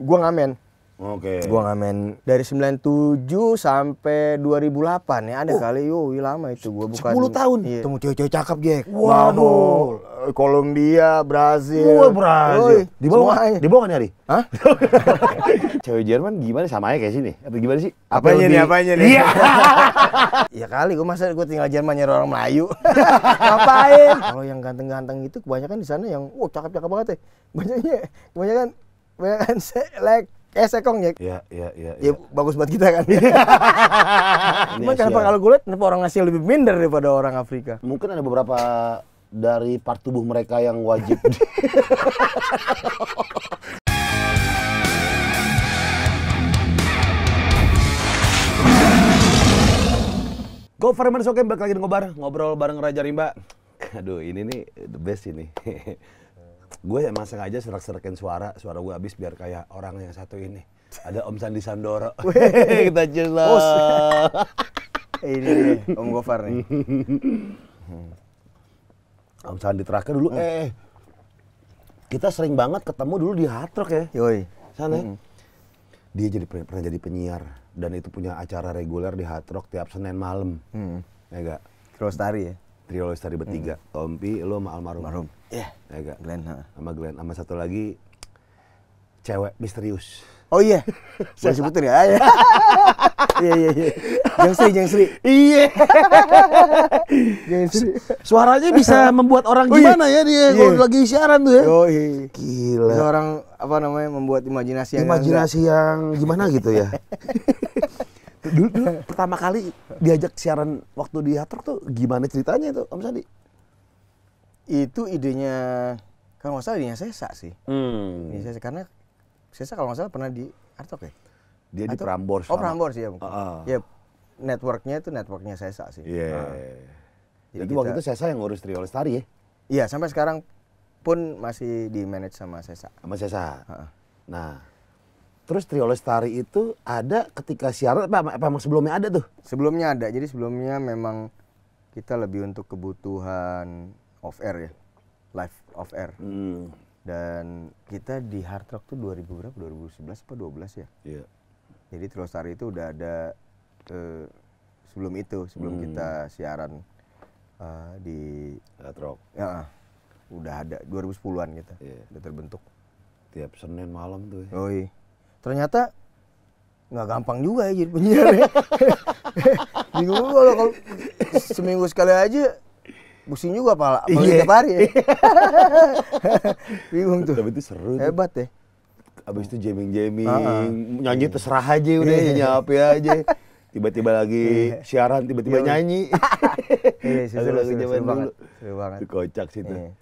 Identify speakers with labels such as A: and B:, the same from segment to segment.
A: gue ngamen. Oke. Okay. Gua ngamen dari 97 sampai 2008 ya ada oh. kali yo lama itu gue bukan 10 tahun. Iya. Temu cewek-cewek cakep Jack. Waduh. Kolombia, Brazil. Brazil. Di bawah di bawah kan hari? Hah? cewek Jerman gimana sama aja kayak sini? Apa gimana sih? Apanya nih, apanya nih? Iya. ya kali gue masa gue tinggal Jerman nyari orang Melayu. Ngapain? Kalau yang ganteng-ganteng itu kebanyakan di sana yang wah cakep-cakep banget ya. Banyaknya kebanyakan kan selek eh sekong ya. Iya, iya, iya. Ya, iya. bagus buat kita kan. Cuman kenapa
B: kalau gue lihat kenapa orang Asia lebih minder daripada orang Afrika? Mungkin ada beberapa dari part tubuh mereka yang wajib. go for Government okay. balik lagi ngobar, ngobrol bareng Raja Rimba. Aduh, ini nih the best ini. gue emang sengaja serak-serakin suara suara gue habis biar kayak orang yang satu ini ada Om Sandi Sandoro kita jelas eh, ini Om Gofar nih
C: hmm.
B: Om Sandi terakhir dulu hmm. eh, eh kita sering banget ketemu dulu di Hard Rock ya yoi sana ya. hmm. dia jadi pernah jadi penyiar dan itu punya acara reguler di Hard Rock tiap Senin malam hmm. ya enggak Trio Lestari ya Trio Lestari bertiga hmm. Tompi lo sama almarhum Marum. Iya. Yeah. Glenn. Sama Glenn. Sama satu lagi cewek misterius.
A: Oh iya. Saya sebutin ya. Iya iya iya. Jeng Sri, Jeng
D: Sri. Iya. Jeng Sri. Iya. Suaranya bisa membuat orang oh, iya. gimana iya. ya dia iya. lagi
A: siaran tuh ya. Oh iya. Gila. orang apa namanya membuat imajinasi
B: yang imajinasi yang, yang gimana gitu ya. dulu, dulu pertama kali
A: diajak siaran waktu di Hatrok tuh gimana ceritanya itu Om Sandi? itu idenya kalau nggak salah idenya Sesa sih. Hmm. saya Sesa karena Sesa kalau nggak salah pernah di Artok ya. Dia Artok? di Prambors. Oh Prambors ya mungkin. Uh, ah, uh. Ah. Ya networknya itu networknya Sesa sih. Iya. Yeah. Nah, Jadi, Jadi kita, waktu itu Sesa yang ngurus Trio Lestari ya? Iya sampai sekarang pun masih di manage sama Sesa. Sama Sesa. Uh. Nah Terus Trio Lestari itu ada ketika siaran apa, apa emang sebelumnya ada tuh? Sebelumnya ada. Jadi sebelumnya memang kita lebih untuk kebutuhan off air ya live off air hmm. dan kita di hard rock tuh 2000 berapa 2011 apa 12 ya yeah. jadi terusar itu udah ada uh, sebelum itu sebelum hmm. kita siaran uh, di hard rock ya udah ada 2010-an kita yeah. udah terbentuk tiap Senin malam tuh ya. oh iya. ternyata nggak gampang juga ya jadi penyiar ya. bingung kalau seminggu sekali aja pusing juga pala iya. apalagi tiap hari ya. Iya. bingung tuh tapi itu seru hebat ya abis itu
B: jamming-jamming uh -huh. nyanyi iya. terserah aja udah nyanyi apa aja tiba-tiba lagi siaran tiba-tiba nyanyi iya seru, seru, seru banget seru banget kocak sih tuh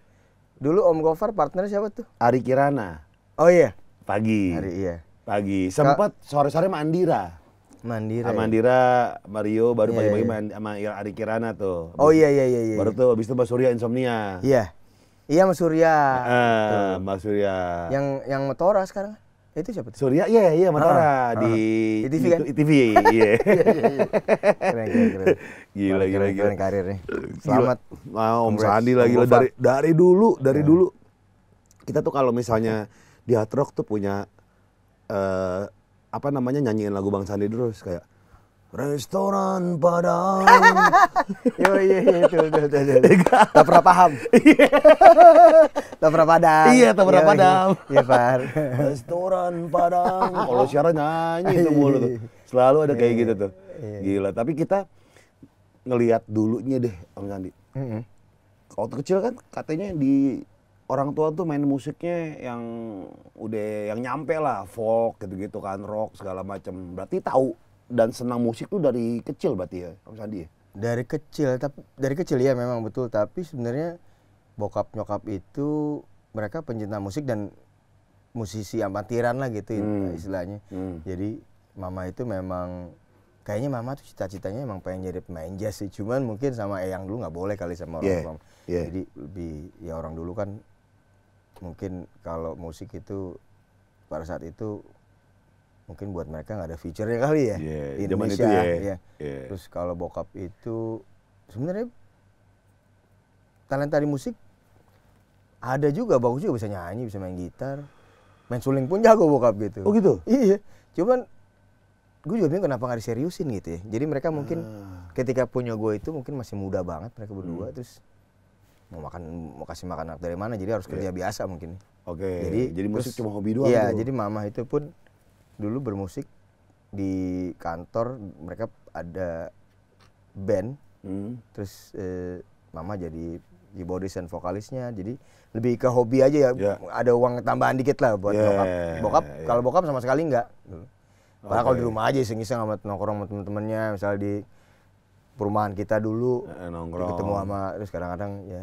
A: dulu Om Cover partner siapa tuh
B: Ari Kirana oh iya pagi Ari, iya pagi sempat
A: sore-sore sama Andira Mandira.
B: Ya? Mandira, Mario baru iya, pagi-pagi yeah, yeah. sama Ari Kirana tuh. Abis, oh iya iya iya. iya baru iya. tuh habis itu Mas Surya insomnia. Iya.
A: Iya Mas Surya. Uh,
B: Mas Surya. Yang
A: yang Motora sekarang. Itu siapa tuh? Surya, iya iya Motora uh-huh. di
B: TV kan? ITV, iya. keren, keren, keren. Gila, gila, gila. Keren
A: karirnya. Selamat.
B: Nah, Om Sandi lagi dari dari dulu, dari dulu kita tuh kalau misalnya di Hard tuh punya uh, apa namanya nyanyiin lagu Bang Sandi terus kayak Restoran
D: Padang.
A: yo iya iya itu itu itu. tak pernah paham. tak pernah padam. Iya tak pernah iya, iya. padam. Iya Far. Restoran Padang. Kalau siaran
B: nyanyi itu mulu tuh. Selalu ada kayak iya, gitu tuh. Gila. Tapi kita ngelihat dulunya deh Om Sandi.
A: Kau terkecil
B: Waktu kecil kan katanya di orang tua tuh main musiknya yang udah yang nyampe lah folk gitu-gitu kan rock segala macam berarti tahu dan senang musik tuh dari kecil berarti ya
A: Om Sandi ya? dari kecil tapi dari kecil ya memang betul tapi sebenarnya bokap nyokap itu mereka pencinta musik dan musisi amatiran lah gitu hmm. istilahnya hmm. jadi mama itu memang kayaknya mama tuh cita-citanya emang pengen jadi pemain jazz sih cuman mungkin sama eyang dulu nggak boleh kali sama orang yeah. yeah. jadi lebih ya orang dulu kan mungkin kalau musik itu pada saat itu mungkin buat mereka nggak ada feature ya kali ya yeah, di Indonesia itu ya. ya. Yeah. Terus kalau bokap itu sebenarnya talenta di musik ada juga bagus juga bisa nyanyi, bisa main gitar, main suling pun jago bokap gitu. Oh gitu? Iya. Cuman gue juga bingung kenapa nggak diseriusin gitu ya. Jadi mereka mungkin ah. ketika punya gue itu mungkin masih muda banget mereka berdua hmm. terus mau makan mau kasih makan anak dari mana jadi harus kerja yeah. biasa mungkin oke okay. jadi jadi musik terus, cuma hobi doang iya dulu. Gitu. jadi mama itu pun dulu bermusik di kantor mereka ada band hmm. terus eh, mama jadi di body dan vokalisnya jadi lebih ke hobi aja ya yeah. ada uang tambahan dikit lah buat yeah, iya, iya, bokap bokap iya. yeah. kalau bokap sama sekali enggak Padahal okay. kalau di rumah aja iseng-iseng sama nongkrong sama temen-temennya misalnya di perumahan kita dulu eh, nongkrong ketemu sama terus kadang-kadang ya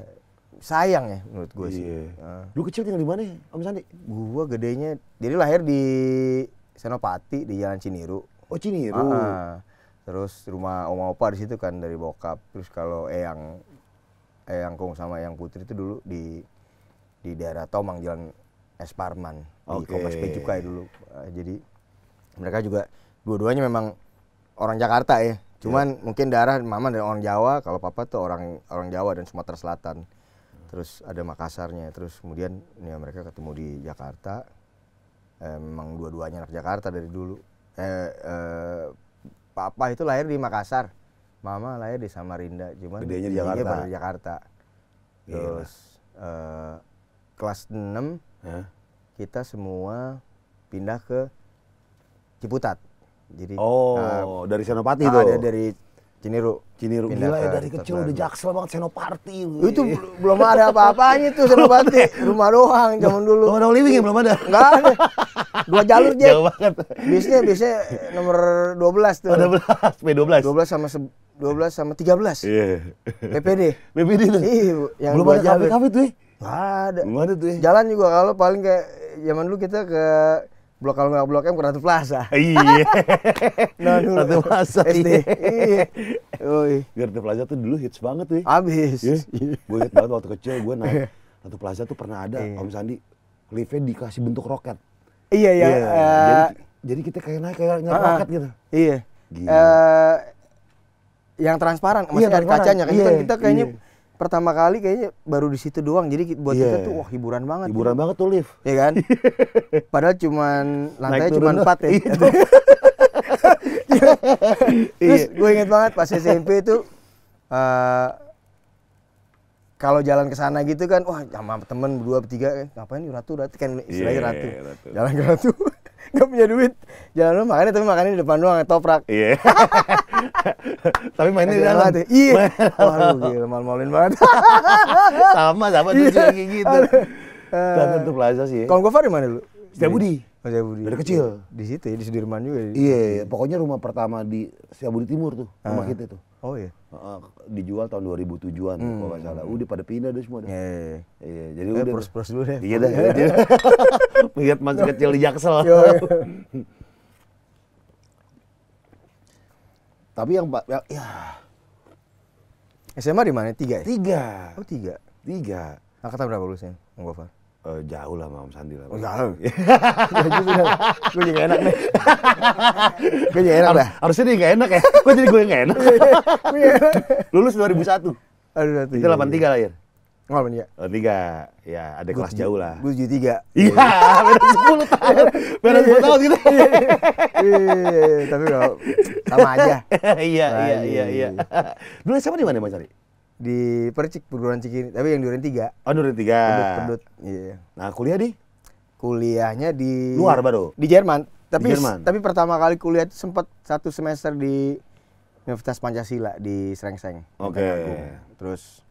A: sayang ya menurut gue sih. Iya. Lu kecil tinggal di mana ya, Om Sandi? Gue gedenya, jadi lahir di Senopati di Jalan Ciniru. Oh Ciniru. Terus rumah Oma Opa di situ kan dari bokap. Terus kalau Eyang Eyang Kung sama Eyang Putri itu dulu di di daerah Tomang Jalan Esparman okay. di Kompas Becukai dulu. jadi mereka juga dua-duanya memang orang Jakarta ya. Cuman yeah. mungkin darah mama dari orang Jawa, kalau papa tuh orang orang Jawa dan Sumatera Selatan. Terus ada Makassarnya, terus kemudian ya mereka ketemu di Jakarta. Eh, emang dua-duanya anak Jakarta dari dulu. Eh, eh, papa itu lahir di Makassar, mama lahir di Samarinda, cuman gedenya di Jakarta. Pada Jakarta. Terus eh, kelas 6 huh? kita semua pindah ke Ciputat. Jadi Oh, uh, dari Senopati ah, tuh. Ada dari Ciniru. Ciniru. Gila ya dari kecil udah
B: jaksel banget Senopati. Itu belum ada apa-apanya
D: tuh Senopati. Rumah doang zaman dulu. Rumah doang living ya belum ada. Enggak ada.
A: Dua jalur aja. Jauh banget. Biasanya biasanya nomor 12 tuh. Oh, 12. P12. 12 sama 12 sama 13. Iya. Yeah. PPD. PPD tuh. Iya, yang belum ada kafe-kafe tuh. Enggak eh? ada. Enggak ada tuh. Eh? Jalan juga kalau paling kayak zaman dulu kita ke blok kalau nggak blok M Ratu Plaza. Iya. nah, dulu. Ratu Plaza. SD. Iya. iya.
B: Oi. Ratu Plaza tuh dulu hits banget nih. Abis. Yeah. gue hits banget waktu kecil gue naik Ratu iya. Plaza tuh pernah ada iya. Om Sandi liftnya dikasih bentuk roket.
A: Iya iya. Yeah. Uh, jadi, jadi kita kayak naik kayak naik uh, roket gitu. Iya. Gila. Uh, yang transparan, maksudnya iya, kacanya. Kan, kan iya, kita, kita kayaknya iya pertama kali kayaknya baru di situ doang. Jadi buat yeah. kita iya, tuh iya. wah hiburan banget. Hiburan gitu. banget tuh lift. ya kan? Padahal cuman lantai cuma empat ya. Iya. Terus gue inget banget pas SMP itu uh, kalau jalan ke sana gitu kan, wah sama temen berdua bertiga, eh, ngapain ratu ratu kan istilahnya yeah, ratu. ratu. Jalan ke ratu, nggak punya duit, jalan lu makannya tapi makannya di depan doang toprak. Iya. Yeah. Tapi ya? iya. mainnya di dalam. Iya. Waduh gila, malu-maluin banget.
D: sama, sama tuh kayak gitu.
A: dan untuk plaza sih. Kalau gue mana lu? mana Budi oh, Setia Budi, Dari kecil.
B: Di situ ya, di Sudirman juga. Ya? Iya, iya, pokoknya rumah pertama di Budi Timur tuh, rumah ah. kita tuh. Oh iya. dijual tahun 2007-an hmm. kalau nggak salah. Udah pada pindah deh semua deh. Iya. Yeah, yeah. yeah, jadi eh, udah. pros pros dulu deh. Iya dah. Lihat masa kecil di Jaksel.
A: Tapi yang ya, ya. SMA di mana? Tiga ya? Tiga. Oh tiga. Tiga. Angkatan berapa lulusnya, Om Gofar? Uh, jauh lah Mam Sandi lah. Oh, jauh. gue
B: jadi enak nih. gue jadi enak dah. Harusnya dia gak enak ya. Gue jadi gue yang gak enak. Iya. Lulus 2001. Aduh, Itu 83 lahir. Oh, ya? Oh, tiga. Ya, ada gua kelas jauh lah. Gue tujuh tiga. Iya,
C: iya, beda sepuluh tahun. Iya, iya. Beda sepuluh tahun
A: gitu. Iya, tapi kalau sama aja. Iya, iya, iya, iya. Dulu sama di mana Mas Ari? Di Percik, perguruan Cikini. Tapi yang durian tiga. Oh, durian
B: tiga. Pendut, pendut.
A: Iya. Nah, kuliah di? Kuliahnya di... Luar baru? Di Jerman. Tapi, di Jerman. tapi pertama kali kuliah sempat satu semester di Universitas Pancasila di Serengseng. Oke. Okay. Terus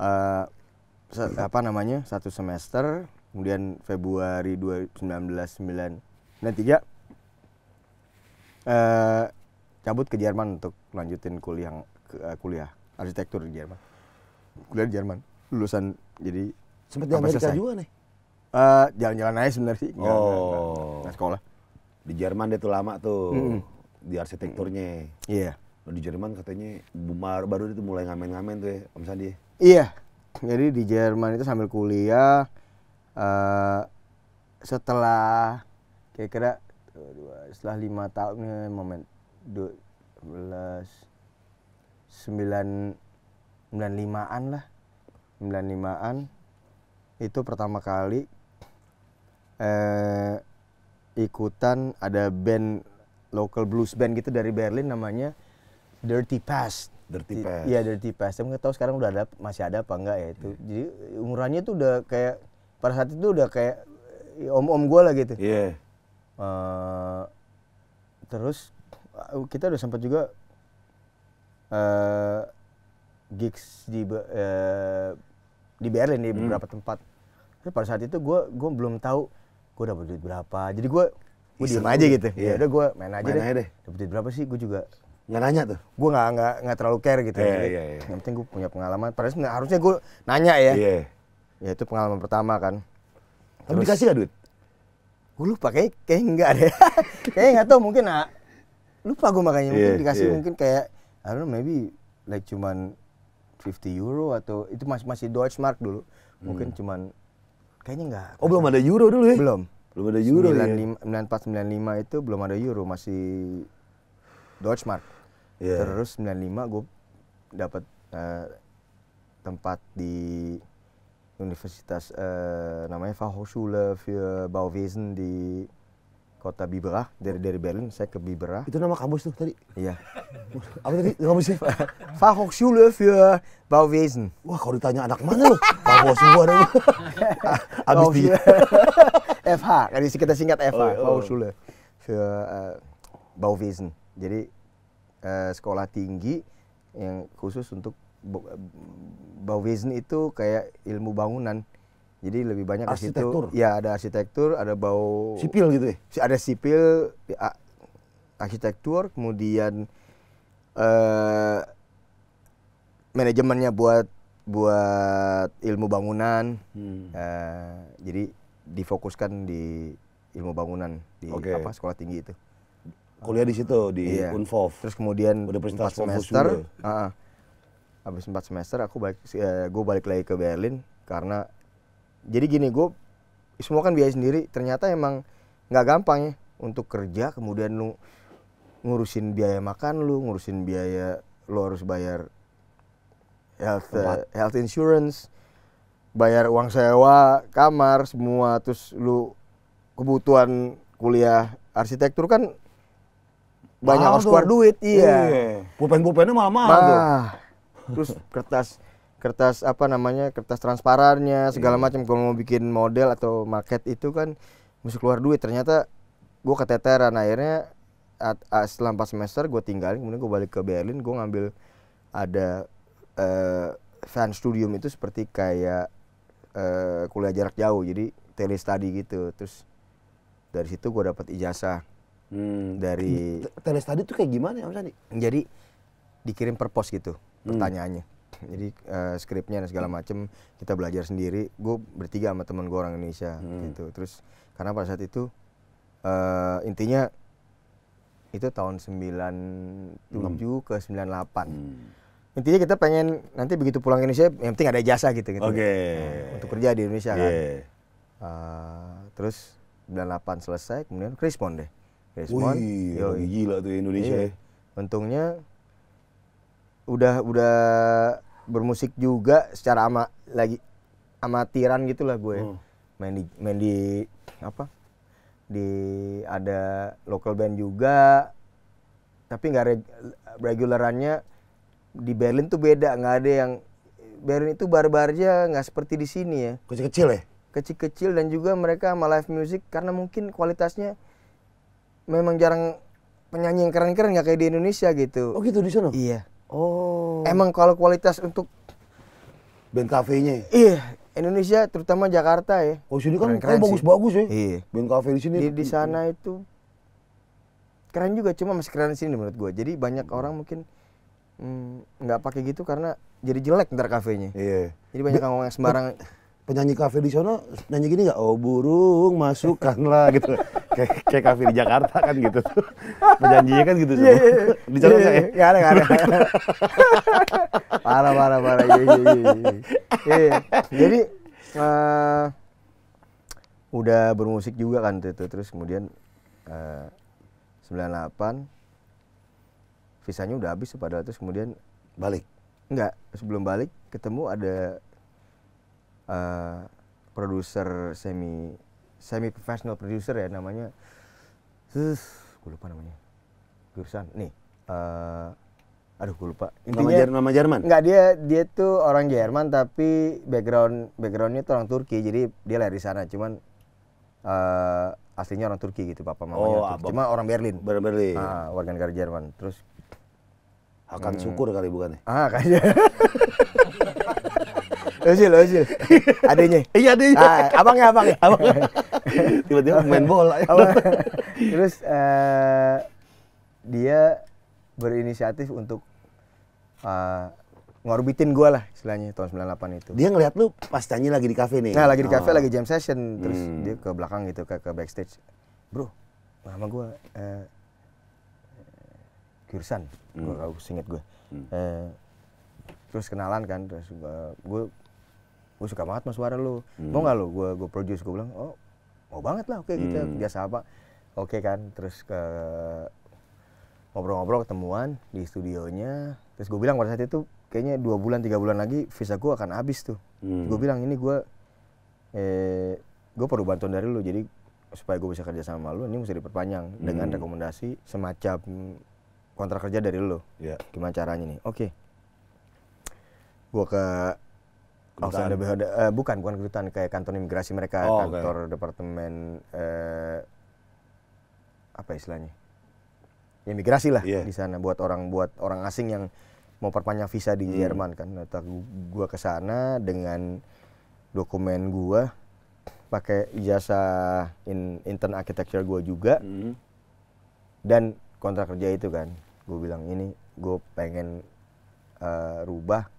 A: uh, apa namanya satu semester kemudian Februari dua 1993 uh, eh, cabut ke Jerman untuk lanjutin kuliah uh, kuliah arsitektur di Jerman kuliah di Jerman lulusan jadi sempat di Amerika selesai. juga nih uh, jalan-jalan aja sebenarnya sih nggak, oh nggak, nggak, sekolah
B: di Jerman dia tuh lama tuh mm. di arsitekturnya iya yeah. di Jerman katanya baru, baru itu mulai ngamen-ngamen tuh ya Om Sandi
A: Iya. Jadi di Jerman itu sambil kuliah uh, setelah kira-kira setelah lima tahun momen dua belas sembilan sembilan limaan lah. sembilan limaan itu pertama kali eh ikutan ada band local blues band gitu dari Berlin namanya Dirty Past Dirty Pass. Iya Dirty Pass. Saya nggak tahu sekarang udah ada masih ada apa enggak ya itu. Iya. Jadi umurannya tuh udah kayak pada saat itu udah kayak ya, om-om gue lah gitu. Iya. Yeah. Uh, terus eh, kita udah sempat juga uh, gigs di uh, di Berlin di hmm. beberapa hmm. tempat. Tapi pada saat itu gue gue belum tahu gue dapat duit berapa. Jadi gue gue diem aja ya. gitu. Yeah. Ya iya. udah gue main aja main deh. Aja deh. Dapat duit berapa sih? Gue juga nggak nanya tuh gue nggak nggak nggak terlalu care gitu yeah, ya yeah, yeah. Iya. yang penting gue punya pengalaman padahal harusnya gue nanya ya yeah. ya itu pengalaman pertama kan Terus, tapi dikasih gak duit gue lupa kayak kayak enggak deh kayak nggak tau mungkin ah lupa gue makanya mungkin yeah, dikasih yeah. mungkin kayak I don't know maybe like cuman 50 euro atau itu masih masih Deutsche Mark dulu hmm. mungkin cuman kayaknya enggak oh belum ada euro dulu ya belum belum ada euro 95, ya? 94 95 itu belum ada euro masih Deutsche Mark yeah. terus 95 gue dapat uh, tempat di universitas uh, namanya Fachhochschule für Bauwesen di kota Biberach dari dari Berlin saya ke Biberach itu nama kampus tuh tadi iya apa tadi sih Fachhochschule für Bauwesen wah kalau ditanya anak mana lo Bauwesen gua dong abis di FH kan kita singkat FH oh, oh. Iya. Fachhochschule für uh, eh, Bauwesen jadi Eh, sekolah tinggi yang khusus untuk eh, Bauwesen itu kayak ilmu bangunan. Jadi lebih banyak ke situ. Ya, ada arsitektur, ada bau sipil gitu ya. Ada sipil, arsitektur, kemudian uh, manajemennya buat buat ilmu bangunan. Hmm. Uh, jadi difokuskan di ilmu bangunan di okay. apa sekolah tinggi itu kuliah di situ di iya. Unfov. Terus kemudian Universitas 4 semester. Uh, habis 4 semester aku balik uh, eh, gue balik lagi ke Berlin karena jadi gini gue semua kan biaya sendiri ternyata emang nggak gampang ya untuk kerja kemudian lu ngurusin biaya makan lu ngurusin biaya lu harus bayar health uh, health insurance bayar uang sewa kamar semua terus lu kebutuhan kuliah arsitektur kan
B: banyak harus keluar duit iya, iya. pulpen pulpennya mahal mahal tuh
A: terus kertas kertas apa namanya kertas transparannya segala iya. macam kalau mau bikin model atau market itu kan mesti keluar duit ternyata gue keteteran akhirnya at, at, setelah 4 semester gue tinggalin kemudian gue balik ke Berlin gue ngambil ada uh, fan studium itu seperti kayak uh, kuliah jarak jauh jadi tele study gitu terus dari situ gue dapat ijazah Hmm, dari Teles
B: tadi tuh kayak gimana ya Om Sandi?
A: Jadi dikirim per pos gitu hmm. pertanyaannya. Jadi uh, skripnya dan segala macem kita belajar sendiri. Gue bertiga sama teman gue orang Indonesia hmm. gitu. Terus karena pada saat itu uh, intinya itu tahun 97 hmm. ke 98. Hmm. Intinya kita pengen nanti begitu pulang ke Indonesia yang penting ada jasa gitu gitu. Oke. Okay. Nah, untuk kerja di Indonesia yeah. kan. Uh, terus 98 selesai kemudian Krispon deh respon Wih, yoi. gila tuh Indonesia iya. Ya. untungnya udah udah bermusik juga secara ama lagi amatiran gitulah gue hmm. main di main di apa di ada local band juga tapi nggak reg, regularannya di Berlin tuh beda nggak ada yang Berlin itu barbarnya nggak seperti di sini ya kecil-kecil ya kecil-kecil dan juga mereka sama live music karena mungkin kualitasnya memang jarang penyanyi yang keren-keren nggak kayak di Indonesia gitu. Oh gitu di sana? Iya. Oh. Emang kalau kualitas untuk band kafenya. Ya? Iya, Indonesia terutama Jakarta ya. Oh sini kan keren, bagus-bagus ya. Iya. Band kafe di sini. Di, di sana itu keren juga cuma masih keren di sini menurut gue. Jadi banyak orang mungkin hmm, nggak mm, pakai gitu karena jadi jelek ntar kafenya. Iya. Jadi banyak orang yang sembarang penyanyi kafe di sana, nyanyi gini nggak oh burung masukkanlah gitu kayak kayak kafe
B: di Jakarta kan gitu Penyanyi kan gitu semua iya, iya, iya. di sana nggak ya nggak ada nggak ada
A: parah parah parah iya iya iya jadi uh, udah bermusik juga kan itu terus kemudian uh, eh, 98 visanya udah habis padahal terus kemudian balik enggak sebelum balik ketemu ada uh, produser semi semi professional produser ya namanya sus gue lupa namanya jurusan nih uh, aduh gue lupa intinya nama, Jer nama Jerman nggak dia dia tuh orang Jerman tapi background backgroundnya tuh orang Turki jadi dia lahir di sana cuman uh, aslinya orang Turki gitu papa mamanya oh, Turki. cuma orang Berlin Ber Berlin nah, warga negara Jerman terus akan hmm. syukur kali bukan ah kan Ozil, Ozil.
B: Adanya. Iya, adanya. Ah, abangnya, abangnya. Abang. Tiba-tiba main bola. Ya.
A: Terus uh, dia berinisiatif untuk uh, ngorbitin gue lah istilahnya tahun 98 itu. Dia ngeliat lu pas nyanyi lagi di kafe nih. Nah lagi di kafe oh. lagi jam session terus hmm. dia ke belakang gitu ke, ke backstage. Bro, nama gue uh, Kirsan, hmm. gue inget gue. Hmm. Uh, terus kenalan kan terus gue gue suka banget sama suara lu hmm. mau nggak lu gue gue produce gue bilang oh mau banget lah oke okay, kita gitu. hmm. biasa apa oke okay, kan terus ke ngobrol-ngobrol ketemuan di studionya terus gue bilang pada saat itu kayaknya dua bulan tiga bulan lagi visa gue akan habis tuh hmm. gue bilang ini gue eh, gue perlu bantuan dari lu jadi supaya gue bisa kerja sama lu ini mesti diperpanjang hmm. dengan rekomendasi semacam kontrak kerja dari lu yeah. gimana caranya nih oke okay. gue ke kedutaan oh, ada, uh, bukan bukan kedutaan kayak kantor imigrasi mereka oh, kantor okay. departemen uh, apa istilahnya ya, imigrasi lah yeah. di sana buat orang buat orang asing yang mau perpanjang visa di hmm. Jerman kan nah, gua ke sana dengan dokumen gua pakai ijazah in, intern architecture gua juga hmm. dan kontrak kerja itu kan gue bilang ini gue pengen uh, rubah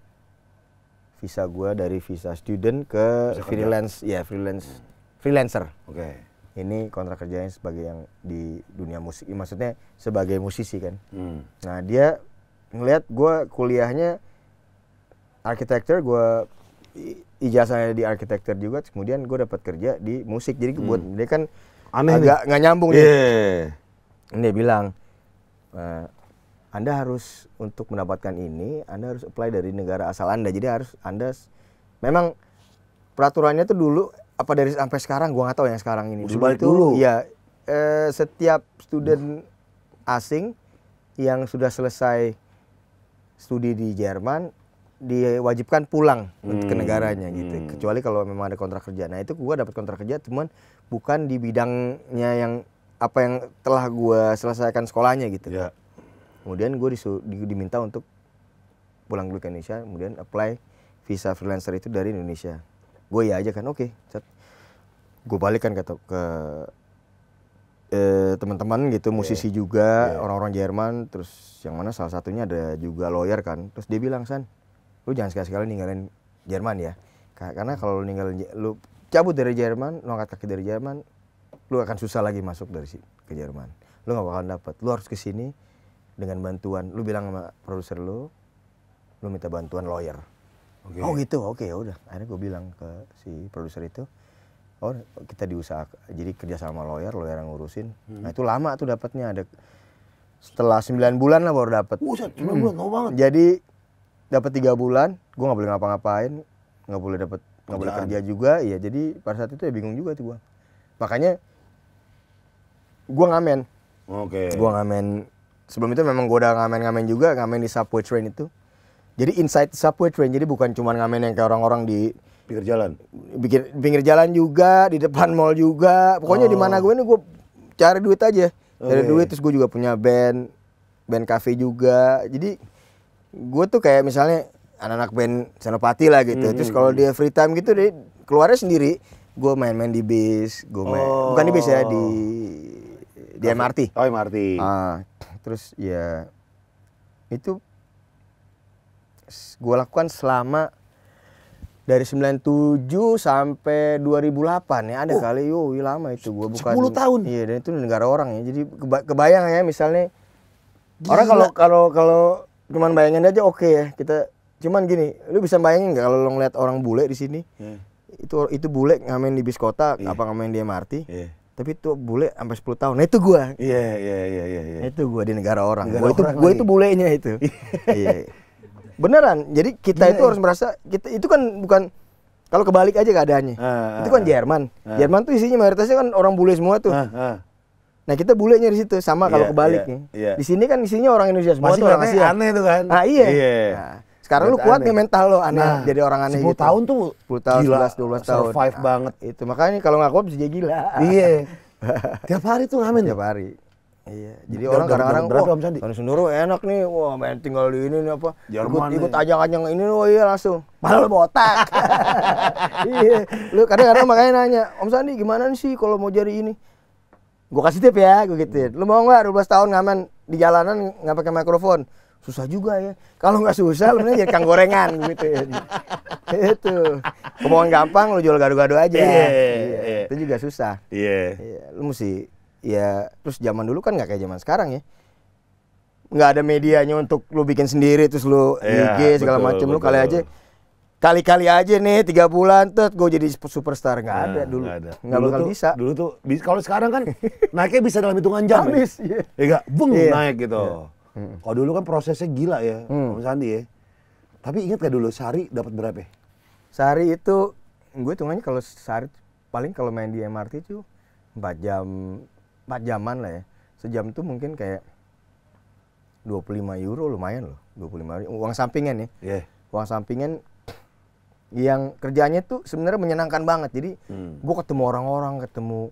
A: visa gue dari visa student ke visa freelance kerja. ya freelance hmm. freelancer oke okay. ini kontrak kerjanya sebagai yang di dunia musik maksudnya sebagai musisi kan hmm. nah dia ngelihat gue kuliahnya arsitektur gue ijazahnya di arsitektur juga kemudian gue dapat kerja di musik jadi hmm. buat hmm. dia kan aneh agak nggak nyambung yeah. nih iya. dia bilang eh, anda harus untuk mendapatkan ini, Anda harus apply dari negara asal Anda. Jadi harus Anda memang peraturannya itu dulu apa dari sampai sekarang gua nggak tahu yang sekarang ini. Dulu itu, dulu. Ya, eh, setiap student asing yang sudah selesai studi di Jerman diwajibkan pulang hmm. ke negaranya gitu. Hmm. Kecuali kalau memang ada kontrak kerja. Nah, itu gua dapat kontrak kerja cuman bukan di bidangnya yang apa yang telah gua selesaikan sekolahnya gitu. Yeah kemudian gue disu, di, diminta untuk pulang dulu ke Indonesia kemudian apply visa freelancer itu dari Indonesia gue ya aja kan oke okay. gue balik kan ke, ke eh, teman-teman gitu iya. musisi juga yeah. orang-orang Jerman terus yang mana salah satunya ada juga lawyer kan terus dia bilang san lu jangan sekali-sekali ninggalin Jerman ya karena kalau lu ninggalin lu cabut dari Jerman lu angkat kaki dari Jerman lu akan susah lagi masuk dari ke Jerman lu nggak bakal dapet, lu harus ke sini dengan bantuan lu bilang sama produser lu lu minta bantuan lawyer okay. oh gitu oke okay, ya udah akhirnya gue bilang ke si produser itu oh kita diusaha jadi kerja sama lawyer lawyer yang ngurusin hmm. nah itu lama tuh dapatnya ada setelah 9 bulan lah baru dapat oh, hmm. jadi dapat tiga bulan gue nggak boleh ngapa-ngapain nggak boleh dapat nggak boleh kerja juga iya jadi pada saat itu ya bingung juga tuh gue makanya gue ngamen oke okay. gue ngamen sebelum itu memang gue udah ngamen-ngamen juga ngamen di subway train itu jadi inside subway train jadi bukan cuma ngamen yang kayak orang-orang di pinggir jalan pinggir, pinggir jalan juga di depan mall juga pokoknya oh. di mana oh. gue ini gue cari duit aja cari okay. duit terus gue juga punya band band cafe juga jadi gue tuh kayak misalnya anak-anak band senopati lah gitu -hmm. terus hmm, kalau hmm. dia free time gitu dia keluarnya sendiri gue main-main di bis gue main oh. bukan di bis ya di di MRT oh MRT ah terus ya itu gue lakukan selama dari 97 sampai 2008 ya ada oh, kali yo lama itu gue bukan 10 tahun iya dan itu negara orang ya jadi kebayang ya misalnya Gila. orang kalau kalau kalau cuman bayangin aja oke okay ya kita cuman gini lu bisa bayangin nggak kalau lo ngeliat orang bule di sini hmm. itu itu bule ngamen di bis kota yeah. apa ngamen di MRT yeah tapi itu bule sampai 10 tahun. Nah itu gua. Iya, yeah, iya, yeah, iya, yeah, iya, nah, Itu gua di negara orang. Negara gua itu orang gua lagi. itu bulenya itu. Iya. iya. Beneran. Jadi kita yeah, itu ya. harus merasa kita itu kan bukan kalau kebalik aja keadaannya. Uh, itu kan uh, Jerman. Uh, Jerman tuh isinya mayoritasnya kan orang bule semua tuh. Uh, uh. Nah kita bulenya di situ sama kalau iya, kebalik iya, nih. Di sini kan isinya orang Indonesia semua Masih tuh orang Asia. aneh tuh kan. Ah iya. Nah, sekarang lu kuat aneh. nih mental lo aneh nah, jadi orang aneh 10 gitu. tahun tuh 10 tahun, gila, 11, 12 tahun. Survive nah, banget. Itu makanya kalau nggak kuat bisa jadi gila. Iya. Tiap hari tuh ngamen. Tiap hari. Iya. Jadi Dor, orang kadang-kadang berapa Om Sandi? Tahun Senduro enak nih. Wah, main tinggal di ini nih apa? Jerman ikut, ikut ajang-ajang ini oh iya langsung. Malah lu botak. iya. Lu kadang-kadang makanya nanya, "Om Sandi gimana sih kalau mau jadi ini?" Gue kasih tip ya, gue gituin. Lu mau nggak 12 tahun ngamen di jalanan nggak pakai mikrofon? susah juga ya. Kalau nggak susah lu jadi kang gorengan gitu. Ya. itu. kemauan gampang lu jual gado-gado aja. Yeah, iya. Yeah. Iya. Itu juga susah. Iya. Yeah. Lu mesti ya terus zaman dulu kan nggak kayak zaman sekarang ya. Nggak ada medianya untuk lu bikin sendiri terus lu yeah, IG segala macam lu kali aja kali-kali aja nih tiga bulan tet gue jadi superstar nggak nah, ada nah, dulu
B: nggak bakal bisa
A: dulu tuh kalau sekarang kan naiknya bisa dalam hitungan
B: jam habis ya, yeah. ya gak, bung yeah. naik gitu yeah. Hmm. Kalau dulu kan prosesnya gila ya, hmm. Om Sandi
A: ya. Tapi ingat gak dulu sehari dapat berapa? Ya? Sehari itu gue tuh hitungannya kalau sehari paling kalau main di MRT itu 4 jam 4 jaman lah ya. Sejam tuh mungkin kayak 25 euro lumayan loh. 25 euro. uang sampingan ya. Yeah. Uang sampingan yang kerjanya tuh sebenarnya menyenangkan banget. Jadi hmm. gue ketemu orang-orang, ketemu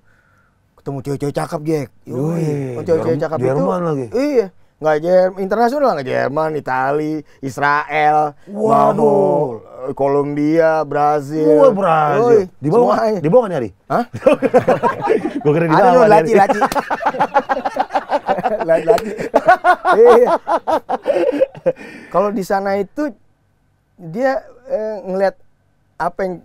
A: ketemu cewek-cewek cakep Jack. Oh, cewek-cewek cakep Jerman itu. Lagi. Iya, nggak Jerman internasional nggak Jerman Itali Israel Waduh eh, Kolombia Brazil Wah, Brazil di bawah di bawah nyari Hah? gue kira di bawah laci laci laci laci kalau di sana itu dia eh, ngeliat apa yang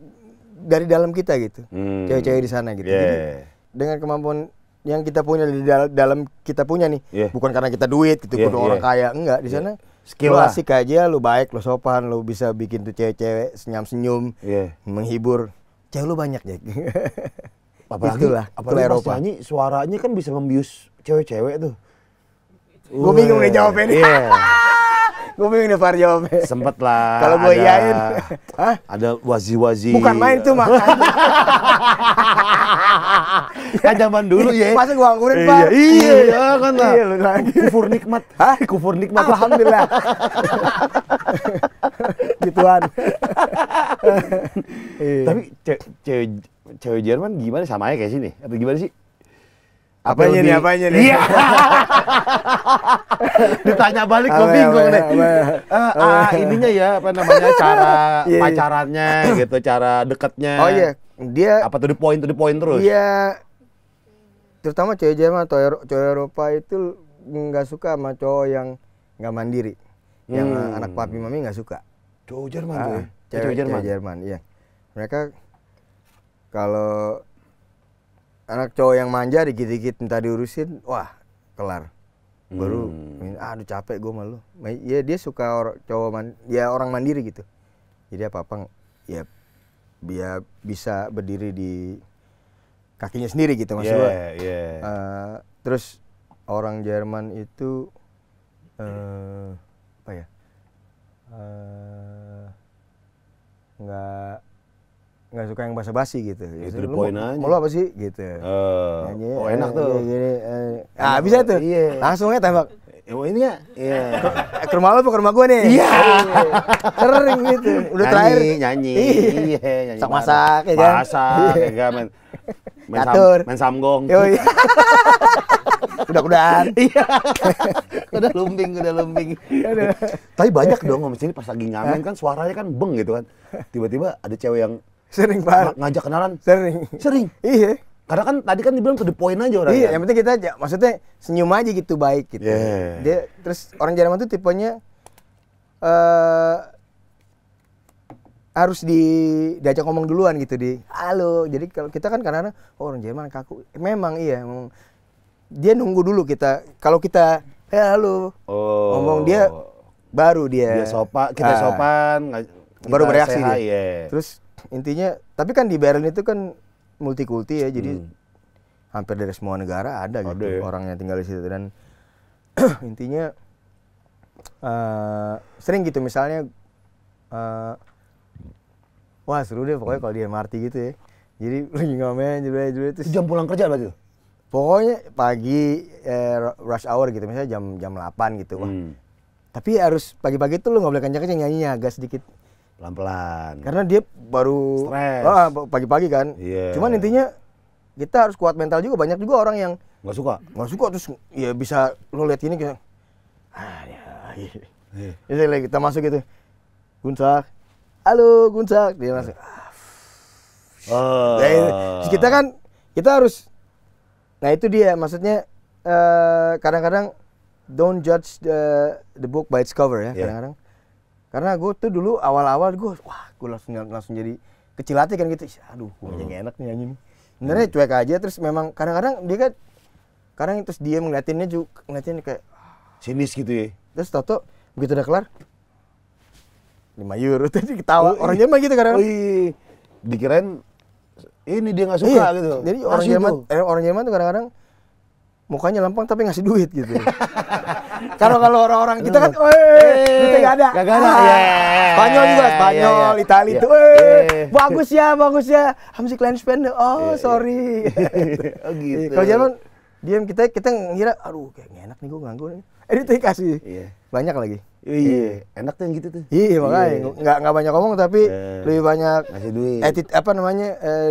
A: dari dalam kita gitu hmm. cewek-cewek di sana gitu yeah. jadi iya, iya. dengan kemampuan yang kita punya di dal dalam kita punya nih yeah. bukan karena kita duit gitu yeah, yeah. orang kaya enggak di iya. sana skill lu asik aja lu baik lu sopan lu bisa bikin tuh cewek-cewek senyum-senyum yeah. menghibur cewek lu
B: banyak ya
A: apalagi itulah apalagi Eropa
B: nyanyi suaranya kan bisa membius cewek-cewek tuh
C: gue bingung nih iya, jawabnya yeah.
B: gue bingung nih Far jawabnya. Sempet lah. Kalau gue iyain. Hah? Ada wazi-wazi. Bukan main tuh makan. kan zaman dulu ya. Masa gue angkurin Pak? Iya, iya, iya, iya kan lah. Iya, lagi. Kufur nikmat. Hah? Kufur nikmat. Alhamdulillah.
D: Gituan.
B: Tapi iya. cewek cewek Jerman gimana sama aja kayak sini? Atau gimana sih? Apanya nih, apanya nih? Iya. Ditanya balik gue ya, bingung ya, nih. Uh, uh, ininya ya apa namanya cara yeah, iya. pacarannya yeah. gitu, cara deketnya. Oh iya, dia apa tuh di point tuh di point
A: terus? Iya. Terutama cewek Jerman atau cewek Eropa itu nggak suka sama cowok yang nggak mandiri.
B: Hmm. Yang
A: anak papi mami nggak suka. Cowok Jerman tuh. Ah, cewek, cewek Jerman. Cewek Jerman, iya. Mereka kalau anak cowok yang manja dikit-dikit minta diurusin wah kelar baru hmm. aduh capek gue malu ya dia suka or, cowok man, ya orang mandiri gitu jadi apa apa ya dia ya bisa berdiri di kakinya sendiri gitu maksud yeah, gue yeah. Uh, terus orang Jerman itu uh, apa ya eh, nggak nggak suka yang basa-basi gitu. Ya Itu ya, poin aja. Mau lo apa sih gitu. Uh, eh, nyanyi, oh enak eh, tuh. Iya, iya, iya. Eh, ah bisa tuh. Iya. Langsung aja tembak. Oh ini ya? Iya. Ke rumah lo apa ke rumah gue nih? Iya. Sering gitu. Udah nyanyi, terakhir. Nyanyi, Iya, iya nyanyi. Sak masak ya kan?
B: Masak, ya kan? Iya. Men, men, sam, samgong. Yo, iya. iya. udah kudaan Iya. kuda lumping, kuda lumping. Tapi banyak dong, ngomong sini pas lagi ngamen kan suaranya kan beng gitu kan. Tiba-tiba ada cewek yang Sering banget. Ngajak
A: kenalan. Sering. Sering. iya. Karena kan tadi kan dibilang tuh the point aja orang. Iya, kan? yang penting kita maksudnya senyum aja gitu baik gitu. Yeah. Dia terus orang Jerman tuh tipenya uh, harus di diajak ngomong duluan gitu di halo. Jadi kalau kita kan karena oh, orang Jerman kaku. Memang iya, memang dia nunggu dulu kita. Kalau kita hey, eh, halo oh. ngomong dia baru dia dia sopan kita ah. sopan baru bereaksi sehat, dia. Yeah. Terus intinya tapi kan di Berlin itu kan multikulti ya jadi hmm. hampir dari semua negara ada, gitu ada gitu ya. orang yang tinggal di situ dan intinya uh, sering gitu misalnya uh, wah seru deh pokoknya kalau di MRT gitu ya jadi lagi ngamen jadi jual itu jam pulang kerja berarti pokoknya pagi eh, rush hour gitu misalnya jam jam delapan gitu wah hmm. tapi harus pagi-pagi tuh lo nggak boleh kencang-kencang nyanyi agak sedikit pelan-pelan karena dia baru Stress. ah, pagi-pagi kan yeah. cuman intinya kita harus kuat mental juga banyak juga orang yang nggak suka nggak suka terus ya bisa lo lihat ini kayak
C: ah ya, ya. Yeah. Iya.
A: Jadi lagi kita masuk gitu Gunsak halo Gunsak dia masuk iya. ah, oh. Nah, kita kan kita harus nah itu dia maksudnya eh, kadang-kadang uh, don't judge the the book by its cover ya iya. kadang-kadang yeah. Kadang karena gue tuh dulu awal-awal gue, wah gue langsung langsung jadi kecil hati kan gitu. Aduh, gue hmm. enak nih nyanyi Sebenarnya hmm. cuek aja terus memang kadang-kadang dia kan kadang terus dia ngeliatinnya juga ngeliatin kayak ah. sinis gitu ya. Terus tato, begitu udah kelar lima euro tadi ketawa. Oh, Orangnya mah gitu kadang. Oh, iya, iya, iya. Dikirain ini dia nggak suka iya. gitu. Jadi orang Jerman, eh, orang Jerman tuh kadang-kadang mukanya lempeng tapi ngasih duit gitu. Kalau kalau orang-orang kita kan, eh, kita gak ada. Gak ada. Ah, iya, Spanyol juga, iya, Spanyol, iya, Italia itu, eh, bagus ya, bagus ya. Hamzah Klenspen, oh sorry.
D: Oh, gitu. Kalau Jerman,
A: diam kita kita ngira, aduh kayak enak nih gue nganggur Eh, itu dikasih. Banyak lagi. Iya, enak tuh yang gitu tuh. Iya, makanya nggak nggak banyak ngomong tapi lebih banyak ngasih duit. Etit apa namanya? Eh,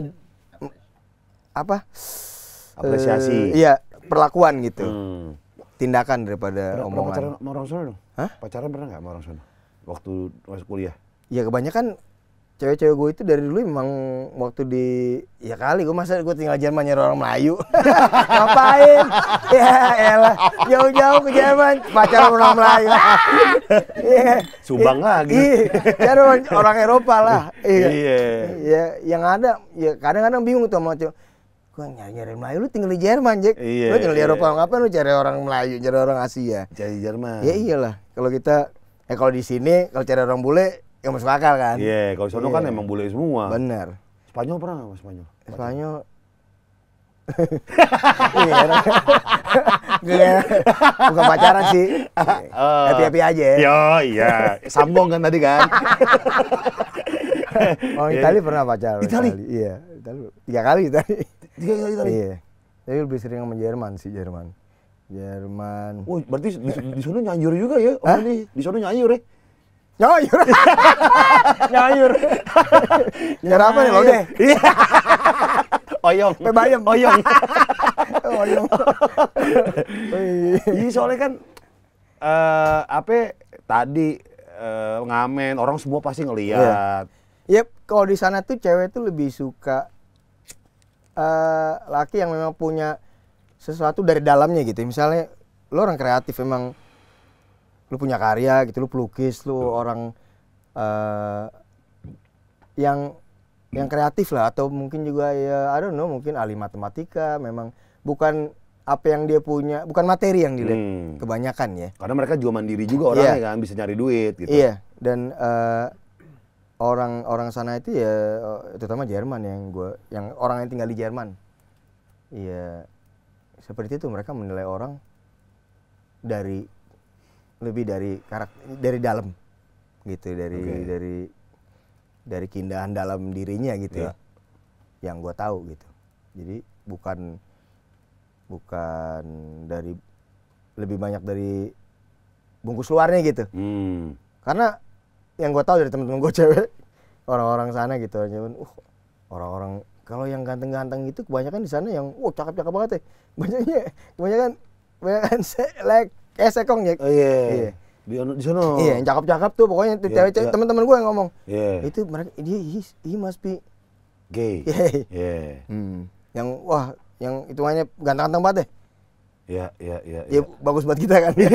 A: apa? Apresiasi. Eh, iya, perlakuan gitu. Hmm tindakan daripada pernah, omongan. Pernah pacaran
B: sama orang sana dong? Hah? Pacaran pernah nggak sama orang sana? Waktu
A: masuk kuliah? Ya kebanyakan cewek-cewek gue itu dari dulu memang waktu di ya kali gue masa gue tinggal Jerman nyari orang Melayu
D: ngapain ya elah
A: jauh-jauh ke Jerman
D: pacar orang Melayu
A: yeah. sumbang iya. lagi cari iya, orang Eropa lah iya yeah. yeah. yang ada ya kadang-kadang bingung tuh sama cewek gue nyari nyari Melayu lu tinggal di Jerman Jack iya, lu tinggal iya. di Eropa ngapain lu cari orang Melayu cari orang Asia cari Jerman ya iyalah kalau kita eh kalau di sini kalau cari orang bule yang masuk akal kan iya yeah, kalau sono yeah. kan iya. emang bule semua bener Spanyol pernah nggak Spanyol Spanyol
B: iya. Bukan pacaran sih. Oh. happy happy aja. Yo iya, sambung
A: kan tadi kan. oh Itali pernah pacaran. Itali? Iya, tiga kali Itali. Tiga kali tadi. Iya. Tapi lebih sering sama Jerman sih Jerman. Jerman. Oh, berarti di, di sana nyanyur juga ya? Oh, Ini, di sana nyanyur ya?
D: Nyanyur. nyanyur. Nyanyur apa nih, Iya. Oyong. Pebayem. Oyong. Oyong. Iya, soalnya kan
A: uh, apa tadi uh, ngamen, orang semua pasti ngelihat. Iya. Yep, kalau di sana tuh cewek tuh lebih suka Eh, laki yang memang punya sesuatu dari dalamnya gitu. Misalnya lo orang kreatif emang lo punya karya gitu, lo pelukis, lo hmm. orang uh, yang yang kreatif lah atau mungkin juga ya I don't know, mungkin ahli matematika memang bukan apa yang dia punya, bukan materi yang dilihat hmm. kebanyakan ya.
B: Karena mereka juga mandiri juga orangnya yeah. kan, bisa nyari duit gitu. Iya,
A: yeah. dan uh, orang orang sana itu ya eh, terutama Jerman yang gue yang orang yang tinggal di Jerman ya seperti itu mereka menilai orang dari lebih dari karakter dari dalam gitu dari okay. dari dari keindahan dalam dirinya gitu yeah. ya yang gue tahu gitu jadi bukan bukan dari lebih banyak dari bungkus luarnya gitu hmm. karena yang gue tahu dari temen-temen gue cewek orang-orang sana gitu cuman uh orang-orang kalau yang ganteng-ganteng gitu kebanyakan di sana yang wah cakep-cakep banget ya banyaknya kebanyakan kebanyakan selek eh sekong ya oh, yeah. iya di di sana iya yang cakep-cakep tuh pokoknya yeah, cewek yeah. teman-teman gue yang ngomong yeah. itu mereka dia he, he must be gay yeah. Iya. yeah. Hmm. yang wah yang itu hanya ganteng-ganteng banget deh Ya, ya, ya, ya. ya bagus buat kita kan. ya.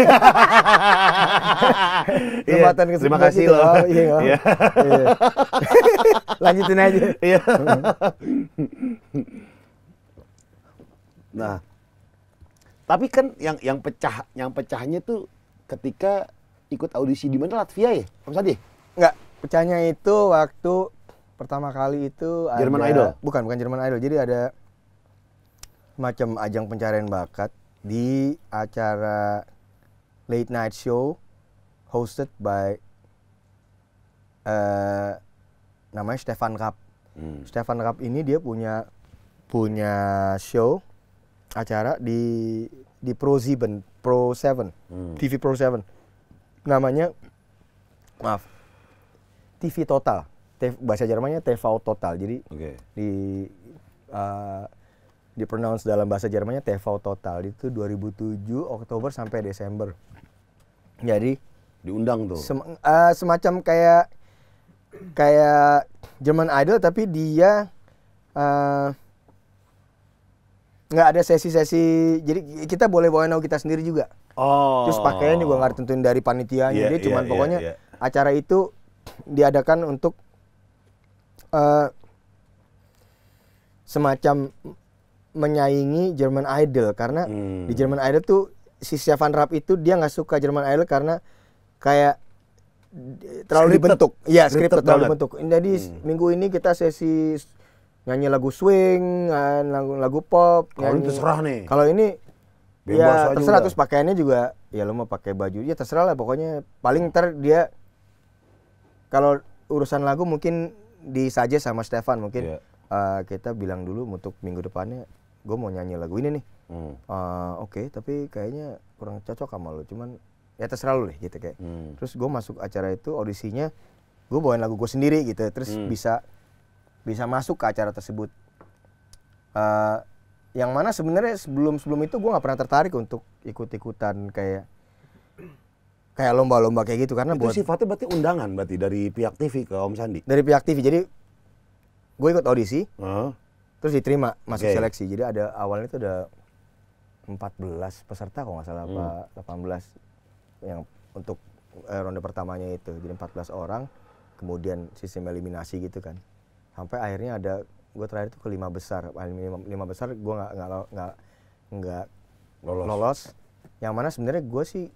A: Terima kasih
B: gitu. loh. Oh, iya, Ya. Ya. Lanjutin aja. Ya. nah, tapi kan
A: yang yang pecah yang pecahnya tuh ketika ikut audisi di mana Latvia ya, Om Sadi? Enggak, pecahnya itu waktu pertama kali itu Jerman ada, Idol. Bukan, bukan Jerman Idol. Jadi ada macam ajang pencarian bakat di acara late night show hosted by uh, namanya Stefan Rapp. Hmm. Stefan Rapp ini dia punya punya show acara di di Pro 7, Pro 7, hmm. TV Pro 7. Namanya maaf. TV Total. TV, bahasa Jermannya TV Total. Jadi okay. di uh, dipronounce dalam bahasa Jermannya TV Total itu 2007 Oktober sampai Desember. Jadi diundang tuh. Sem uh, semacam kayak kayak Jerman Idol tapi dia eh, nggak uh, ada sesi-sesi jadi kita boleh bawain kita sendiri juga.
B: Oh. Terus pakaian
A: juga nggak ditentuin dari panitia yeah, dia iya, cuman yeah, pokoknya yeah. acara itu diadakan untuk uh, semacam menyaingi Jerman Idol karena hmm. di Jerman Idol tuh si Stefan Rapp itu dia nggak suka Jerman Idol karena kayak terlalu scripted. dibentuk. Iya, skrip terlalu banget. dibentuk. Jadi hmm. minggu ini kita sesi nyanyi lagu swing, lagu, lagu pop, Kalau ini terserah nih. Kalau ini Bimbas ya terserah terus pakaiannya juga ya lu mau pakai baju ya terserah lah pokoknya paling ntar dia kalau urusan lagu mungkin disaja sama Stefan mungkin yeah. Iya. uh, kita bilang dulu untuk minggu depannya gue mau nyanyi lagu ini nih hmm. uh, oke okay, tapi kayaknya kurang cocok sama lo cuman ya terserah lo deh gitu kayak hmm. terus gue masuk acara itu audisinya gue bawain lagu gue sendiri gitu terus hmm. bisa bisa masuk ke acara tersebut uh, yang mana sebenarnya sebelum sebelum itu gue nggak pernah tertarik untuk ikut ikutan kayak kayak lomba-lomba kayak gitu karena itu buat, sifatnya berarti undangan berarti dari pihak TV ke Om Sandi dari pihak TV jadi gue ikut audisi uh terus diterima masuk okay. seleksi jadi ada awalnya itu ada 14 peserta kalau nggak salah hmm. apa 18 yang untuk eh, ronde pertamanya itu jadi 14 orang kemudian sistem eliminasi gitu kan sampai akhirnya ada gue terakhir itu ke lima besar lima, lima besar gue nggak nggak nggak lolos. lolos yang mana sebenarnya gue sih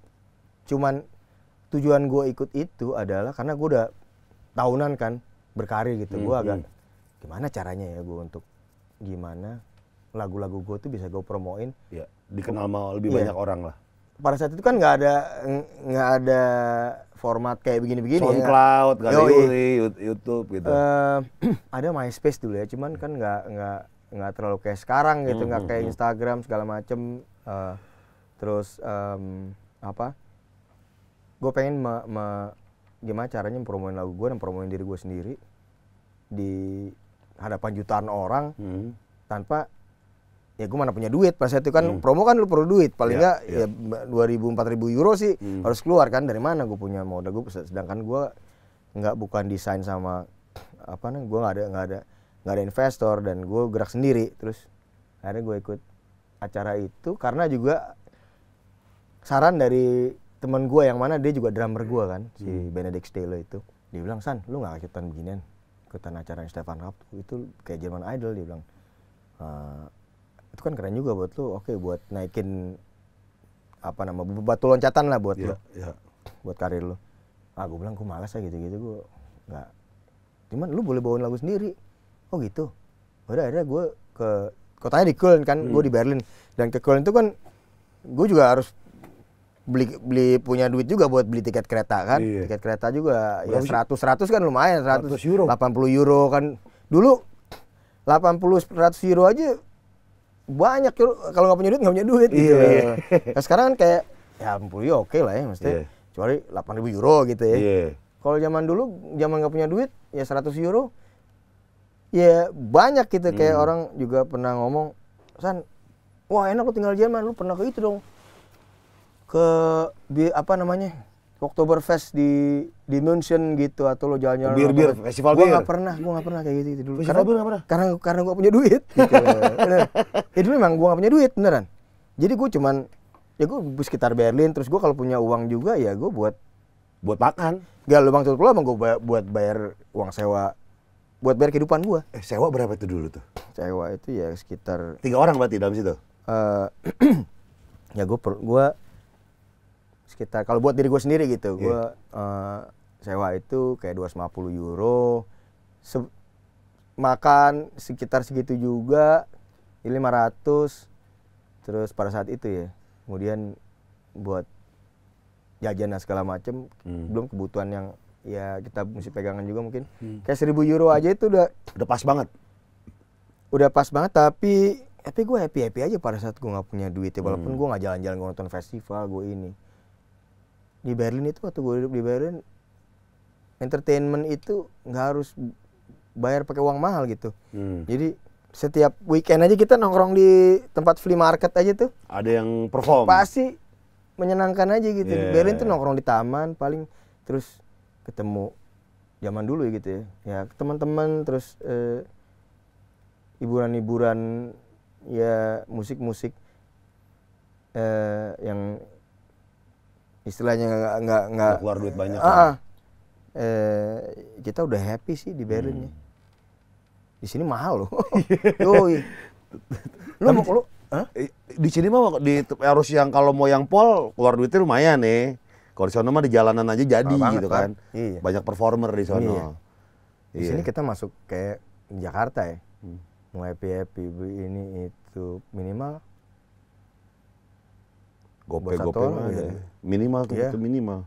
A: cuman tujuan gue ikut itu adalah karena gue udah tahunan kan berkarir gitu hmm, gue agak hmm. gimana caranya ya gue untuk gimana lagu-lagu gue tuh bisa gue promoin ya, dikenal mau lebih ya. banyak orang lah pada saat itu kan nggak ada nggak ada format kayak begini-begini ya. SoundCloud ya, nggak ada
B: YouTube gitu uh,
A: ada MySpace dulu ya cuman kan nggak nggak nggak terlalu kayak sekarang gitu nggak -hmm. kayak hmm, hmm. Instagram segala macem uh, terus um, apa gue pengen me, me, gimana caranya mempromoin lagu gue dan promoin diri gue sendiri di hadapan jutaan orang hmm. tanpa ya gue mana punya duit pas itu kan hmm. promo kan lu perlu duit paling ya, nggak ya. ya dua ribu empat ribu euro sih hmm. harus keluar kan dari mana gue punya modal gue sedangkan gue nggak bukan desain sama apa nih gue nggak ada nggak ada nggak ada investor dan gue gerak sendiri terus akhirnya gue ikut acara itu karena juga saran dari teman gue yang mana dia juga drummer gue kan hmm. si Benedict Stelo itu dia bilang san lu nggak kejutan beginian ikutan acara Stefan Rapp itu kayak Jerman Idol dia bilang uh, itu kan keren juga buat lu oke okay, buat naikin apa nama batu loncatan lah buat yeah, lu yeah. buat karir lu ah gue bilang gue malas ya gitu gitu gue nggak cuman lu boleh bawain lagu sendiri oh gitu udah akhirnya gue ke kotanya di Köln kan hmm. gue di Berlin dan ke Köln itu kan gue juga harus beli beli punya duit juga buat beli tiket kereta kan. Iya. Tiket kereta juga ya Berapa ya 100 100 kan lumayan 100, 100 euro. 80 euro kan. Dulu 80 100 euro aja banyak kalau nggak punya duit nggak punya duit iya. gitu. Iya. iya. Nah, sekarang kan kayak ya 80 euro iya, oke okay lah ya mesti. Iya. Kecuali 8000 euro gitu ya. Iya. Kalau zaman dulu zaman nggak punya duit ya 100 euro ya banyak gitu hmm. kayak orang juga pernah ngomong, "San, wah enak lu tinggal Jerman, lu pernah ke itu dong." ke apa namanya Oktoberfest di di München gitu atau lo jalan-jalan bir bir festival gue bir. gak pernah, gue gak pernah kayak gitu, gitu dulu. Festival karena, pernah. Karena karena gue punya duit. Gitu. ya dulu memang gue gak punya duit beneran. Jadi gue cuman ya gue sekitar Berlin terus gue kalau punya uang juga ya gue buat buat makan. Gak lubang tutup lo emang bayar, buat bayar uang sewa buat bayar kehidupan gue Eh, sewa berapa itu dulu tuh? Sewa itu ya sekitar tiga orang berarti dalam situ. Uh, ya gue gue sekitar kalau buat diri gue sendiri gitu yeah. gue uh, sewa itu kayak 250 euro Se makan sekitar segitu juga 500 terus pada saat itu ya kemudian buat jajan dan segala macem hmm. belum kebutuhan yang ya kita mesti pegangan juga mungkin hmm. kayak 1000 euro aja itu udah udah pas banget udah pas banget tapi tapi gue happy happy aja pada saat gue nggak punya duit ya walaupun hmm. gue nggak jalan-jalan gue nonton festival gue ini di Berlin itu waktu gue hidup di Berlin entertainment itu nggak harus bayar pakai uang mahal gitu hmm. jadi setiap weekend aja kita nongkrong di tempat flea market aja tuh ada yang perform pasti menyenangkan aja gitu yeah. di Berlin tuh nongkrong di taman paling terus ketemu zaman dulu ya gitu ya ya teman-teman terus hiburan eh, hiburan-hiburan ya musik-musik eh, yang istilahnya nggak nggak keluar duit banyak. Uh, uh, kita udah happy sih di Berlin hmm. ya. Di sini mahal loh. Iya. Yoi. lu mau lu huh? Eh, di sini mah di harus yang kalau mau
B: yang pol keluar duitnya lumayan nih. Kalau di sana mah di jalanan aja jadi banget, gitu kan. kan. Iya. Banyak performer di sana. Iya.
A: Di iya. sini kita masuk kayak Jakarta ya. Hmm. Mau happy happy ini itu minimal gope gope orang ya. ya. Minimal tuh ya. itu minimal.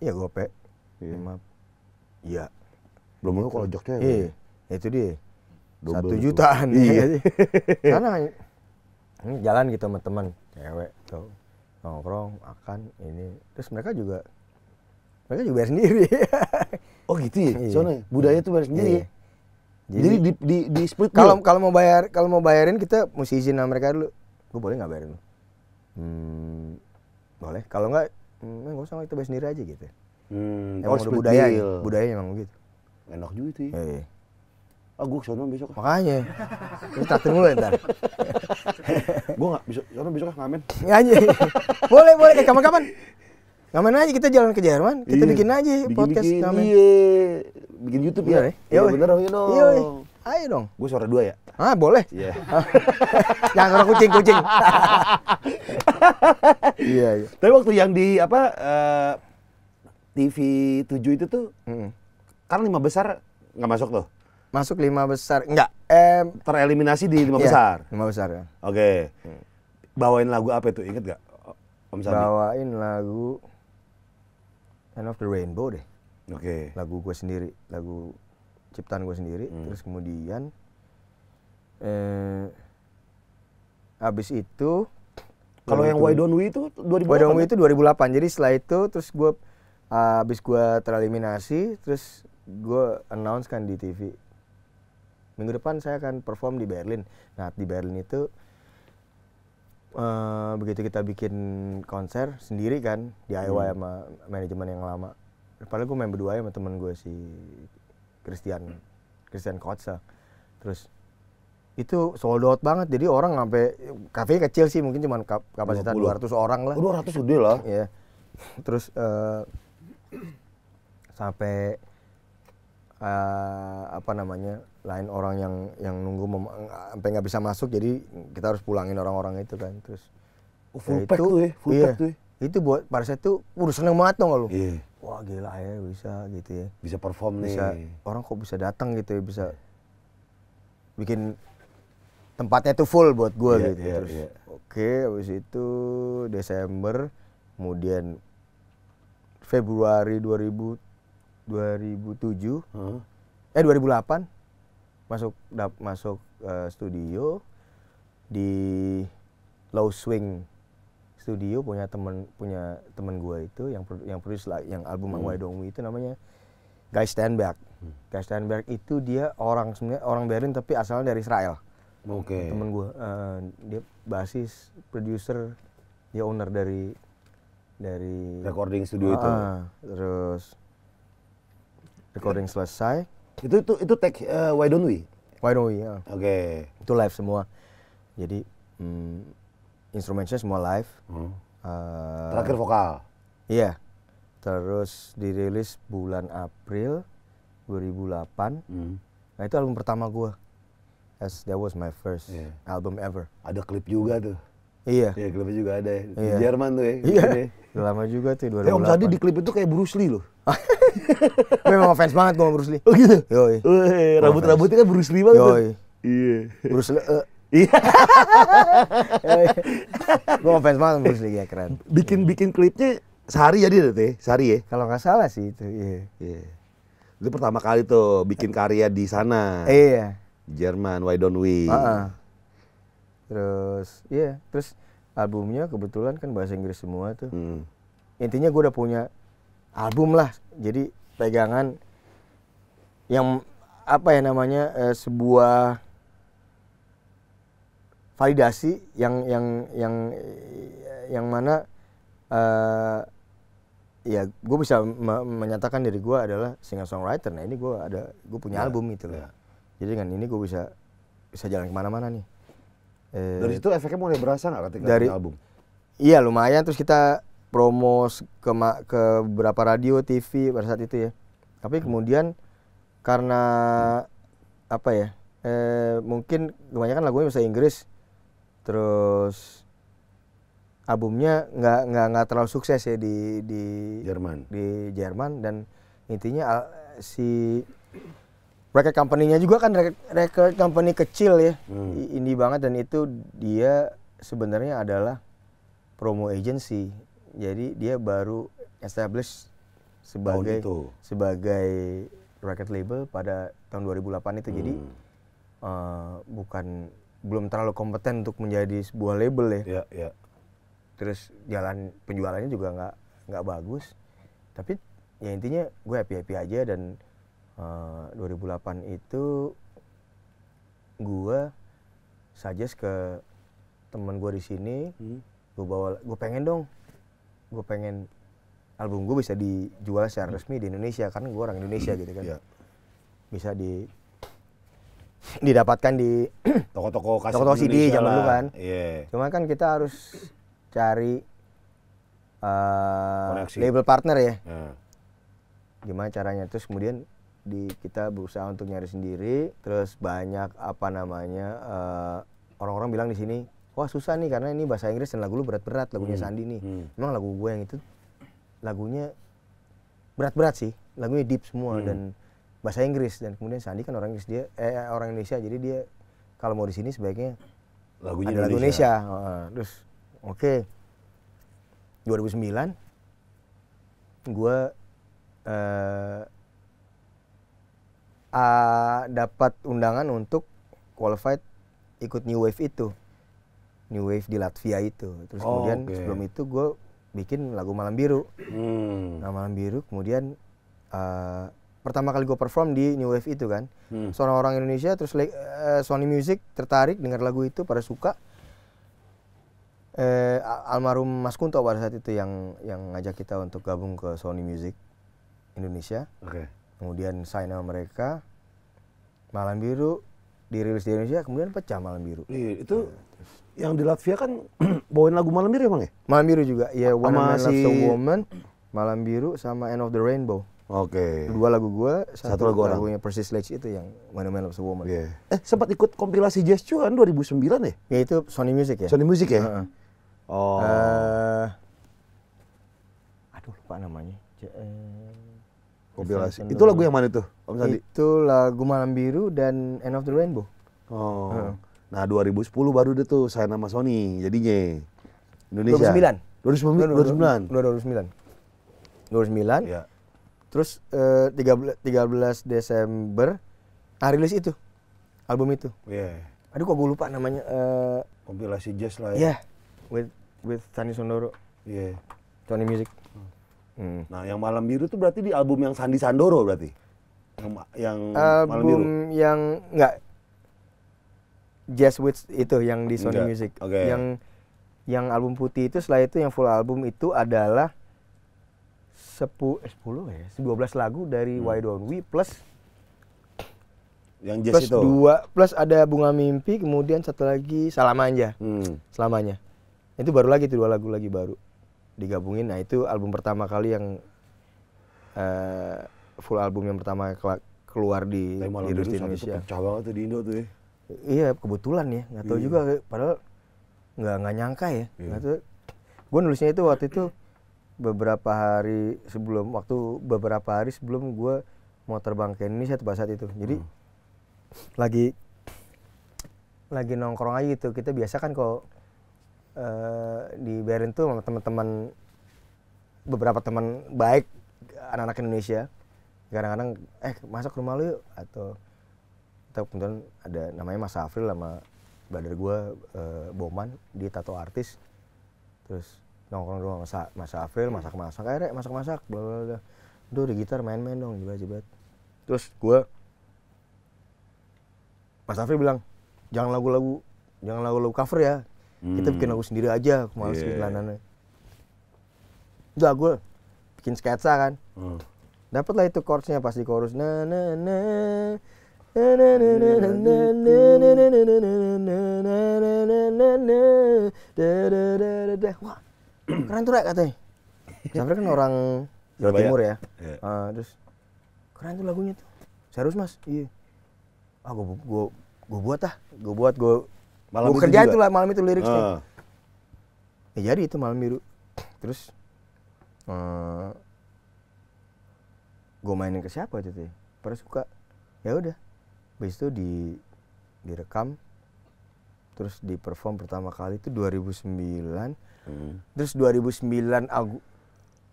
A: Iya gope. Iya. Minimal. Iya. Belum lu kalau joknya. Ya? Iya. Ya. Itu dia. Double Satu gitu. jutaan. Iya. iya. Karena kan, jalan gitu sama teman cewek tuh nongkrong makan ini terus mereka juga mereka juga bayar sendiri. oh gitu ya. Iya. Soalnya budaya tuh bayar iya. sendiri. yeah. Jadi, Jadi di, di, di split kalau kalau mau bayar kalau mau bayarin kita mesti izin sama mereka dulu. Gue oh, boleh nggak bayarin hmm, boleh kalau nggak hmm, nggak hmm, usah kita bayar sendiri aja gitu hmm, emang oh, udah budaya deal. budaya emang gitu enak juga itu ya E. Ah, gue kesana besok. Makanya.
D: Lu traktir mulu ya, ntar.
A: gue gak bisa, kesana besok ngamen. aja iya, boleh, boleh. Eh, kapan-kapan. Ngamen aja, kita jalan ke Jerman. Kita bikin aja podcast bikin, ngamen. Bikin Youtube ya. ya? Iya, bener. Iya, Ayo dong. Gue suara dua ya? Ah,
B: boleh. Iya. Yeah. Jangan suara kucing, kucing.
A: Iya,
D: iya.
B: Tapi waktu yang di apa uh, TV 7 itu tuh mm. kan lima besar nggak masuk tuh. Masuk lima besar. Enggak. Eh, tereliminasi
A: di lima yeah, besar. Lima besar ya. Oke. Okay. Bawain lagu apa itu? Ingat gak? Om Bawain lagu End of the Rainbow deh. Oke. Okay. Lagu gue sendiri, lagu ciptaan gue sendiri hmm. terus kemudian eh, habis itu kalau yang Why Don't We
B: itu 2008 Why Don't We itu
A: 2008 jadi setelah itu terus gue eh, habis gue tereliminasi terus gue announce kan di TV minggu depan saya akan perform di Berlin nah di Berlin itu uh, begitu kita bikin konser sendiri kan di hmm. sama manajemen yang lama. Padahal gue main berdua ya sama temen gue si Christian Christian Kotze terus itu sold out banget jadi orang sampai kafe kecil sih mungkin cuma kapasitas 20. 200 orang lah 200 udah lah ya terus uh, sampai uh, apa namanya lain orang yang yang nunggu sampai nggak bisa masuk jadi kita harus pulangin orang-orang itu kan terus oh, full ya pack itu, tuh ya, full iya, pack tuh ya. itu buat pada saat tuh udah seneng banget dong lu yeah wah gila ya bisa gitu ya bisa perform bisa, nih orang kok bisa datang gitu ya bisa bikin tempatnya tuh full buat gue yeah, gitu yeah, terus yeah. oke okay, habis itu Desember kemudian Februari 2000 2007 hmm. eh 2008 masuk masuk uh, studio di Low Swing studio punya temen punya temen gue itu yang yang produce yang album hmm. Why Don't We itu namanya Guy Steinberg. Hmm. Guy Steinberg itu dia orang sebenarnya orang Berlin tapi asalnya dari Israel. Oke. Okay. Temen gue uh, dia basis, producer dia owner dari dari recording studio uh, itu. Ah, terus recording ya. selesai. Itu itu itu take uh, Why Don't We? Why Don't We? ya Oke. Okay. Itu live semua. Jadi hmm, instrumennya semua live. Hmm. Uh, Terakhir vokal. Iya. Terus dirilis bulan April 2008. Hmm. Nah itu album pertama gue. As that was my first yeah. album ever. Ada klip juga tuh. Iya. Iya klipnya juga ada ya. Iya. Di Jerman tuh ya. Iya. Yeah. lama juga tuh 2008. Eh Om tadi di klip itu kayak Bruce Lee loh. gue memang fans banget gue sama Bruce Lee. Oh gitu? Yoi. Rambut-rambutnya kan Bruce Lee banget. Yoi. Iya. Bruce Lee, uh, Iya. gue fans banget Bruce Lee ya keren.
B: Bikin bikin klipnya sehari jadi ya, deh, ya? sehari ya. Kalau nggak salah sih itu. Iya. iya. Itu pertama kali tuh bikin karya di sana. Iya. Jerman, Why Don't We. Uh -uh.
A: Terus, iya. Terus albumnya kebetulan kan bahasa Inggris semua tuh. Hmm. Intinya gue udah punya album lah. Jadi pegangan yang apa ya namanya eh, sebuah validasi yang yang yang yang mana uh, ya gue bisa me menyatakan diri gue adalah singer songwriter nah ini gue ada gue punya yeah. album itu loh yeah. jadi dengan ini gue bisa bisa jalan kemana-mana nih eh, dari situ
B: efeknya mulai berasa nggak ketika dari album
A: iya lumayan terus kita promos ke ke beberapa radio TV pada saat itu ya tapi hmm. kemudian karena hmm. apa ya eh, mungkin kebanyakan lagunya bahasa Inggris terus albumnya nggak nggak nggak terlalu sukses ya di di Jerman di Jerman dan intinya si record company-nya juga kan record, company kecil ya hmm. ini banget dan itu dia sebenarnya adalah promo agency jadi dia baru establish sebagai oh, sebagai record label pada tahun 2008 itu hmm. jadi uh, eh, bukan belum terlalu kompeten untuk menjadi sebuah label ya. Iya, iya. Terus jalan penjualannya juga nggak nggak bagus. Tapi ya intinya gue happy happy aja dan uh, eh, 2008 itu gue suggest ke teman gue di sini, hmm. gue bawa, gue pengen dong, gue pengen album gue bisa dijual secara hmm. resmi di Indonesia kan gue orang Indonesia hmm. gitu kan. Yeah. Bisa di didapatkan di toko-toko kaset toko-toko CD zaman dulu kan. Yeah. Cuma kan kita harus cari uh, label partner ya. Yeah. Gimana caranya? Terus kemudian di kita berusaha untuk nyari sendiri, terus banyak apa namanya uh, orang-orang bilang di sini, wah susah nih karena ini bahasa Inggris dan lagu lu berat-berat, lagunya hmm. Sandi nih. Hmm. Emang lagu gue yang itu lagunya berat-berat sih, lagunya deep semua hmm. dan bahasa Inggris dan kemudian Sandi kan orang Inggris dia eh, eh orang Indonesia jadi dia kalau mau di sini sebaiknya lagunya ada Indonesia. lagu Indonesia. Uh, terus oke. Okay. 2009 gue uh, uh, dapat undangan untuk qualified ikut New Wave itu. New Wave di Latvia itu. Terus oh, kemudian okay. sebelum itu gue bikin lagu Malam Biru. Hmm. Nah Malam Biru kemudian uh, pertama kali gue perform di New Wave itu kan. Hmm. Seorang orang Indonesia terus uh, Sony Music tertarik dengar lagu itu pada suka. Eh, almarhum Mas Kunto pada saat itu yang yang ngajak kita untuk gabung ke Sony Music Indonesia. Okay. Kemudian sign sama mereka. Malam Biru dirilis di Indonesia, kemudian pecah Malam Biru. Iya, eh, itu yang di Latvia kan bawain lagu Malam Biru emang ya, ya? Malam Biru juga. Ya, One Man si... Loves a Woman, Malam Biru sama End of the Rainbow. Oke. Okay. Dua lagu gue, satu, satu lagu lagunya orang. Persis Sledge itu yang When Monument of a Woman. Yeah.
B: Eh sempat ikut kompilasi Jazz kan
A: 2009 ya? Ya itu Sony Music ya. Sony Music ya. Uh -huh. Oh. Uh, aduh lupa namanya. J uh, kompilasi. Itu lagu yang mana tuh? Om Sandi? Itu lagu Malam Biru dan End of the Rainbow. Oh. Uh -huh.
B: Nah 2010 baru dia tuh saya nama Sony jadinya Indonesia.
A: 2009. 2009. 2009. 2009. 2009. 2009. Ya Terus eh, 13 13 Desember nah, rilis itu album itu. Iya. Yeah. Aduh kok gue lupa namanya eh kompilasi jazz lah ya. Yeah. With with Sandi Sondoro.
B: Iya. Yeah. Tony Music. Hmm. hmm. Nah, yang Malam Biru itu berarti di album yang Sandi Sandoro berarti. Yang yang album Malam Biru.
A: yang enggak Jazz with itu yang di Sony enggak. Music. Okay. Yang yang album putih itu setelah itu yang full album itu adalah 10 eh 10 ya, 12 lagu dari hmm. Why Don't We plus yang plus itu. dua plus ada bunga mimpi kemudian satu lagi selamanya hmm. selamanya itu baru lagi itu dua lagu lagi baru digabungin nah itu album pertama kali yang uh, full album yang pertama keluar di, eh, industri di Indonesia itu pecah tuh di Indo tuh ya iya kebetulan ya nggak tahu iya. juga padahal nggak nggak nyangka ya Iya. gue nulisnya itu waktu itu beberapa hari sebelum waktu beberapa hari sebelum gue mau terbang ke Indonesia tuh saat itu jadi hmm. lagi lagi nongkrong aja gitu kita biasa kan kok e, eh, di Berlin tuh sama teman-teman beberapa teman baik anak-anak Indonesia kadang-kadang eh masuk rumah lu yuk atau atau kemudian ada namanya Mas Afril sama badar gue uh, Boman dia tato artis terus nongkrong doang masa masa April masak masak eh rek masak masak bla bla bla tuh di gitar main-main dong jebat jebat terus gue Mas Afri bilang jangan lagu-lagu jangan lagu-lagu cover ya hmm. kita bikin lagu sendiri aja aku malas yeah. bikin udah gue bikin sketsa kan hmm. lah itu chordsnya pas di chorus
D: na na na Wah, keren tuh rek katanya Sampai kan orang Jawa Timur ya yeah.
A: Iya. uh, terus keren tuh lagunya tuh serius mas iya ah gue gue gue buat ah gue buat gue malam gua kerjain lah malam itu liriknya uh. ya jadi itu malam biru terus uh, eh, gue mainin ke siapa itu tuh ya? pada suka ya udah habis itu di direkam terus di perform pertama kali itu 2009 hmm. terus 2009 Agu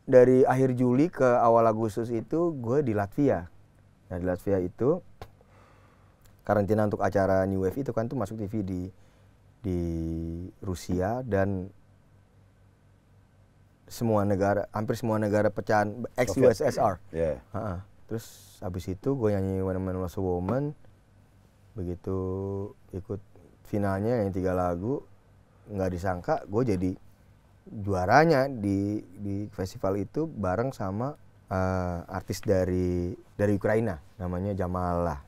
A: dari akhir Juli ke awal Agustus itu gue di Latvia nah di Latvia itu karantina untuk acara New Wave itu kan tuh masuk TV di di Rusia dan semua negara hampir semua negara pecahan ex USSR iya. yeah. Ha -ha. terus habis itu gue nyanyi When a Man Was a Woman begitu ikut finalnya yang tiga lagu nggak disangka gue jadi juaranya di di festival itu bareng sama uh, artis dari dari Ukraina namanya Jamala.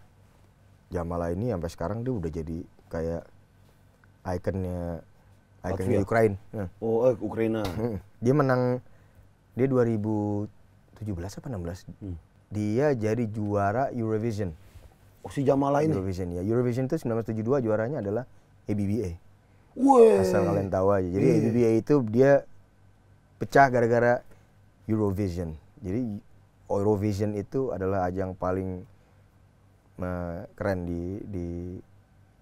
A: Jamala ini sampai sekarang dia udah jadi kayak ikonnya
B: ikonnya Ukraina. Oh, eh, Ukraina.
A: Dia menang dia 2017 apa 16. Hmm. Dia jadi juara Eurovision. Oh, si Jamala ini. Eurovision ya. Eurovision itu 1972 juaranya adalah ABBA.
D: Wey. Asal kalian tahu aja. Jadi yeah.
A: ABBA itu dia pecah gara-gara Eurovision. Jadi Eurovision itu adalah ajang paling uh, keren di di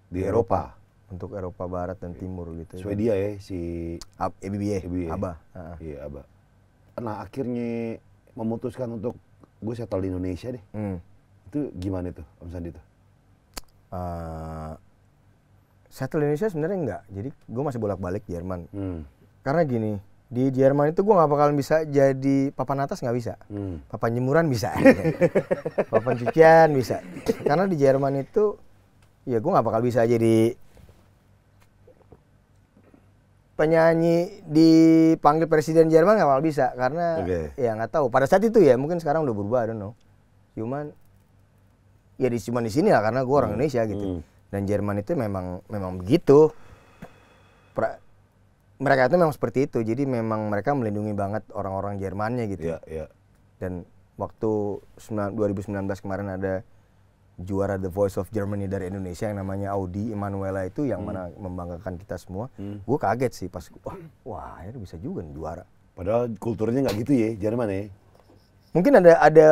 A: di Eropa. Eropa untuk Eropa Barat dan iya. Timur gitu. Swedia ya si Ab ABBA, ABBA. ABBA. Iya,
B: ABBA. Nah, akhirnya memutuskan untuk gue settle di Indonesia deh. Hmm.
A: Itu gimana tuh Om Sandi tuh? Uh, Settle Indonesia sebenarnya enggak. Jadi gue masih bolak-balik Jerman. Hmm. Karena gini, di Jerman itu gue nggak bakalan bisa jadi papan atas nggak bisa, hmm. papan jemuran bisa, papan cucian bisa. Karena di Jerman itu, ya gue nggak bakal bisa jadi penyanyi dipanggil presiden Jerman nggak bakal bisa karena okay. ya nggak tahu. Pada saat itu ya mungkin sekarang udah berubah, I don't know. Cuman ya di cuman di sini lah karena gue orang hmm. Indonesia gitu. Hmm dan Jerman itu memang memang begitu pra, mereka itu memang seperti itu jadi memang mereka melindungi banget orang-orang Jermannya gitu yeah, yeah. dan waktu 2019 kemarin ada juara The Voice of Germany dari Indonesia yang namanya Audi Emanuela itu yang hmm. mana membanggakan kita semua hmm. gue kaget sih pas wah wah ini bisa juga nih juara padahal kulturnya nggak gitu ya Jerman ya mungkin ada ada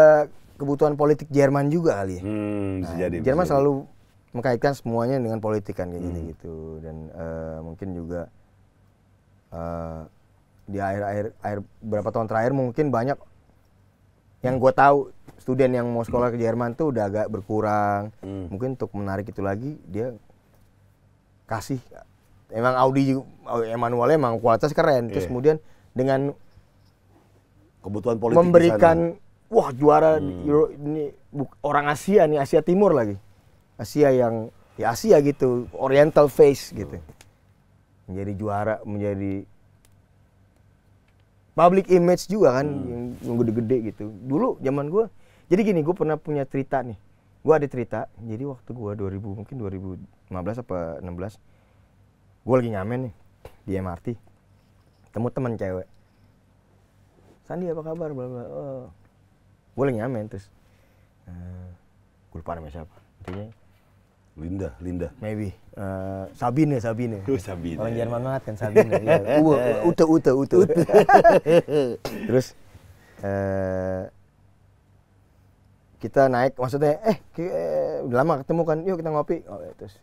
A: kebutuhan politik Jerman juga kali ya. Hmm, nah, jadi, Jerman selalu mengkaitkan semuanya dengan politik kan kayak hmm. gitu gitu dan uh, mungkin juga uh, di akhir akhir akhir berapa tahun terakhir mungkin banyak yang gue tahu student yang mau sekolah ke Jerman tuh udah agak berkurang hmm. mungkin untuk menarik itu lagi dia kasih emang Audi Emmanuel emang kualitas keren iya. terus kemudian dengan kebutuhan politik memberikan wah juara hmm. Euro, ini orang Asia nih Asia Timur lagi Asia yang ya Asia gitu, Oriental face gitu. Menjadi juara, menjadi public image juga kan hmm. yang, gede-gede gitu. Dulu zaman gue, jadi gini gue pernah punya cerita nih. Gue ada cerita, jadi waktu gue 2000 mungkin 2015 apa 16, gue lagi ngamen nih di MRT, temu teman cewek. Sandi apa kabar? Bla bla. Oh. Gue lagi ngamen terus. Uh, eh, gue lupa namanya siapa. Intinya Linda, Linda. Maybe. Uh, Sabine, Sabine. Oh, Sabine. Orang Jerman banget kan Sabine. ya. Ute, Ute, Ute. ute. Terus uh, kita naik, maksudnya eh, eh udah lama ketemu kan, yuk kita ngopi. Oh, ya, terus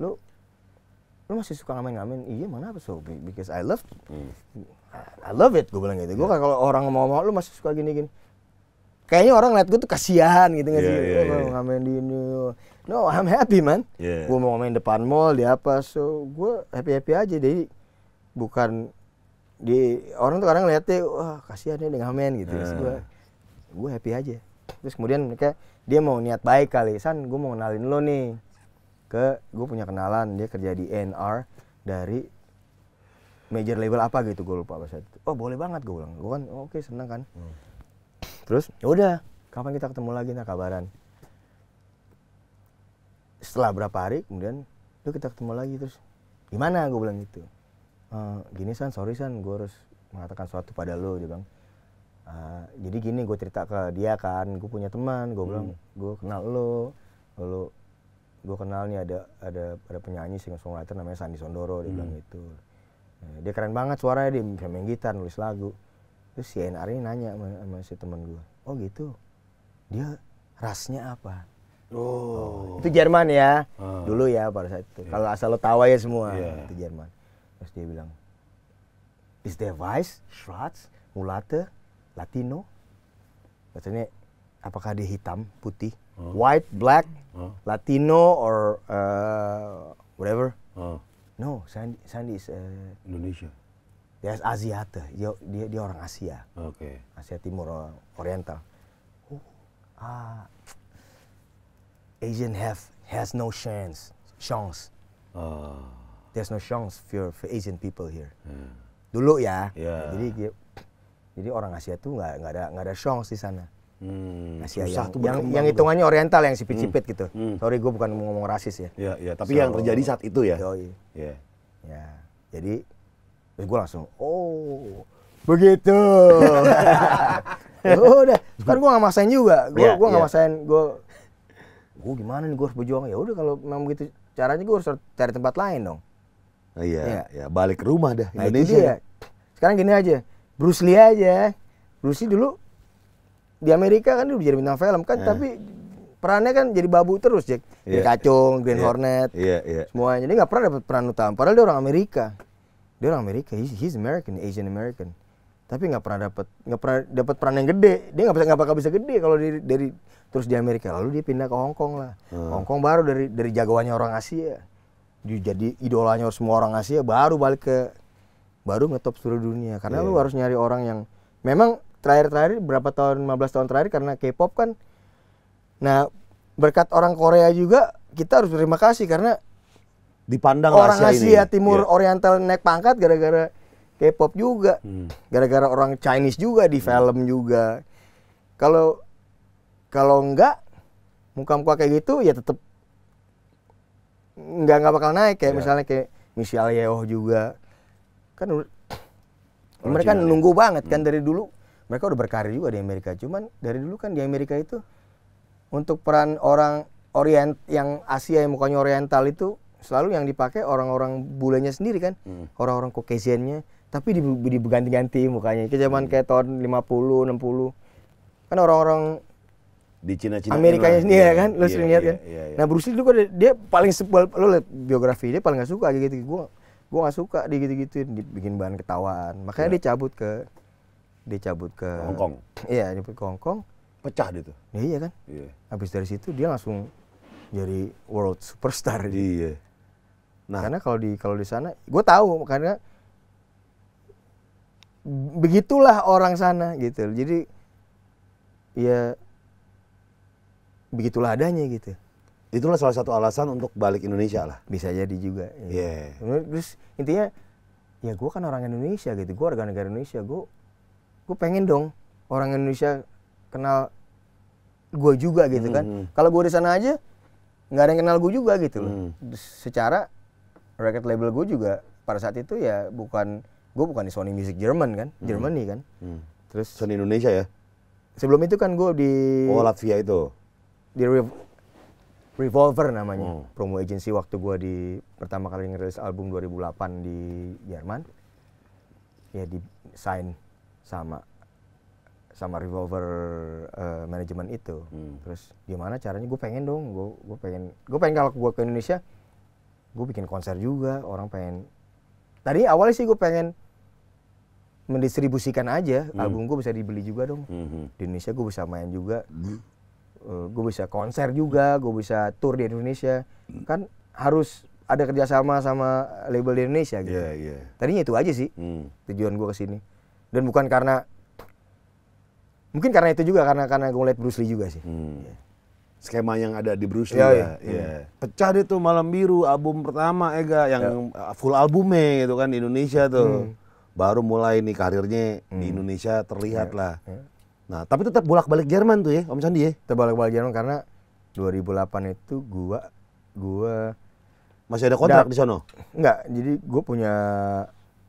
A: lu lu masih suka ngamen-ngamen? Iya, mana apa so? Because I love hmm. I love it, gue bilang gitu. Yeah. Gue kan kalau orang mau mau lu masih suka gini-gini. Kayaknya orang liat gue tuh kasihan gitu nggak yeah, sih? Yeah, yeah, oh, yeah. ngamen di ini oh no I'm happy man yeah. gue mau main depan mall di apa so gue happy happy aja jadi bukan di orang tuh kadang lihatnya wah kasihan dia ngamen gitu yeah. gue gue happy aja terus kemudian mereka dia mau niat baik kali san gue mau kenalin lo nih ke gue punya kenalan dia kerja di NR dari major label apa gitu gue lupa bahasa itu oh boleh banget gue bilang gue kan oh, oke okay, seneng kan hmm. terus ya udah kapan kita ketemu lagi nah kabaran setelah berapa hari kemudian lu kita ketemu lagi terus gimana gue bilang gitu uh, gini san sorry san gue harus mengatakan sesuatu pada lu dia bilang uh, jadi gini gue cerita ke dia kan gue punya teman gue bilang hmm. gue kenal lo lo gue kenal nih ada ada ada penyanyi sing songwriter namanya Sandi Sondoro dia hmm. bilang gitu nah, dia keren banget suaranya dia bisa main gitar nulis lagu terus si NR ini nanya sama, sama si teman gue oh gitu dia rasnya apa Oh. Itu Jerman ya. Uh. Dulu ya pada saat itu. Yeah. Kalau asal lo tawa ya semua. Yeah. Itu Jerman. Terus dia bilang, is there Weiss, Schwarz, Mulatte, Latino? Katanya, apakah dia hitam, putih, uh. white, black, uh. Latino, or uh, whatever? Uh. No, Sandy, Sandy is... Uh, Indonesia? Dia Asia Asiate, dia, dia, dia orang Asia. Okay. Asia Timur, uh, Oriental.
D: Oh, ah,
A: Asian have has no chance. Chance. Oh. There's no chance for for Asian people here. Hmm. Dulu ya. Yeah. Jadi jadi orang Asia tuh nggak nggak ada nggak ada chance di sana. Hmm, Asia yang, yang, yang hitungannya oriental yang sipit-sipit hmm. gitu. Hmm. Sorry gue bukan ngomong rasis ya. Iya, iya, tapi so, yang terjadi saat itu ya. Iya. Yeah. Ya. Jadi terus gue langsung oh begitu. Oh udah, kan gue nggak masain juga. Gue yeah, gue nggak yeah. masain gue gue gimana nih gue harus berjuang ya udah kalau memang begitu caranya gue harus cari tempat lain dong oh, iya ya. ya balik ke rumah dah nah, Indonesia ya. sekarang gini aja Bruce Lee aja Bruce Lee dulu di Amerika kan dulu jadi bintang film kan eh. tapi perannya kan jadi babu terus Jack yeah. jadi iya. kacung Green yeah. Hornet yeah. Yeah. semuanya jadi nggak pernah dapat peran utama padahal dia orang Amerika dia orang Amerika he's, he's American Asian American tapi nggak pernah dapat nggak pernah dapat peran yang gede dia nggak bisa nggak bakal bisa gede kalau dari, dari terus di Amerika lalu dia pindah ke Hong Kong lah hmm. Hong Kong baru dari dari jagoannya orang Asia jadi idolanya semua orang Asia baru balik ke baru ngetop seluruh dunia karena yeah. lu iya. harus nyari orang yang memang terakhir-terakhir berapa tahun 15 tahun terakhir karena K-pop kan nah berkat orang Korea juga kita harus berterima kasih karena dipandang orang Asia, Asia ini. Timur yeah. Oriental naik pangkat gara-gara K-pop juga. Hmm. Gara-gara hmm. orang Chinese juga di hmm. film juga. Kalau kalau enggak muka-muka kayak gitu ya tetap enggak nggak bakal naik kayak yeah. misalnya kayak Michelle Yeoh juga kan Original mereka ya? nunggu ya. banget kan hmm. dari dulu mereka udah berkarir juga di Amerika cuman dari dulu kan di Amerika itu untuk peran orang Orient yang Asia yang mukanya Oriental itu selalu yang dipakai orang-orang bulenya sendiri kan hmm. orang-orang hmm. Caucasiannya tapi di diganti-ganti mukanya ke zaman hmm. kayak tahun enam puluh kan orang-orang
B: di Cina-Cina Amerikanya sendiri
A: ya kan lu iya, sering lihat iya, kan iya, iya. nah Bruce Lee juga dia, dia paling sebel lo liat biografi dia paling gak suka gitu gue gue gak suka di gitu gitu bikin bahan ketawaan makanya yeah. dia cabut ke dia cabut ke Hongkong iya dia ke Kong pecah dia tuh ya, iya kan iya. habis dari situ dia langsung jadi world superstar iya nah karena kalau di kalau di sana gue tahu karena begitulah orang sana gitu jadi ya begitulah adanya gitu itulah salah satu alasan untuk balik Indonesia lah bisa jadi juga ya. yeah. terus intinya ya gue kan orang Indonesia gitu gue warga negara Indonesia gue gue pengen dong orang Indonesia kenal gue juga gitu kan mm-hmm. kalau gue di sana aja nggak ada yang kenal gue juga gitu loh mm. secara record label gue juga pada saat itu ya bukan gue bukan di Sony Music Jerman kan hmm. Germany kan hmm. terus Sony Indonesia ya sebelum itu kan gue di oh Latvia itu di Re Revolver namanya hmm. promo agency waktu gue di pertama kali ngerilis album 2008 di Jerman ya di sign sama sama revolver uh, eh, manajemen itu hmm. terus gimana caranya gue pengen dong gue gue pengen gue pengen kalau gue ke Indonesia gue bikin konser juga orang pengen tadi awalnya sih gue pengen mendistribusikan aja hmm. album gue bisa dibeli juga dong hmm. di Indonesia gue bisa main juga hmm. uh, eh, gue bisa konser juga gue bisa tour di Indonesia hmm. kan harus ada kerjasama sama label di Indonesia gitu yeah, yeah. tadinya itu aja sih hmm. tujuan gue kesini dan bukan karena mungkin karena itu juga karena karena gue liat Bruce Lee juga sih hmm.
B: skema yang ada di Bruce Lee. Iya, ya. Yeah. Iya. Hmm. Pecah deh tuh Malam Biru album pertama Ega yang yeah. full albumnya gitu kan di Indonesia tuh. Hmm baru mulai nih karirnya hmm. di
A: Indonesia terlihat yeah. lah. Yeah. Nah, tapi tetap bolak-balik Jerman tuh ya, Om Sandi ya. Tetap bolak-balik Jerman karena 2008 itu gua gua masih ada kontrak di sono? Enggak, jadi gua punya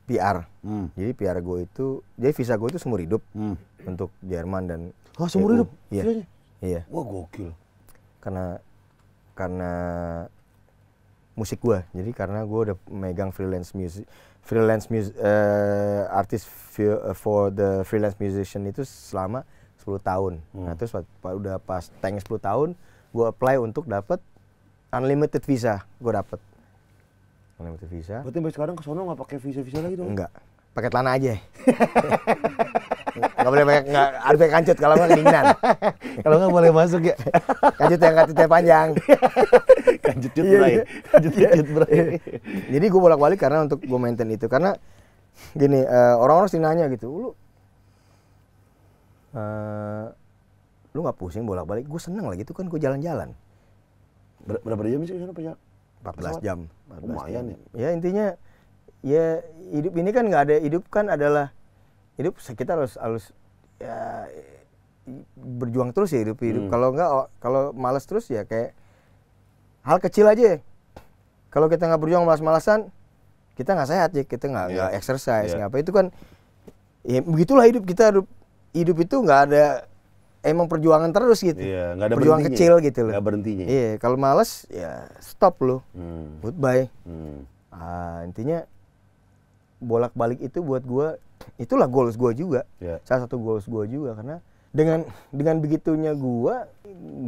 A: PR. Hmm. Jadi PR gua itu, jadi visa gua itu seumur hidup hmm. untuk Jerman dan Oh, seumur hidup? Iya. Iya. Yeah. Wah, gokil. Karena karena musik gua. Jadi karena gua udah megang freelance music freelance mus uh, artis eh, for the freelance musician itu selama 10 tahun. Nah, hmm. Nah, terus udah pas tank 10 tahun, gue apply untuk dapat unlimited visa, gue dapet unlimited visa. Berarti sampai sekarang ke sono nggak pakai visa visa lagi dong? Enggak, pakai celana aja. Gak boleh banyak, gak, harus banyak kancut kalau gak kedinginan. kalau nggak boleh masuk ya. Kancut yang kancutnya panjang. kancut jut berai. Kancut jut berai. Jadi gue bolak-balik karena untuk gue maintain itu. Karena gini, orang eh, orang-orang sih nanya gitu, lu uh, lu gak pusing bolak-balik, gue seneng lah gitu kan gue jalan-jalan. Ber berapa jam sih sana ya? jam? 14 jam. 14 Lumayan ya. Ya intinya ya hidup ini kan gak ada hidup kan adalah hidup kita harus harus ya, berjuang terus ya hidup hidup. Hmm. Kalau enggak oh, kalau malas terus ya kayak hal kecil aja. Kalau kita nggak berjuang malas-malasan, kita nggak sehat ya, kita nggak yeah. Iya. exercise, yeah. Iya. apa itu kan ya begitulah hidup kita hidup hidup itu nggak ada emang perjuangan terus gitu. yeah, iya, gak ada perjuangan kecil gitu loh. Gak berhentinya. Iya, kalau malas ya stop lo. Hmm. Goodbye. Hmm. Ah, intinya bolak-balik itu buat gue itulah goals gue juga yeah. salah satu goals gue juga karena dengan dengan begitunya gue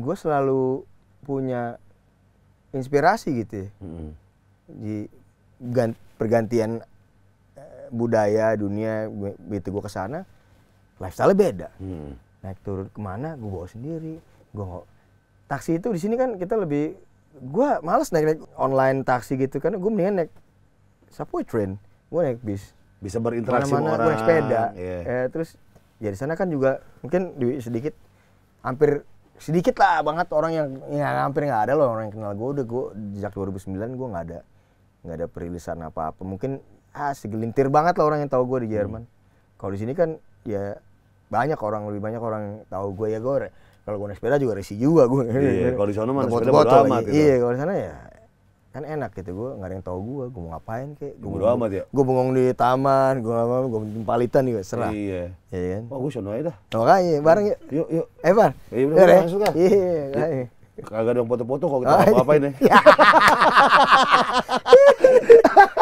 A: gue selalu punya inspirasi gitu ya. Mm-hmm. Di gant, pergantian eh, budaya dunia begitu gue kesana lifestyle beda. Mm-hmm. Naik turun kemana gue bawa sendiri. Gue nggak taksi itu di sini kan kita lebih gue males naik naik online taksi gitu kan gue mendingan naik subway train gue naik bis bisa berinteraksi sama orang sepeda iya. yeah. eh, terus ya di sana kan juga mungkin di, sedikit hampir sedikit lah banget orang yang ya hampir nggak ada loh orang yang kenal gue udah gue sejak 2009 gue nggak ada nggak ada perilisan apa apa mungkin ah segelintir banget lah orang yang tahu gue di hmm. Jerman hmm. kalau di sini kan ya banyak orang lebih banyak orang yang tahu gue ya gue kalau gue naik sepeda juga resi juga gue iya kalau di sana mana sepeda bodoh iya, gitu. iya kalau di sana ya kan enak gitu gue nggak ada yang tau gue gue mau ngapain kek gue bodo amat ya gue bengong di taman gue apa gue palitan juga serah iya iya kan oh gue seneng aja dah nah, makanya bareng yuk yuk yuk eh bar iya bener ya? iya, iya
B: kagak dong foto-foto kok kita apa ngapain nih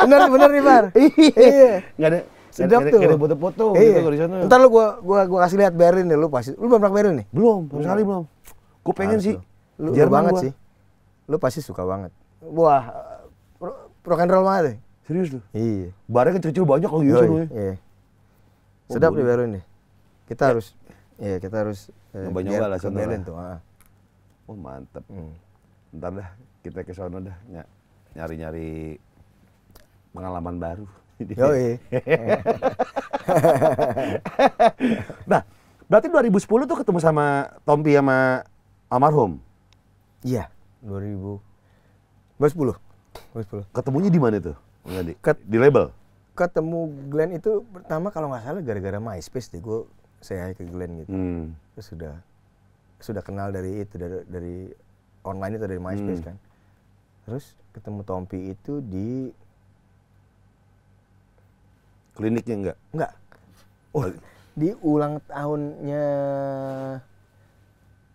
D: bener bener nih bar iya, iya.
B: nggak ada Sedap tuh. Kira foto-foto iya. gitu kalau di sana. Entar
A: lu gua gua gua kasih lihat Berlin deh lu pasti. Lu belum pernah Berlin nih? Belum, belum sekali belum. Gua pengen sih. Lu, banget sih. Lu pasti suka banget. Wah, pro and roll banget ya? Serius lu? Iya. Barangnya kecil-kecil banyak kalau gitu loh. Iya. Oh, Sedap nih ya baru ini. Kita ya. harus iya, kita harus eh, nyoba nyoba lah ah. Oh,
B: mantep. Hmm. Ntar dah kita ke sana dah nyari-nyari pengalaman baru. iya. nah, berarti 2010 tuh ketemu sama Tompi sama almarhum.
A: Iya, 2000 Bawah 10. Bawah 10. Ketemunya di mana tuh? Di, Ket, di label? Ketemu Glenn itu pertama kalau nggak salah gara-gara MySpace deh gue saya ke Glenn gitu. Hmm. Terus sudah sudah kenal dari itu dari, dari online itu dari MySpace hmm. kan. Terus ketemu Tompi itu di kliniknya enggak? Enggak. Oh, di ulang tahunnya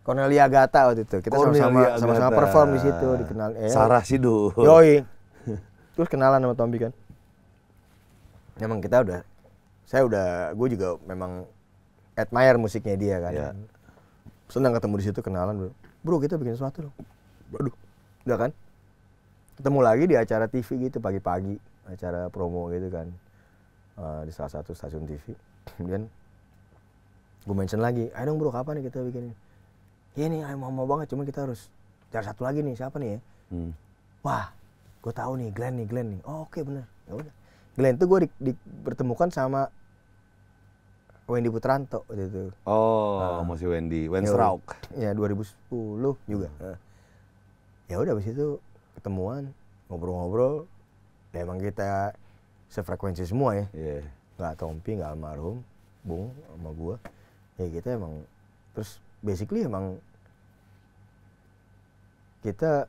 A: Cornelia Agata waktu itu. Kita sama-sama sama-sama perform di situ, dikenal. Eh, Sarah Sidu. Yoi. Terus kenalan sama Tombi kan. Memang kita udah, saya udah, gue juga memang admire musiknya dia kan. Yeah. Senang ketemu di situ kenalan bro. Bro kita bikin sesuatu dong. Aduh, udah kan? Ketemu lagi di acara TV gitu pagi-pagi, acara promo gitu kan uh, di salah satu stasiun TV. Kemudian gue mention lagi, ayo dong bro kapan nih kita bikin ya nih ah, mau mau banget cuma kita harus cari satu lagi nih siapa nih ya hmm. wah gue tahu nih Glenn nih Glenn nih oh, oke okay, bener ya udah Glenn tuh gue di, di, bertemukan sama Wendy Putranto waktu itu
B: oh nah, masih Wendy Wendy Strauk
A: ya 2010 ya, juga hmm. nah. ya udah abis itu ketemuan ngobrol-ngobrol ya emang kita sefrekuensi semua ya yeah. Gak Tompi nggak almarhum Bung sama gue ya kita emang terus basically emang kita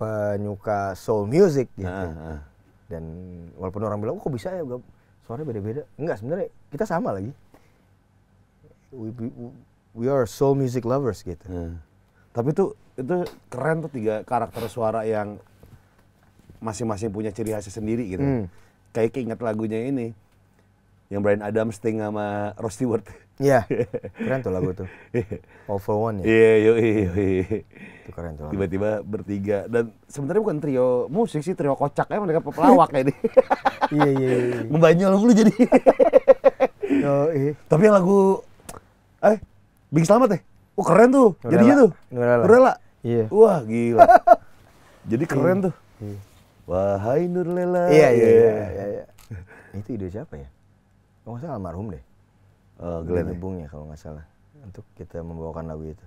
A: penyuka soul music gitu. Uh, Dan walaupun orang bilang, oh, kok bisa ya suara beda-beda. Enggak, sebenarnya kita sama lagi. We, we, we are soul music lovers gitu. Ah. Tapi tuh
B: itu keren tuh tiga karakter suara yang masing-masing punya ciri khasnya sendiri gitu. Hmm. Kayak keinget lagunya ini yang Brian Adams Sting sama Ross Stewart. Iya. Keren tuh lagu tuh. All for One ya. Iya, yo iya. Itu keren tuh. Tiba-tiba bertiga dan sebenarnya bukan trio musik sih, trio kocak ya mereka pelawak ini. Iya, iya, iya, iya. Membanyol lu jadi. yo, iya. Tapi yang lagu eh Bing Selamat ya? Oh keren tuh, Jadi jadinya tuh. Iya. Wah gila. jadi keren iya, tuh. Iya. Wahai Nurlela. Iya, iya, iya, iya.
A: iya, Itu ide siapa ya? Kalau nggak salah almarhum deh uh, Glenn ya? Ebung ya kalau nggak salah untuk kita membawakan lagu itu.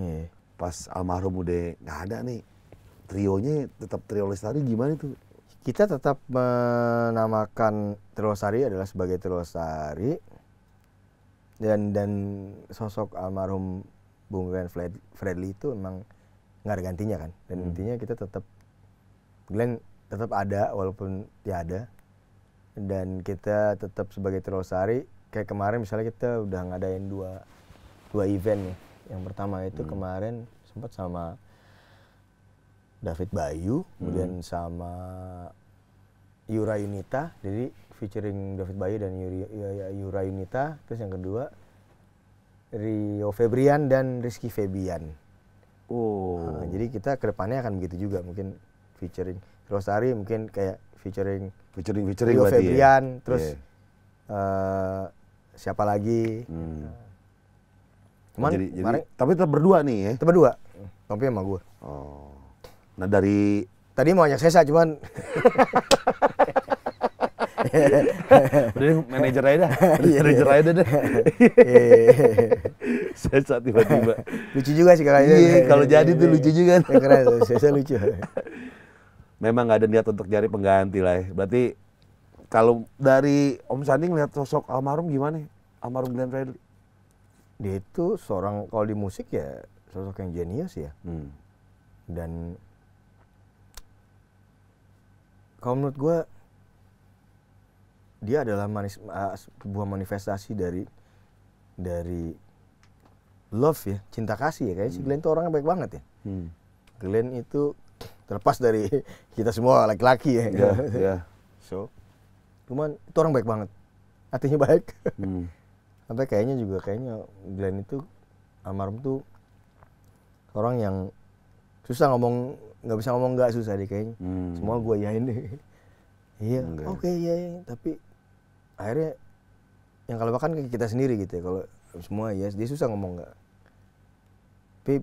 A: Nih iya, Pas almarhum udah nggak ada nih trionya tetap trio lestari gimana itu? Kita tetap menamakan trio lestari adalah sebagai trio lestari dan dan sosok almarhum Bung Glenn Fredly itu emang nggak ada gantinya kan dan hmm. intinya kita tetap Glenn tetap ada walaupun tiada dan kita tetap sebagai terosari kayak kemarin misalnya kita udah ngadain dua dua event nih yang pertama itu hmm. kemarin sempat sama David Bayu hmm. kemudian sama Yura Yunita jadi featuring David Bayu dan ya, ya, Yura Yunita terus yang kedua Rio Febrian dan Rizky Febian oh nah, jadi kita kedepannya akan begitu juga mungkin featuring Rosari mungkin kayak featuring featuring featuring Rio ya? Febrian, ya. terus yeah. Iya. uh, siapa lagi? Hmm. Uh, cuman jadi, jadi, tapi tetap berdua nih ya. Tetap berdua. tapi sama gue. Oh. Nah dari tadi mau ajak saya cuman Udah manajer aja dah. Iya, manajer iya. aja deh. Sesa tiba-tiba. Lucu juga
B: sih kalau Iya, kalau jadi tuh lucu juga. Keren, saya lucu memang nggak ada niat untuk cari pengganti lah. Ya. Berarti kalau dari Om Sandi ngeliat sosok almarhum
A: gimana? Almarhum Glenn Fredly? Dia itu seorang kalau di musik ya sosok yang jenius ya. Hmm. Dan kalau menurut gue dia adalah manis, uh, sebuah manifestasi dari dari love ya cinta kasih ya kayaknya hmm. si Glenn itu orangnya baik banget ya. Hmm. Glenn itu terlepas dari kita semua laki-laki ya. Yeah, yeah. So, cuman itu orang baik banget, hatinya baik. Hmm. Sampai kayaknya juga kayaknya Glenn itu Amarum tuh orang yang susah ngomong nggak bisa ngomong nggak susah deh kayaknya. Hmm. Semua gue yain deh. iya, oke okay, iya, iya, tapi akhirnya yang kalau bahkan kita sendiri gitu ya kalau semua ya yes, dia susah ngomong nggak. Tapi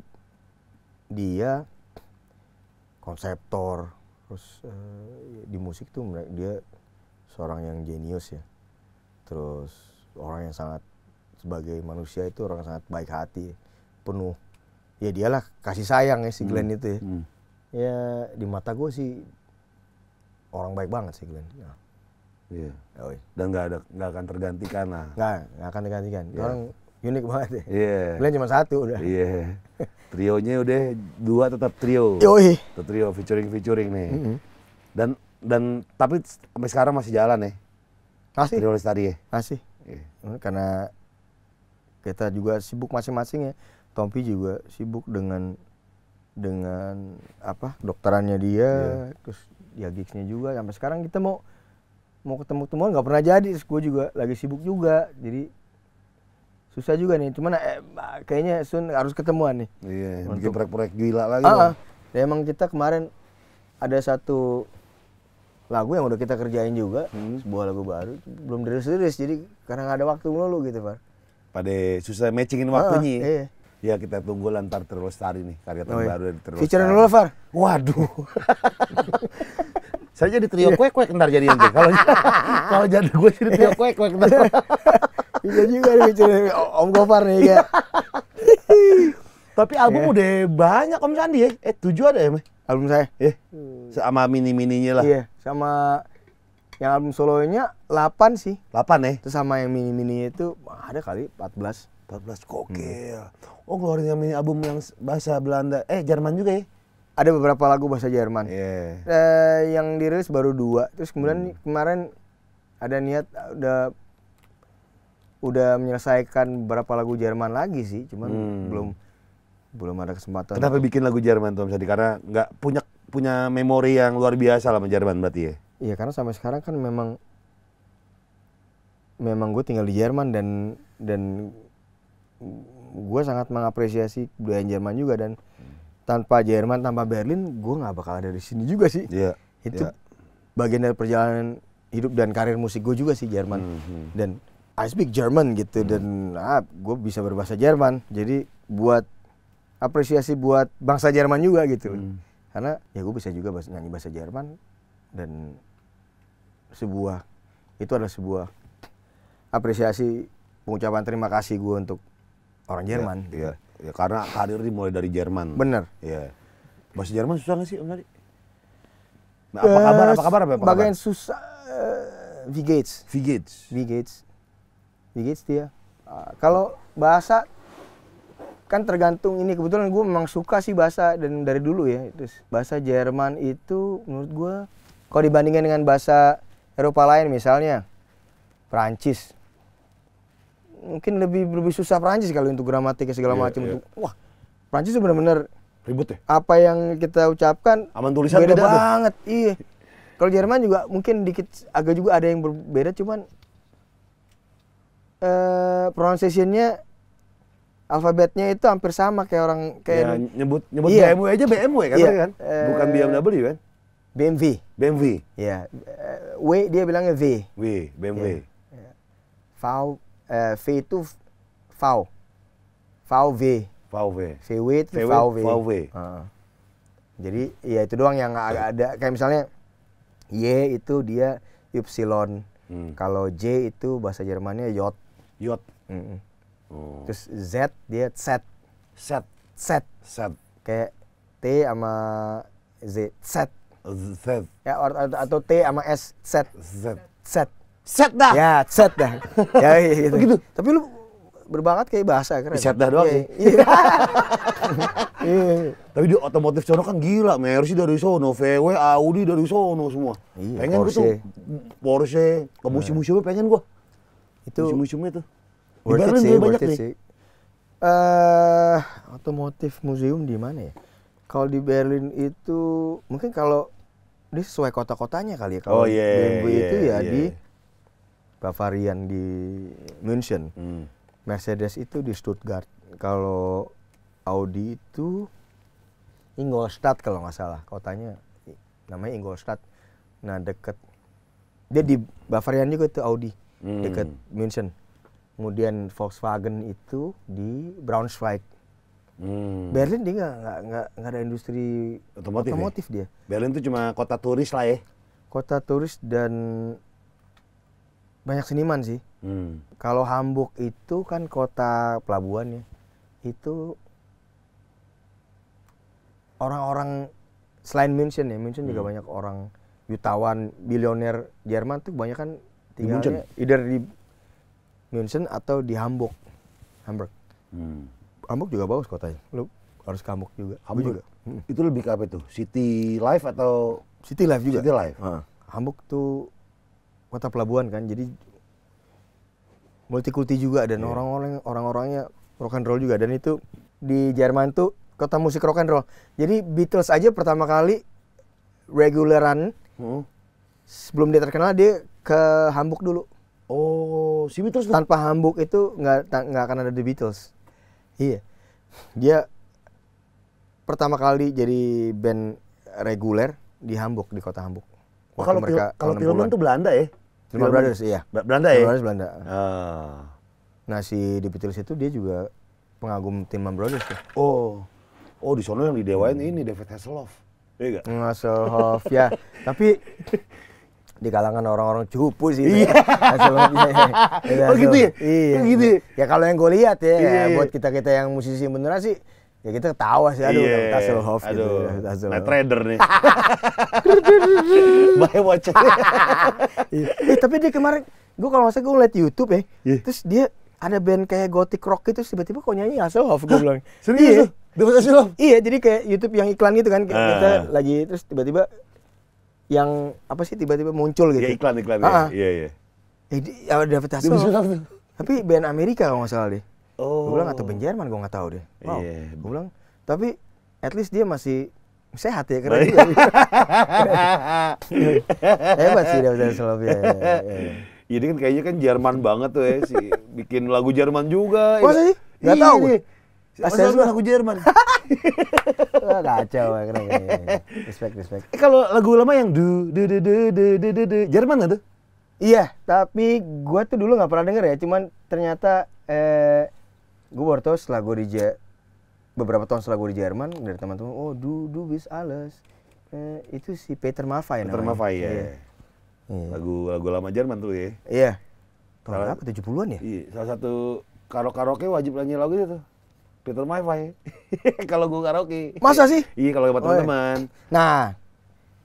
A: dia konseptor terus uh, di musik tuh dia seorang yang jenius ya terus orang yang sangat sebagai manusia itu orang yang sangat baik hati penuh ya dialah kasih sayang ya si Glenn hmm. itu ya hmm. ya di mata gue sih orang baik banget si Glenn ya. Yeah. Oh, Dan nggak ada nggak akan tergantikan lah. Nggak, nggak akan tergantikan. Yeah. Orang unik banget deh. Ya. Iya. Yeah. cuma satu udah. Iya. Yeah.
B: Trionya udah dua tetap trio. Yoi. Tetap trio featuring featuring nih. Mm -hmm.
A: Dan dan tapi sampai sekarang masih jalan nih. Ya? Masih. Trio Lestari ya. Masih. Yeah. Mm, karena kita juga sibuk masing-masing ya. Tompi juga sibuk dengan dengan apa dokterannya dia yeah. terus ya gigsnya juga sampai sekarang kita mau mau ketemu temuan nggak pernah jadi terus gue juga lagi sibuk juga jadi susah juga nih cuman eh, kayaknya Sun harus ketemuan nih iya untuk... bikin proyek-proyek gila lagi ah, ya, emang kita kemarin ada satu lagu yang udah kita kerjain juga hmm. sebuah lagu baru belum dirilis-rilis jadi karena nggak ada waktu melulu gitu Pak pada susah matchingin waktunya ah, iya. Ya kita tunggu lantar
B: terus tari nih karya terbaru oh, iya. dari terus.
A: dulu Far. Waduh.
B: Saya jadi trio kuek kuek ntar jadi nanti. Kalau jadi gue jadi trio kuek kuek
A: ntar. Bisa juga nih mikirin Om Gofar nih kayak. Tapi album yeah. udah banyak Om Sandi ya. Eh tujuh ada ya, Mas? Album saya. Iya. Yeah. Hmm. Sama mini-mininya lah. Iya, yeah. sama yang album solonya 8 sih. 8 ya. Eh? Terus sama yang mini-mininya itu ada kali empat 14. 14 gokil. Hmm. Oh, keluarin yang mini album yang bahasa Belanda. Eh, Jerman juga ya? Ada beberapa lagu bahasa Jerman. Yeah. Eh, yang dirilis baru dua. Terus kemudian hmm. kemarin ada niat udah udah menyelesaikan berapa lagu Jerman lagi sih, cuman hmm. belum belum ada kesempatan. Kenapa bikin
B: lagu Jerman tuh misalnya? Karena nggak punya punya memori yang luar biasa lah sama
A: Jerman berarti ya? Iya karena sampai sekarang kan memang memang gue tinggal di Jerman dan dan gue sangat mengapresiasi budaya Jerman juga dan tanpa Jerman tanpa Berlin gue nggak bakal ada di sini juga sih. Iya. Itu yeah. bagian dari perjalanan hidup dan karir musik gue juga sih Jerman -hmm. hmm. dan I speak German gitu hmm. dan ah, gue bisa berbahasa Jerman jadi buat apresiasi buat bangsa Jerman juga gitu hmm. karena ya gue bisa juga bahasa, nyanyi bahasa Jerman dan sebuah itu adalah sebuah apresiasi pengucapan terima kasih gue untuk orang iya, Jerman ya, ya, ya karena karir dimulai
B: dari Jerman bener ya bahasa Jerman susah gak sih om Nadi? apa kabar? Apa eh, kabar? Apa kabar? Bagian susah.
A: Uh, eh, v Gates. V Gates. V Gates. Di Gates dia. Ah, kalau bahasa kan tergantung ini kebetulan gue memang suka sih bahasa dan dari dulu ya terus bahasa Jerman itu menurut gue kalau dibandingkan dengan bahasa Eropa lain misalnya Perancis mungkin lebih lebih susah Perancis kalau untuk gramatika segala yeah, macam yeah. wah Perancis itu benar-benar ribut ya apa yang kita ucapkan aman tulisan beda banget iya kalau Jerman juga mungkin dikit agak juga ada yang berbeda cuman Eh, pronunciation-nya alfabetnya itu hampir sama kayak orang kayak ya, nyebut nyebut iya. BMW aja BMW kan iya. kan uh, bukan BMW kan BMW BMW ya uh, eh, W dia bilangnya V W BMW iya. Yeah. V uh, V itu V v v v itu v. v. v. Uh, jadi ya itu doang yang agak iya. ada kayak misalnya Y itu dia y hmm. kalau J itu bahasa Jermannya J Yot, Mm -hmm. oh. Terus Z dia set. Set. Set. Set. Kayak T sama Z. Set. Z. Ya atau atau T sama S. Set. Z. Set. Set dah. Ya, set dah. ya iya, gitu. Begitu. Tapi lu berbakat kayak bahasa keren. Set dah doang iya, sih. Iya.
B: iya. Tapi di otomotif sono kan gila, Mercy dari sono, VW, Audi dari sono semua. Iya, pengen Porsche. tuh Porsche, ke musim-musimnya pengen gue itu museum
A: musimnya tuh di Berlin sih, banyak nih sih. Uh, otomotif museum di mana ya? Kalau di Berlin itu mungkin kalau ini sesuai kota-kotanya kali ya. Kalau oh, yeah, BMW yeah, itu ya yeah. di iya. Bavarian di München. Hmm. Mercedes itu di Stuttgart. Kalau Audi itu Ingolstadt kalau nggak salah kotanya namanya Ingolstadt. Nah deket dia di Bavarian juga itu Audi hmm. dekat München. Kemudian Volkswagen itu di Braunschweig. Hmm. Berlin dia nggak nggak nggak ada industri otomotif, ya? otomotif ya? dia.
B: Berlin itu cuma kota
A: turis lah ya. Kota turis dan banyak seniman sih. Hmm. Kalau Hamburg itu kan kota pelabuhan ya. Itu orang-orang selain München ya, München hmm. juga banyak orang jutawan, bilioner Jerman tuh banyak kan di München, either di München atau di Hamburg Hamburg hmm. Hamburg juga bagus kotanya lu harus ke Hamburg juga Hamburg juga. Hmm. itu lebih ke apa itu city life atau city life juga city life ha. Hamburg tuh kota pelabuhan kan jadi multikulti juga dan yeah. orang-orang orang-orangnya rock and roll juga dan itu di Jerman tuh kota musik rock and roll. Jadi Beatles aja pertama kali reguleran hmm. sebelum dia terkenal dia ke Hamburg dulu. Oh, si Beatles tanpa Hamburg itu nggak nggak akan ada The Beatles. Iya, dia pertama kali jadi band reguler di Hamburg di kota Hamburg. Oh, kalau mereka kalau film itu Belanda ya. Pilman Brothers iya. Belanda ya. Brothers Belanda. Ah. Nah si The Beatles itu dia juga pengagum Pilman Brothers ya. Oh, oh di sono yang didewain
B: hmm. ini David Hasselhoff. Iya
A: Hasselhoff ya. Tapi di kalangan orang-orang cupu sih. Iya. Ya. oh iya, gitu ya? Iya. Oh, gitu ya? Ya kalau yang gue lihat ya iya, ya, iya. buat kita-kita yang musisi beneran sih, ya kita ketawa sih. Aduh, yeah. Tasselhoff gitu.
B: Tasselhoff. Night Trader nih. Bye watch.
A: eh, tapi dia kemarin, gue kalau masa gue ngeliat Youtube ya, terus dia ada band kayak gothic rock gitu, tiba-tiba kok nyanyi Hof? gue bilang. Serius? Iya. Iya, jadi kayak Youtube yang iklan gitu kan, ah. kita lagi, terus tiba-tiba yang apa sih tiba-tiba muncul ya, gitu. Ya iklan iklan ya. ah, ya. Iya iya. Jadi ya, David Hasselhoff. tapi band Amerika kalau nggak salah deh. Oh. Gue bilang atau band Jerman gue nggak tahu deh. Wow. Yeah. Gue bilang tapi at least dia masih sehat ya keren juga. Hebat sih David Hasselhoff ya. ya,
B: ya. Jadi iya, kan kayaknya kan Jerman banget tuh ya sih. bikin lagu Jerman juga. Masa ya. sih? Gak iya tahu. Gue.
A: Oh, lu lagu Jerman. Wah, kacau keren, keren. Respect, respect.
B: Eh, kalau lagu lama yang du du du
A: du du du du, du. Jerman enggak tuh? Iya, tapi gue tuh dulu nggak pernah denger ya. Cuman ternyata eh, gue baru tahu setelah gue di Je beberapa tahun setelah gue di Jerman dari teman-teman, oh du du bis alles. Eh, itu si Peter Maffay Peter namanya. Peter Maffay ya. Iya.
B: Iya. Lagu lagu lama Jerman tuh ya.
A: Iya. Tahun berapa? 70-an ya?
B: Iya, salah satu karaoke wajib nyanyi lagu itu tuh. Peter Maivai kalau gue karaoke. Masa sih?
A: Iya kalau buat oh, iya. teman-teman. Nah,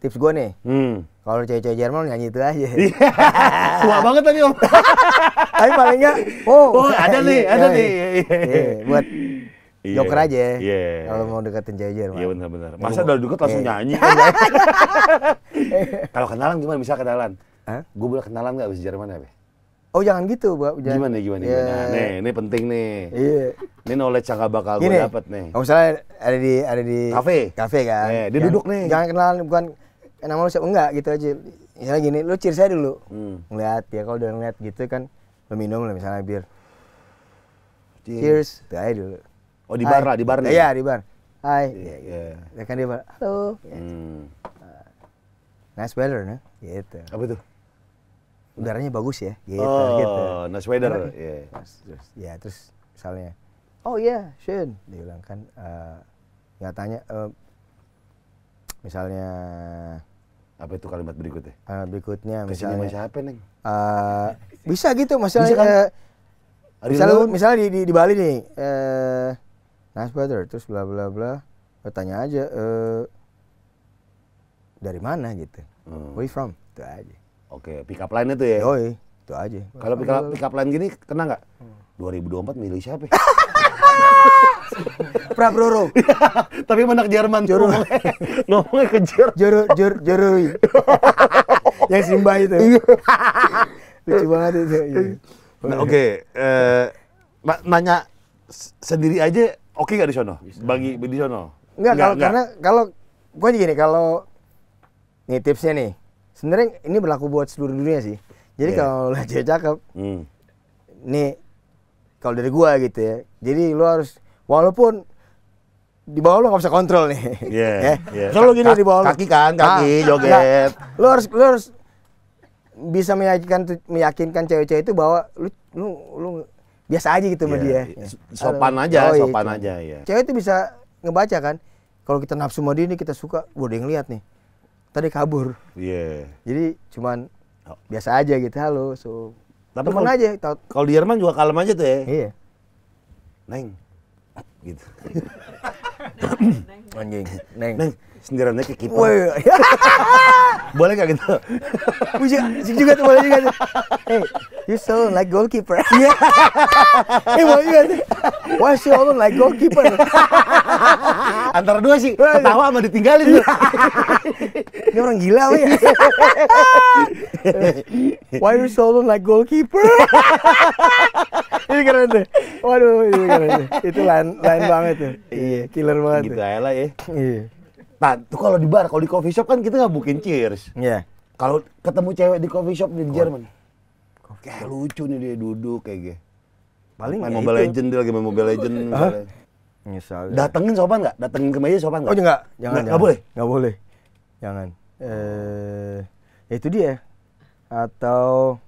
A: tips gue nih. Hmm. Kalau cewek-cewek Jerman nyanyi itu aja. Iya. Tua banget tadi om.
D: Tapi paling oh, oh ada nih, iya, ada nih.
A: buat Joker aja. Ya. Iya. Kalau
B: mau deketin cewek Jerman. Iya benar-benar. Masa udah deket langsung nyanyi. Kalau kenalan gimana? Bisa kenalan? Gue boleh kenalan nggak abis Jerman ya? Oh jangan gitu, bu. Jangan. Gimana gimana yeah. gimana. Ya. Nih, ini penting nih. Iya. Yeah. Ini knowledge yang gak bakal gue dapat nih. Kalau misalnya
A: ada di ada di kafe. Kafe kan. Eh, dia jangan, duduk nih. Jangan kenalan bukan nama lu siapa enggak gitu aja. Misalnya gini, lu cheers saya dulu. Hmm. Ngeliat ya kalau udah ngeliat gitu kan lu minum lah misalnya bir. Cheers. Cheers. Tuh aja dulu. Oh di bar lah, di bar nih. Iya, di bar. Hai. Iya. Yeah. Ya kan di bar. Halo. Hmm. Nice weather, nah. Gitu. Apa tuh? udaranya bagus ya gitu, gitu. oh, gitu nice weather ya yeah. terus, ya terus misalnya oh iya yeah, Shane dia bilang kan uh, nggak tanya uh, misalnya apa itu kalimat berikutnya uh, berikutnya misalnya Kesini siapa neng uh, bisa gitu bisa kan? uh, misalnya, misalnya, misalnya di, di, di Bali nih uh, nice weather terus bla bla bla tanya aja uh, dari mana gitu hmm. where you from itu aja
B: Oke, pick up line itu ya. Yoi, itu aja. Kalau pick up, iya. pick up line gini kena nggak? 2024 hmm. milih siapa? Prabroro. Tapi menak Jerman Joro. Ngomongnya Jer. Joro, jor, Joro. Yang Simba itu. Iya. Lucu banget itu. Iya. Nah, oke, okay. eh nanya sendiri aja oke okay gak di sono? Bagi di sono?
D: Enggak, kalau karena
A: kalau gue gini kalau nih tipsnya nih sebenarnya ini berlaku buat seluruh dunia sih. Jadi yeah. kalau lo cewek cakep, mm. nih kalau dari gua gitu ya. Jadi lo harus walaupun di bawah lo nggak bisa kontrol nih. Iya. Yeah, yeah. Iya. Kalau gini di bawah lo. Kaki kan, kaki ah, joget. Nah, lo harus lo harus bisa meyakinkan meyakinkan cewek-cewek itu bahwa lu lu lu biasa aja gitu yeah, sama iya. dia. Sopan aja, oh, sopan itu. aja ya. Cewek itu bisa ngebaca kan. Kalau kita nafsu sama dia ini kita suka, wah yang ngeliat nih tadi kabur. Iya. Yeah. Jadi cuman oh. biasa aja gitu halo so. Tapi kalo, aja
B: kalau di Jerman juga kalem aja tuh ya. Iya. Neng. Gitu. Anjing. Neng. Neng. Sendirannya ke kiper. boleh gak gitu?
A: Bisa juga tuh boleh juga tuh. Hey, you sound like goalkeeper. Iya.
D: hey, boleh juga tuh. Why so like goalkeeper? antara dua sih ketawa sama ditinggalin ini orang gila ya why you so long like goalkeeper
A: ini keren tuh waduh ini keren tuh. itu lain lain banget tuh iya. iya killer banget
B: gitu aja lah ya iya nah tuh kalau di bar kalau di coffee shop kan kita nggak bukin cheers iya kalau ketemu cewek di coffee shop di Jerman kayak lucu nih dia duduk kayak
C: gitu
A: paling main ya Mobile Legend dia lagi main Mobile Legend Misalnya.
B: Datengin sopan nggak? Datengin ke meja sopan nggak? Oh enggak, jangan. Nggak boleh.
A: Nggak boleh. Jangan. Eh, ya itu dia. Atau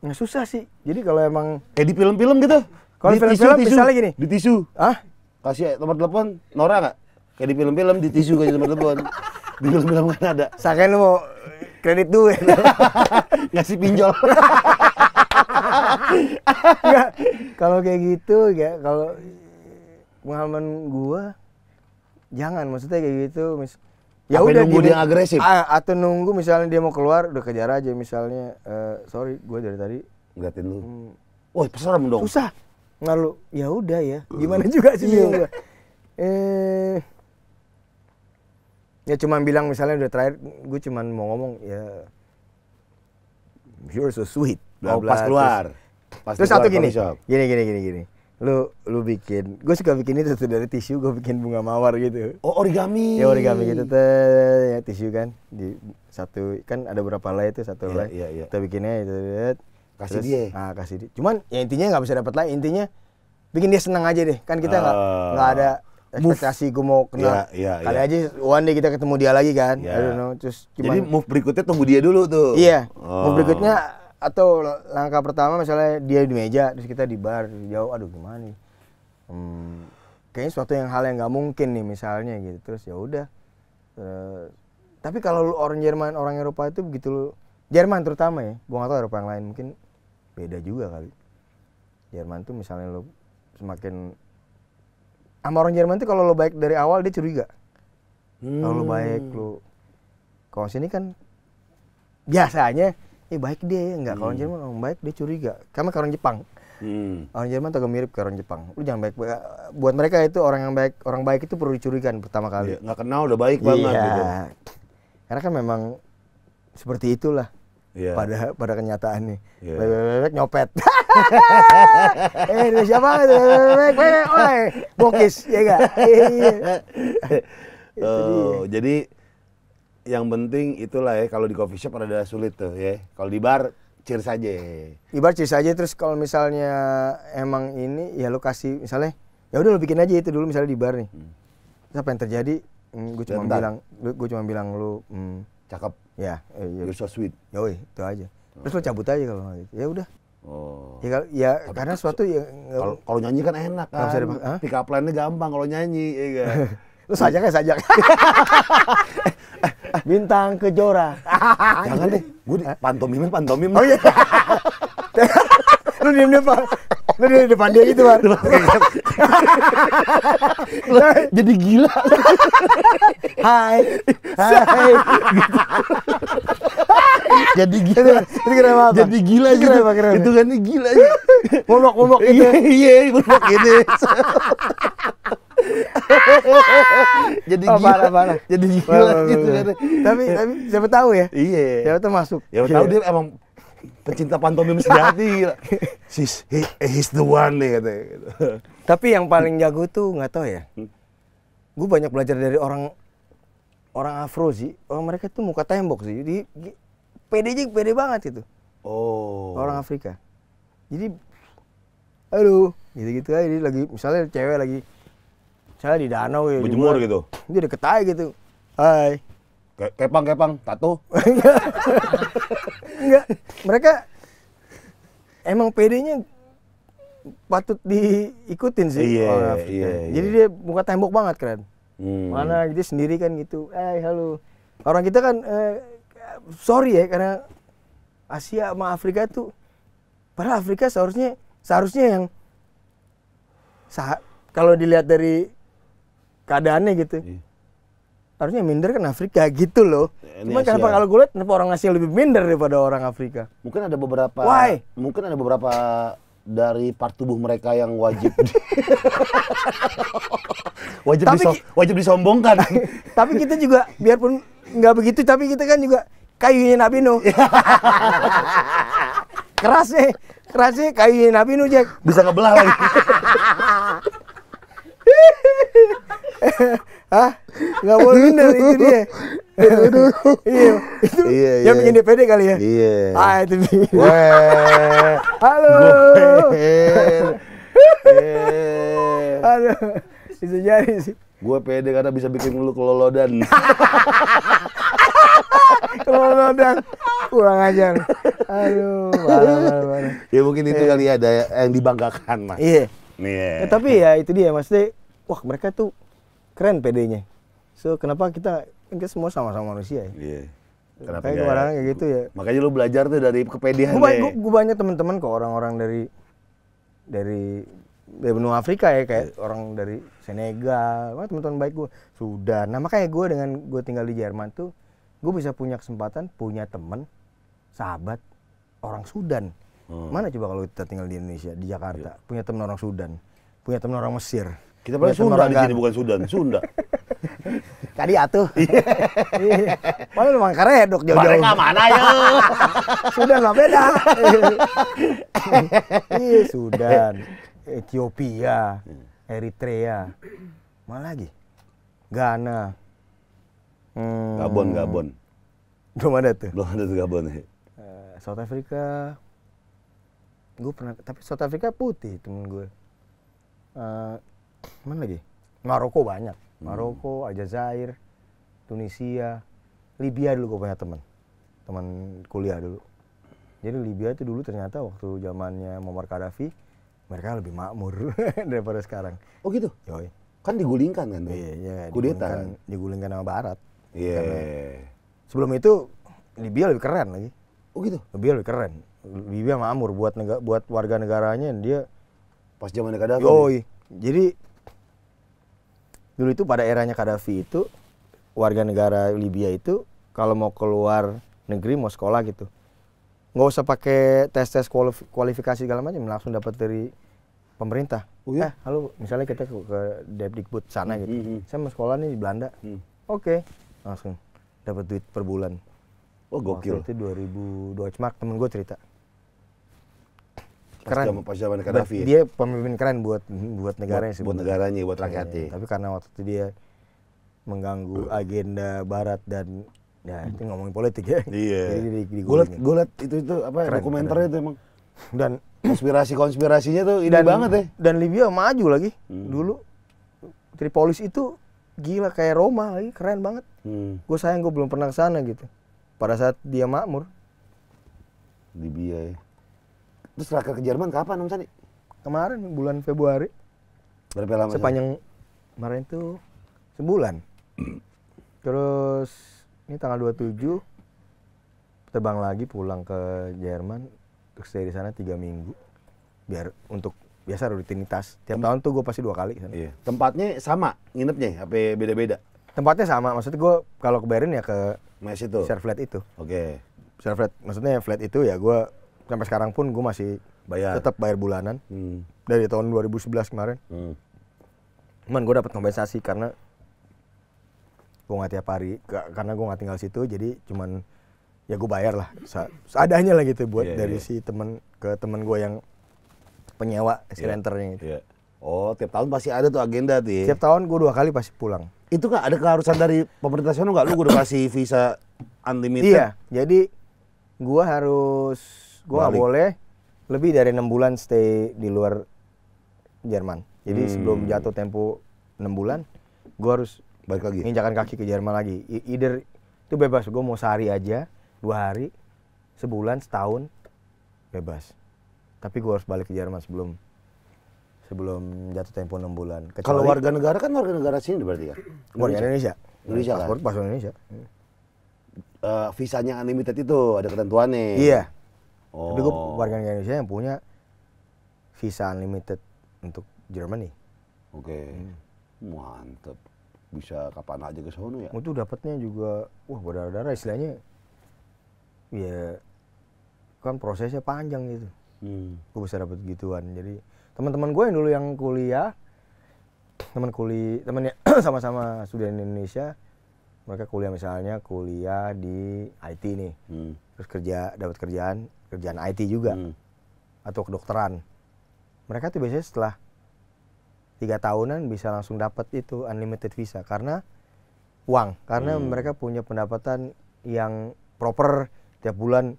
A: nggak ya, susah sih. Jadi kalau emang kayak di film-film gitu. Kalau film-film misalnya gini. Di tisu. Ah?
B: Kasih nomor telepon Nora nggak? Kayak di film-film di tisu kasih nomor telepon. Di film-film
A: kan ada. Saking lu mau kredit duit. Ngasih pinjol. Enggak. kalau kayak gitu ya kalau pengalaman gua jangan maksudnya kayak gitu mis ya udah nunggu dia, agresif ah, atau nunggu misalnya dia mau keluar udah kejar aja misalnya uh, sorry gua dari tadi ngeliatin lu hmm. wah pesan dong susah ngalu ya udah ya gimana juga sih iya. gua eh ya cuman bilang misalnya udah terakhir Gua cuman mau ngomong ya you're so sweet oh, pas keluar Pasti Terus satu gini, gini gini gini gini. Lu lu bikin, gue suka bikin itu tuh dari tisu, gue bikin bunga mawar gitu. Oh origami. Ya origami gitu tuh, ya tisu kan di satu kan ada berapa lay itu satu yeah, lay. Iya, yeah, iya. Yeah. Kita bikinnya itu. Kasih terus, dia. Ah kasih dia. Cuman ya intinya nggak bisa dapat lay, intinya bikin dia senang aja deh. Kan kita nggak gak, ah. nggak ada ekspektasi gue mau kenal. Yeah, yeah, iya. Kali yeah. aja one day kita ketemu dia lagi kan. Yeah. I iya. don't know. Terus cuman, Jadi move
B: berikutnya tunggu dia dulu tuh. Iya. Oh. Move berikutnya
A: atau langkah pertama misalnya dia di meja terus kita di bar jauh aduh gimana nih hmm, kayaknya suatu yang hal yang nggak mungkin nih misalnya gitu terus ya udah eh, tapi kalau orang Jerman orang Eropa itu begitu lu Jerman terutama ya gua nggak tahu Eropa yang lain mungkin beda juga kali Jerman tuh misalnya lu semakin sama orang Jerman tuh kalau lo baik dari awal dia curiga hmm. kalau lo baik lo kalau sini kan biasanya eh baik dia ya nggak hmm. kalau orang hmm. Jerman orang baik dia curiga karena orang Jepang Hmm. Orang Jerman agak mirip ke orang Jepang. Lu jangan baik, eh, buat mereka itu orang yang baik, orang baik itu perlu dicurigakan pertama kali. Iya, nggak kenal udah baik banget banget iya. gitu. Karena kan memang seperti itulah. Yeah. Pada pada kenyataannya. Yeah. Bebek, bebek nyopet. eh, dia siapa itu? Bebek, bebek, oleh. Bokis, ya enggak? Iya.
B: oh, jadi yang penting itulah ya kalau di coffee shop ada sulit tuh ya. Kalau di bar cheers saja.
A: Di bar saja saja terus kalau misalnya emang ini ya lo kasih misalnya ya udah lo bikin aja itu dulu misalnya di bar nih. Hmm. apa yang terjadi? Hmm, gue ya, cuma bilang gue cuma bilang lo hmm, cakep. Ya, ya, ya. You're so sweet. Yoi, itu aja. Terus lo oh. cabut aja kalau gitu. Ya udah. Oh. Ya, ya Tapi karena kan suatu ya kalau nyanyi kan enak kan. Bisa huh? Pick up
B: line-nya gampang kalau nyanyi, ya kan. lu sajak ya sajak. Eh, Bintang Kejora. Jangan deh, gue eh. pantomim pantomim. Oh iya.
D: Lu diem pak. Lu di depan dia gitu, pak. Jadi gila. Hai. Hai.
B: jadi gila. Itu kenapa? Jadi gila itu kenapa, gitu. Kenapa, Itu kan gila. Momok-momok gitu. Ya? Iya, iya, momok
C: jadi oh, gila. Parah, parah.
B: Jadi gila parah, gitu. kan. Tapi iya. tapi siapa tahu ya? Iya. Siapa tahu masuk. Siapa tahu iya. dia emang pecinta pantomim sejati. Sis, he, he's the one nih katanya. Gitu.
A: Tapi yang paling jago tuh nggak tahu ya. Hmm. Gue banyak belajar dari orang orang Afro sih. Orang oh, mereka tuh muka tembok sih. Jadi pede aja pede banget itu. Oh. Orang Afrika. Jadi aduh gitu-gitu aja. Jadi lagi misalnya cewek lagi saya di danau ya. Berjemur gitu. Dia deket aja gitu. Hai. Ke kepang kepang tato. Enggak. Mereka emang PD-nya patut diikutin sih. Iya, iya, iya, Jadi dia buka tembok banget keren. Hmm. Mana gitu sendiri kan gitu. Eh, halo. Orang kita kan eh, sorry ya karena Asia sama Afrika tuh padahal Afrika seharusnya seharusnya yang saat kalau dilihat dari keadaannya gitu. Iya. Harusnya minder kan Afrika gitu loh. Ini Cuman Asia. kenapa kalau gue lihat kenapa orang Asia lebih minder daripada orang Afrika? Mungkin ada beberapa Why?
B: mungkin ada beberapa dari part tubuh mereka yang wajib di... wajib tapi, diso
A: wajib disombongkan. tapi kita juga biarpun nggak begitu tapi kita kan juga kayunya Nabi Nuh. keras nih, keras nih kayunya Nabi Nuh Jack. Bisa ngebelah lagi.
D: Hah? Gak mau minder itu dia. iya,
A: itu iya, yang iya. bikin DPD kali ya. Iya. Ah
D: itu dia. Halo. Halo.
B: Bisa jadi sih. Gue pede karena bisa bikin lu kelolodan.
D: kelolodan. Kurang ajar. Aduh, parah,
B: Ya mungkin itu eh. kali ya, ada yang dibanggakan, Mas. Iya. Iya. Yeah. Ya, eh, tapi
A: ya itu dia, Mas wah mereka tuh keren PD-nya. So kenapa kita enggak kan semua sama-sama manusia ya? Iya.
B: Kenapa kayak orang kayak gitu ya. Makanya lu belajar tuh dari kepedean gua, gua,
A: gua banyak teman-teman kok orang-orang dari dari dari benua Afrika ya kayak yeah. orang dari Senegal, wah teman-teman baik gue sudah. Nah makanya gue dengan gue tinggal di Jerman tuh gue bisa punya kesempatan punya teman sahabat orang Sudan. Hmm. Mana coba kalau kita tinggal di Indonesia di Jakarta yeah. punya teman orang Sudan, punya teman orang Mesir, kita paling Sunda di sini bukan Sudan, Sunda.
B: Tadi atuh. Mana iya. memang dok jauh-jauh. Mereka mana ya? Sudan lah beda.
A: Iya, Sudan, Ethiopia, hmm. Eritrea. Mana lagi? Ghana. Hmm. Gabon, Gabon. Belum ada tuh. Belum ada tuh Gabon. Uh, South Africa. Gue pernah, tapi South Africa putih temen gue. Uh, mana lagi? Maroko banyak. Hmm. Maroko, hmm. Aljazair, Tunisia, Libya dulu gue punya teman. Teman kuliah dulu. Jadi Libya itu dulu ternyata waktu zamannya Muammar Gaddafi mereka lebih makmur daripada sekarang. Oh gitu? Yoi. Kan digulingkan kan? Iya, iya. Kudeta kan? Digulingkan sama Barat. Iya. Yeah. Sebelum itu Libya lebih keren lagi. Oh gitu? Libya lebih keren. Libya makmur buat negara, buat warga negaranya dia pas zaman Gaddafi. Yoi. Jadi dulu itu pada eranya Kadafi itu warga negara Libya itu kalau mau keluar negeri mau sekolah gitu nggak usah pakai tes tes kualifikasi segala macam langsung dapat dari pemerintah. Oh, iya? Eh, halo, misalnya kita ke, ke Depdikbud sana hmm, gitu. Hmm, hmm, Saya mau sekolah nih di Belanda. Hmm. Oke, okay. langsung dapat duit per bulan. Oh, gokil. Waktu itu 2000 Deutsche Mark temen gue cerita
B: keren. pas zaman Gaddafi. Dia
A: pemimpin keren buat buat negaranya buat, sih. Buat negaranya, buat iya, rakyatnya. Ya, tapi karena waktu itu dia mengganggu agenda barat dan ya hmm. itu ngomongin politik ya. Iya. Jadi di, gulat,
B: gulat itu itu apa keren, dokumenternya itu
A: emang. Dan konspirasi-konspirasinya tuh ini banget ya. Dan Libya maju lagi. Hmm. Dulu Tripolis itu gila kayak Roma lagi, keren banget. Hmm. Gue sayang gue belum pernah ke sana gitu. Pada saat dia makmur.
B: Libya ya.
A: Terus terakhir ke Jerman kapan Om Sani? Kemarin bulan Februari.
B: Berapa lama? Sepanjang
A: kemarin itu sebulan. Terus ini tanggal 27 terbang lagi pulang ke Jerman terus stay di sana tiga minggu biar untuk biasa rutinitas tiap Tem tahun tuh gue pasti dua kali sana. Iya. Tempatnya sama nginepnya apa beda-beda? Tempatnya sama maksudnya gue kalau ke Berlin ya ke Mes itu. Share flat itu. Oke. Okay. Share flat maksudnya flat itu ya gue sampai sekarang pun gue masih bayar tetap bayar bulanan hmm. dari tahun 2011 kemarin hmm. cuman gue dapat kompensasi karena gue nggak tiap hari karena gue nggak tinggal situ jadi cuman ya gue bayar lah seadanya lah gitu buat yeah, iya, dari yeah. si temen ke temen gue yang penyewa iya, si yeah. renternya gitu. Yeah. Oh tiap tahun pasti ada tuh agenda tuh
B: ya? Tiap tahun gue dua kali pasti pulang. Itu kan ada keharusan dari pemerintah sana nggak? Lu gue udah kasih visa
A: unlimited. Iya jadi gue harus gue nggak boleh lebih dari enam bulan stay di luar Jerman. Jadi hmm. sebelum jatuh tempo enam bulan, gue harus balik lagi. Ya? Nginjakan kaki ke Jerman lagi. I either itu bebas. Gue mau sehari aja, dua hari, sebulan, setahun, bebas. Tapi gue harus balik ke Jerman sebelum sebelum jatuh tempo enam bulan. Kalau warga
B: negara kan warga negara sini berarti kan? Warga Indonesia. Indonesia, Indonesia kan? Paspor Indonesia. Uh, visanya unlimited itu ada ketentuannya. Iya. Oh. Tapi gue
A: warga negara Indonesia yang punya visa unlimited untuk Germany. Oke. Okay. Hmm. Mantep. Bisa kapan aja ke sana ya? Itu dapatnya juga wah berdarah-darah istilahnya. Ya kan prosesnya panjang gitu. Hmm. Gue bisa dapat gituan. Jadi teman-teman gue yang dulu yang kuliah teman kuliah temannya sama-sama student Indonesia mereka kuliah misalnya kuliah di IT nih hmm. terus kerja dapat kerjaan kerjaan IT juga hmm. atau kedokteran mereka tuh biasanya setelah tiga tahunan bisa langsung dapat itu unlimited visa karena uang karena hmm. mereka punya pendapatan yang proper tiap bulan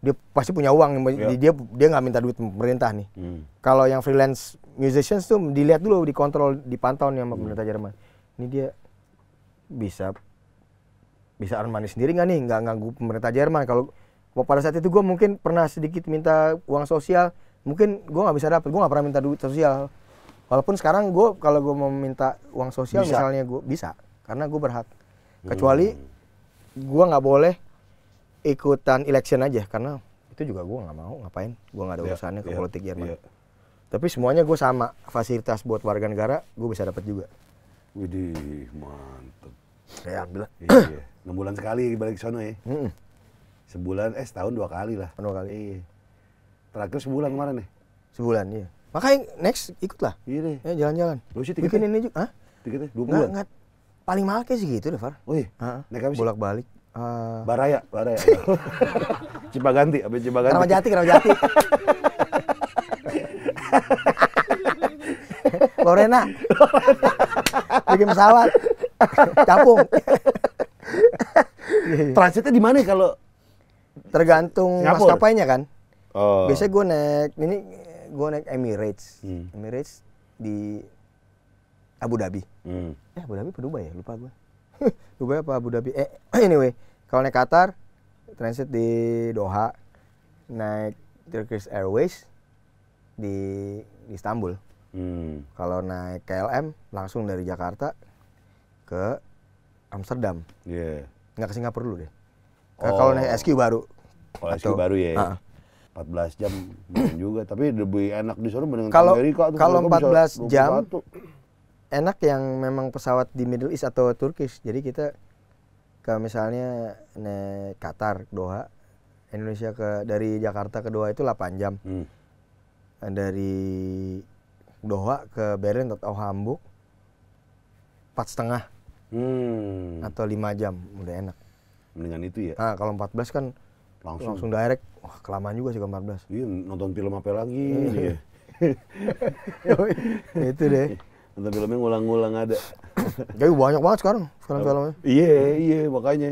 A: dia pasti punya uang yep. Iya. dia dia nggak minta duit pemerintah nih hmm. kalau yang freelance musicians tuh dilihat dulu dikontrol dipantau nih sama hmm. pemerintah Jerman ini dia bisa bisa earn money sendiri nggak nih nggak ganggu pemerintah Jerman kalau pada saat itu gue mungkin pernah sedikit minta uang sosial mungkin gue nggak bisa dapet gue nggak pernah minta duit sosial walaupun sekarang gue kalau gue mau minta uang sosial bisa. misalnya gue bisa karena gue berhak hmm. kecuali gue nggak boleh ikutan election aja karena itu juga gue nggak mau ngapain gue nggak ada yeah, urusannya ke yeah, politik Jerman ya, yeah. tapi semuanya gue sama fasilitas buat warga negara gue bisa dapat juga Widih, mantep. Saya bilang. Iya, 6 iya.
B: bulan sekali balik ke sana ya. Mm -mm. Sebulan, eh setahun dua kali lah. Dua kali. Iya.
A: Terakhir sebulan kemarin nih. Sebulan, iya. Makanya next ikutlah. Iya deh. Ya, jalan-jalan. Lu Bikin ini juga, ah? Tiketnya dua bulan. Nggak, paling mahal kayak segitu deh, Far. Oh iya. Naik apa sih?
B: Bolak-balik. Uh... Baraya, Baraya. Cipaganti, habis Cipaganti. Keramajati, Keramajati.
A: Lorena.
D: Bikin pesawat. Capung.
A: Transitnya di mana ya kalau Tergantung Singapura. maskapainya kan. Oh. Biasanya gue naik ini gue naik Emirates. Hmm. Emirates di Abu Dhabi. Hmm. Eh Abu Dhabi apa Dubai ya? Lupa gue. Dubai apa Abu Dhabi? Eh anyway, kalau naik Qatar transit di Doha, naik Turkish Airways di, di Istanbul. Hmm. Kalau naik KLM langsung dari Jakarta ke Amsterdam. Iya. Yeah. Nggak ke Singapura dulu deh. Oh. Kalau naik SQ baru. Kalau SQ baru
B: ya. Uh. 14 jam juga, tapi lebih enak di sana dengan kalau Amerika tuh. Kalau 14 jam
A: enak yang memang pesawat di Middle East atau Turkish. Jadi kita ke misalnya naik Qatar Doha Indonesia ke dari Jakarta ke Doha itu 8 jam hmm. dari Doha ke Berlin atau Hamburg empat setengah hmm. atau lima jam udah enak Mendingan itu ya. Nah, kalau 14 kan langsung langsung direct. Wah, kelamaan juga sih kalau 14. Iya, nonton film apa lagi Iya. iya. itu deh.
B: Nonton filmnya ngulang-ngulang ada.
A: Jadi banyak banget sekarang, sekarang filmnya. Iya,
B: iya, makanya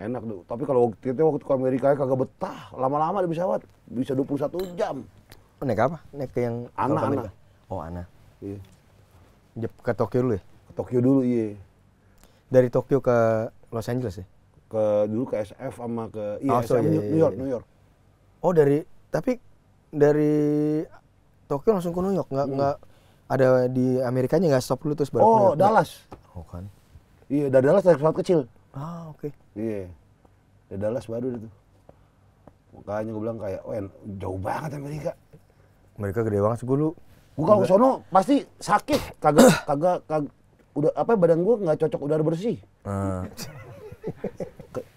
B: enak tuh. Tapi kalau waktu itu waktu ke Amerika kagak betah, lama-lama di pesawat bisa 21 jam.
A: Oh, naik apa? Naik
D: yang anak anak. Oh, anak. Iya.
A: Ke Tokyo dulu ya? Ke Tokyo dulu, iya. Dari Tokyo ke Los Angeles ya? ke dulu ke SF sama ke iya, oh, so, iya, iya, New York, iya. New York. Oh dari tapi dari Tokyo langsung ke New York nggak hmm. nggak ada di Amerikanya nggak stop dulu terus baru Oh Dallas. Oh kan. Iya dari Dallas dari pesawat kecil. Ah oke. Okay.
B: Iya dari Dallas baru itu. Makanya gue bilang kayak, oh jauh banget Amerika.
A: Mereka gede banget sih gue lu. Gue
B: kalau sono pasti sakit, kagak kagak kag udah apa badan gue nggak cocok udara bersih.
D: Ah.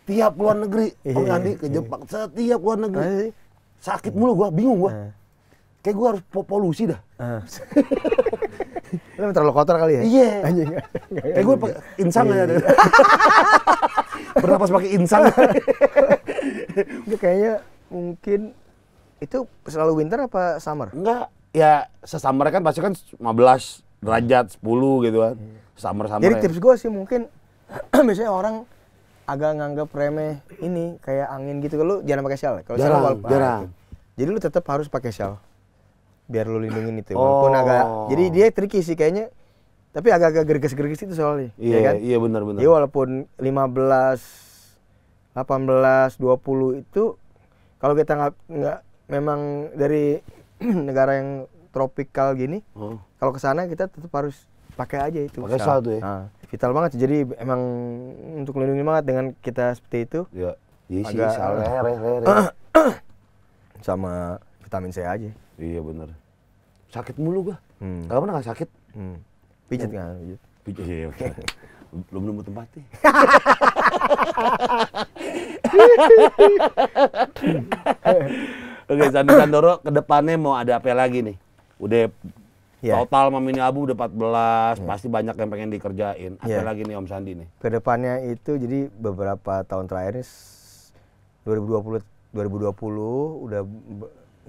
B: tiap luar negeri iya. Om Yandi ke Jepang iya. setiap luar negeri iya. sakit mulu gua bingung gua kayak gua harus polusi dah Lu
A: terlalu kotor kali ya? Iya. Kayak gua pakai insang aja. Bernapas pakai insang. Enggak kayaknya mungkin itu selalu winter apa summer? Enggak.
B: Ya sesummer kan pasti kan 15 derajat, 10 gitu kan. Summer summer. Jadi ya. tips
A: gua sih mungkin biasanya orang agak nganggap remeh ini kayak angin gitu kalau jarang pakai shell ya? kalau jarang, shell jarang. jadi lu tetap harus pakai shell biar lu lindungin itu oh. agak jadi dia tricky sih kayaknya tapi agak-agak gerges-gerges itu soalnya ya iya yeah, kan iya benar-benar ya walaupun 15 18 20 itu kalau kita nggak nggak memang dari negara yang tropikal gini oh. kalau ke sana kita tetap harus pakai aja itu pakai shell tuh ya nah vital banget jadi emang untuk melindungi banget dengan kita seperti itu Iya. iya sih sama vitamin C aja iya benar. sakit mulu gua hmm. gak pernah gak sakit hmm.
B: pijat iya. nggak? Kan, hmm. pijat pijat iya, okay. belum nemu tempatnya Oke, Sandi Sandoro, kedepannya mau ada apa lagi nih?
A: Udah Yeah.
B: Total Mamini Abu udah 14, yeah. pasti banyak yang pengen dikerjain. Apa yeah. lagi nih Om Sandi nih?
A: Kedepannya itu jadi beberapa tahun terakhir ini 2020 2020 udah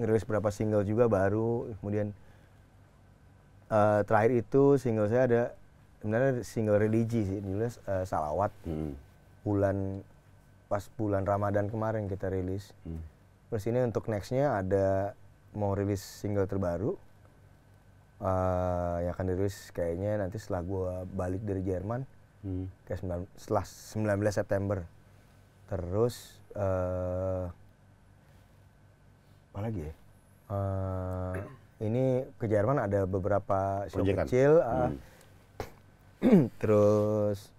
A: ngerilis berapa single juga baru, kemudian uh, terakhir itu single saya ada sebenarnya single religi sih, judulnya uh, eh, Salawat. Hmm. Bulan pas bulan Ramadan kemarin kita rilis. Hmm. Terus ini untuk nextnya ada mau rilis single terbaru uh, eh, yang akan dirilis kayaknya nanti setelah gue balik dari Jerman hmm. kayak 9, setelah 19 September terus uh, apa lagi ya uh, ini ke Jerman ada beberapa show Projekan. kecil uh, hmm. terus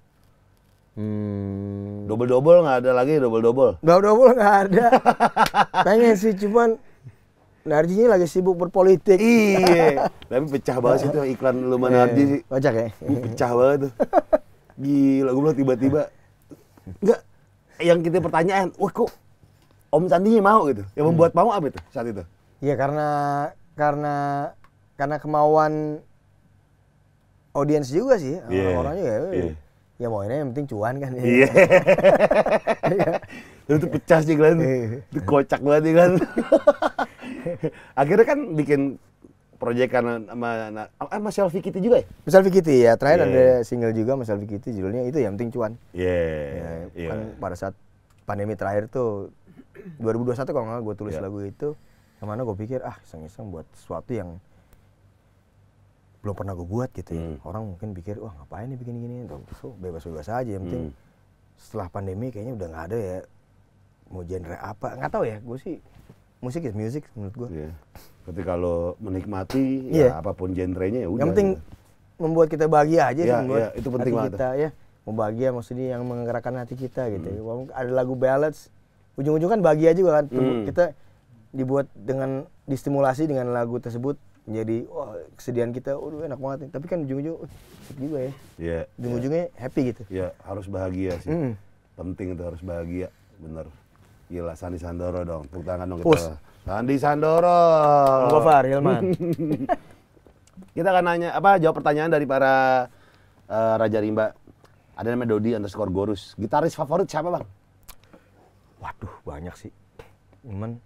A: Hmm. Double
B: double nggak ada lagi double double. Double double nggak ada. Pengen sih cuman
A: Narjinya lagi sibuk berpolitik. Iya.
B: Tapi pecah banget sih tuh iklan mana iya. Narji sih. Kocak ya? Pecah banget tuh. Gila, gue bilang tiba-tiba. Enggak, yang kita pertanyaan, wah kok Om Sandinya mau gitu? Yang membuat hmm. mau apa itu saat itu?
A: Iya karena karena karena kemauan audiens juga sih yeah. orang-orang juga. Yeah. Iya. Ya mau ini yang penting cuan kan. Iya. Yeah. itu pecah sih kan. Itu kocak banget kan.
B: akhirnya kan bikin proyek karena sama sama, eh, Mas Selfie Kitty juga ya?
A: Selfie Kitty ya, terakhir yeah. ada single juga Mas Selfie Kitty judulnya itu yang penting cuan. Iya. Yeah. Yeah. Kan yeah. pada saat pandemi terakhir tuh 2021 kalau nggak gue tulis yeah. lagu itu yang mana gue pikir ah iseng-iseng buat sesuatu yang belum pernah gue buat gitu ya. Hmm. Orang mungkin pikir wah ngapain nih bikin gini, so, bebas-bebas aja yang penting hmm. setelah pandemi kayaknya udah nggak ada ya mau genre apa nggak tahu ya gue sih musik iya. ya, musik menurut gue. Yeah.
B: Ketika lo menikmati yeah. ya apapun genrenya ya udah. Yang penting
A: ya. membuat kita bahagia aja yeah, sih iya, membuat yeah, itu penting hati kita ya. Membahagia maksudnya yang menggerakkan hati kita gitu. Mm. Ada lagu ballads ujung-ujung kan bahagia juga kan. Mm. Kita dibuat dengan distimulasi dengan lagu tersebut menjadi, wah kesedihan kita udah enak banget nih tapi kan ujung-ujung sedih uh, juga ya yeah,
B: iya. ujung-ujungnya yeah. happy gitu ya yeah, harus bahagia sih mm. penting itu harus bahagia bener Gila, Sandi Sandoro dong. Tepuk tangan dong kita. Sandi Sandoro. Gofar, Hilman. kita akan nanya, apa jawab pertanyaan dari para uh, Raja Rimba. Ada namanya Dodi underscore Gorus. Gitaris favorit siapa
C: bang?
A: Waduh, banyak sih. Cuman,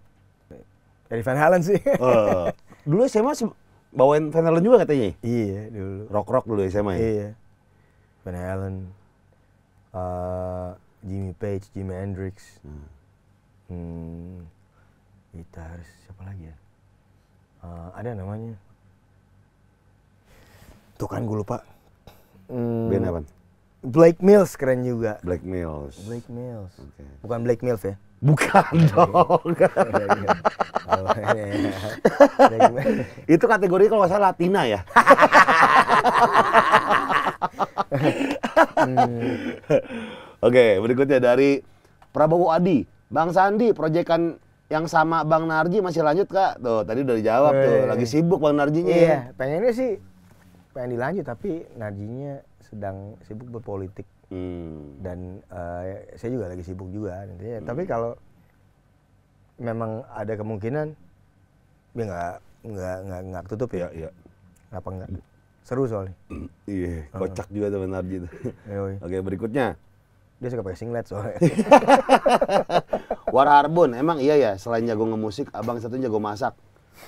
A: Eddie eh, Van Halen sih. uh, dulu SMA bawain Van Halen juga katanya? Iya, dulu. Rock-rock dulu SMA ya? Iya. Van Halen, uh, Jimmy Page, Jimi Hendrix. Hmm hmm, kita harus siapa lagi ya uh, ada namanya tuh kan gue lupa hmm, band apa Blake Mills keren juga Blake Mills Blake Mills okay. bukan Blake Mills ya bukan iya, iya. dong
B: iya, itu kategori kalau saya Latina ya hmm. Oke, okay, berikutnya dari Prabowo Adi. Bang Sandi proyekan yang sama Bang Narji masih lanjut kak? Tuh tadi udah dijawab Wee. tuh, lagi sibuk Bang Narjinya. Iya,
A: pengennya sih pengen dilanjut tapi Narjinya sedang sibuk berpolitik hmm. dan uh, saya juga lagi sibuk juga Hmm. Tapi kalau memang ada kemungkinan, ya nggak nggak nggak nggak tutup ya. ya, Apa nggak? Seru soalnya. Iya, hmm. kocak uh. juga teman Narji itu. Oke berikutnya. Dia suka pakai singlet soalnya.
B: War Harbun, emang iya ya selain jago ngemusik, abang satu jago masak.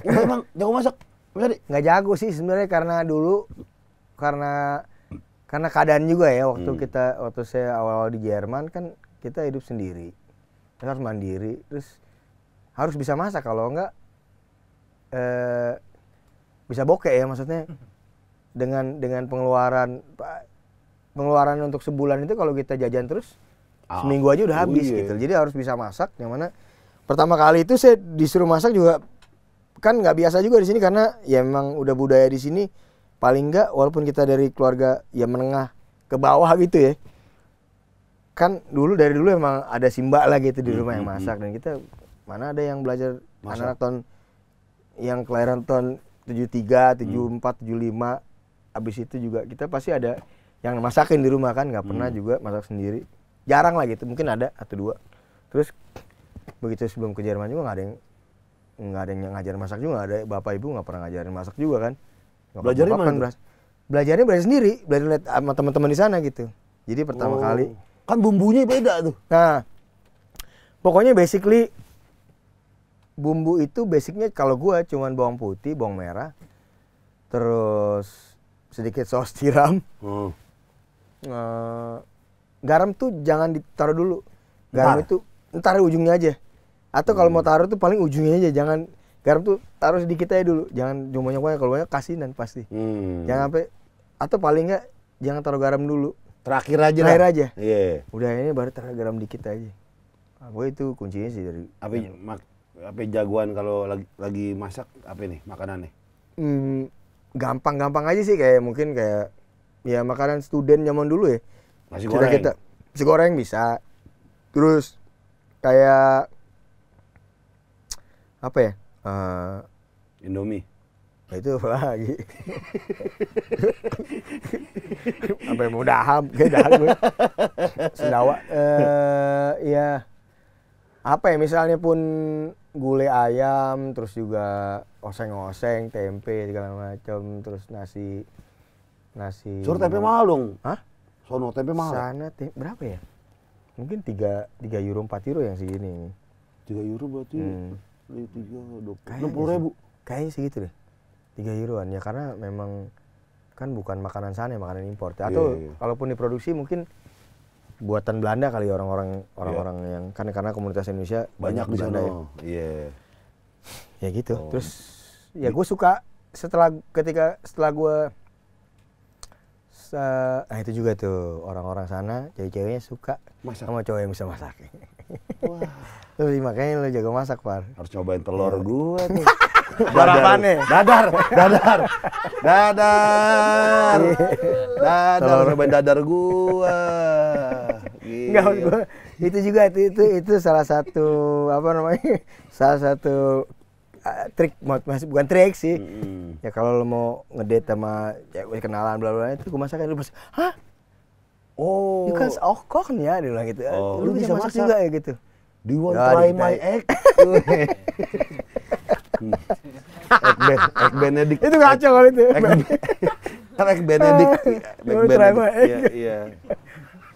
A: emang jago masak? jadi Nggak jago sih sebenarnya karena dulu karena karena keadaan juga ya waktu hmm. kita waktu saya awal-awal di Jerman kan kita hidup sendiri. Kita harus mandiri, terus harus bisa masak kalau enggak eh, bisa bokeh ya maksudnya dengan dengan pengeluaran pengeluaran untuk sebulan itu kalau kita jajan terus oh. Seminggu aja udah habis oh, iya. gitu. Jadi harus bisa masak yang mana pertama kali itu saya disuruh masak juga kan nggak biasa juga di sini karena ya memang udah budaya di sini paling nggak walaupun kita dari keluarga ya menengah ke bawah gitu ya kan dulu dari dulu emang ada simba lah gitu di hmm, rumah yang hmm, hmm. masak dan kita mana ada yang belajar anak-anak tahun yang kelahiran tahun 73, 74, 75 abis itu juga kita pasti ada yang masakin di rumah kan nggak pernah hmm. juga masak sendiri jarang lah gitu mungkin ada atau dua terus begitu sebelum ke Jerman juga nggak ada yang nggak ada yang ngajarin masak juga nggak ada bapak ibu nggak pernah ngajarin masak juga kan belajarnya mana kan belajarnya belajar sendiri belajar lihat sama teman-teman di sana gitu jadi pertama oh. kali kan bumbunya beda tuh nah pokoknya basically bumbu itu basicnya kalau gua cuman bawang putih bawang merah terus sedikit saus tiram hmm. uh, garam tuh jangan ditaruh dulu. Garam Ntar. itu ntar ujungnya aja. Atau kalau hmm. mau taruh tuh paling ujungnya aja, jangan garam tuh taruh sedikit aja dulu. Jangan jumlahnya banyak kalau banyak kasih dan pasti. Hmm. Jangan sampai atau paling enggak jangan taruh garam dulu. Terakhir aja. Terakhir lah. aja. Iya. Yeah. Udah ini baru taruh garam dikit aja. Apa ah, itu kuncinya sih
B: dari apa mak apa jagoan kalau lagi, lagi masak apa nih makanan nih?
A: Hmm, gampang-gampang aja sih kayak mungkin kayak ya makanan student zaman dulu ya kita, goreng kita, kita goreng bisa terus kayak apa ya uh, Indomie nah, itu apa lagi sampai mau daham kayak daham gue sendawa uh, ya apa ya misalnya pun gulai ayam terus juga oseng-oseng tempe segala macam terus nasi nasi sur tempe mahal dong Hah? Sono tempe mahal. Sana te berapa ya? Mungkin 3 3 euro 4 euro yang segini. 3 euro berarti hmm. 3 20 ribu. Kayaknya segitu deh. 3 euroan ya karena memang kan bukan makanan sana, makanan impor. Iya, Atau yeah, yeah. kalaupun diproduksi mungkin buatan Belanda kali ya, orang-orang iya. orang-orang yeah. yang kan karena komunitas Indonesia banyak, banyak di sana. Iya. Yeah. Ya gitu. Oh. Terus ya gue suka setelah ketika setelah gue uh, nah itu juga tuh orang-orang sana cewek-ceweknya suka masak. sama cowok yang bisa masak. Wah. Wow. makanya lu jago masak, Par. Harus cobain telur ya. gua tuh. dadar, dadar, dadar, dadar, iya.
D: dadar, telur. cobain dadar gua. Enggak, iya. gua
A: itu juga itu, itu itu salah satu apa namanya? Salah satu Eh, trik masih bukan trik sih hmm ya kalau lo mau ngedate sama cewek kenalan bla bla itu gue masakin lu pasti hah oh you can oh nih ya dia bilang gitu oh. lu, bisa, bisa masak, masak juga ya gitu do you want to ya, try my egg
B: Egg, Benedict. Itu kacau kali itu. Egg, kan Egg Benedict. Ah, egg Benedict. Iya, iya.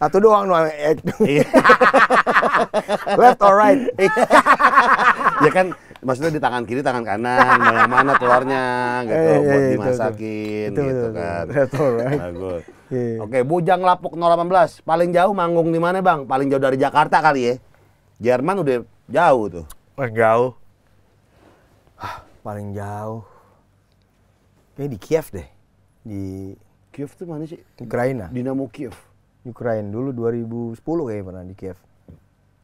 B: Satu doang doang egg. Iya. Left or right. Iya. ya kan maksudnya di tangan kiri tangan kanan mana mana telurnya gitu eh, buat iya, dimasakin itu, gitu itu, kan betul bagus yeah. oke Bujang Lapuk 018 paling jauh manggung di mana bang paling jauh dari Jakarta kali ya Jerman udah jauh tuh
A: paling jauh paling jauh kayak di Kiev deh di Kiev tuh mana sih Ukraina Dinamo Kiev Ukraina dulu 2010 kayaknya pernah di Kiev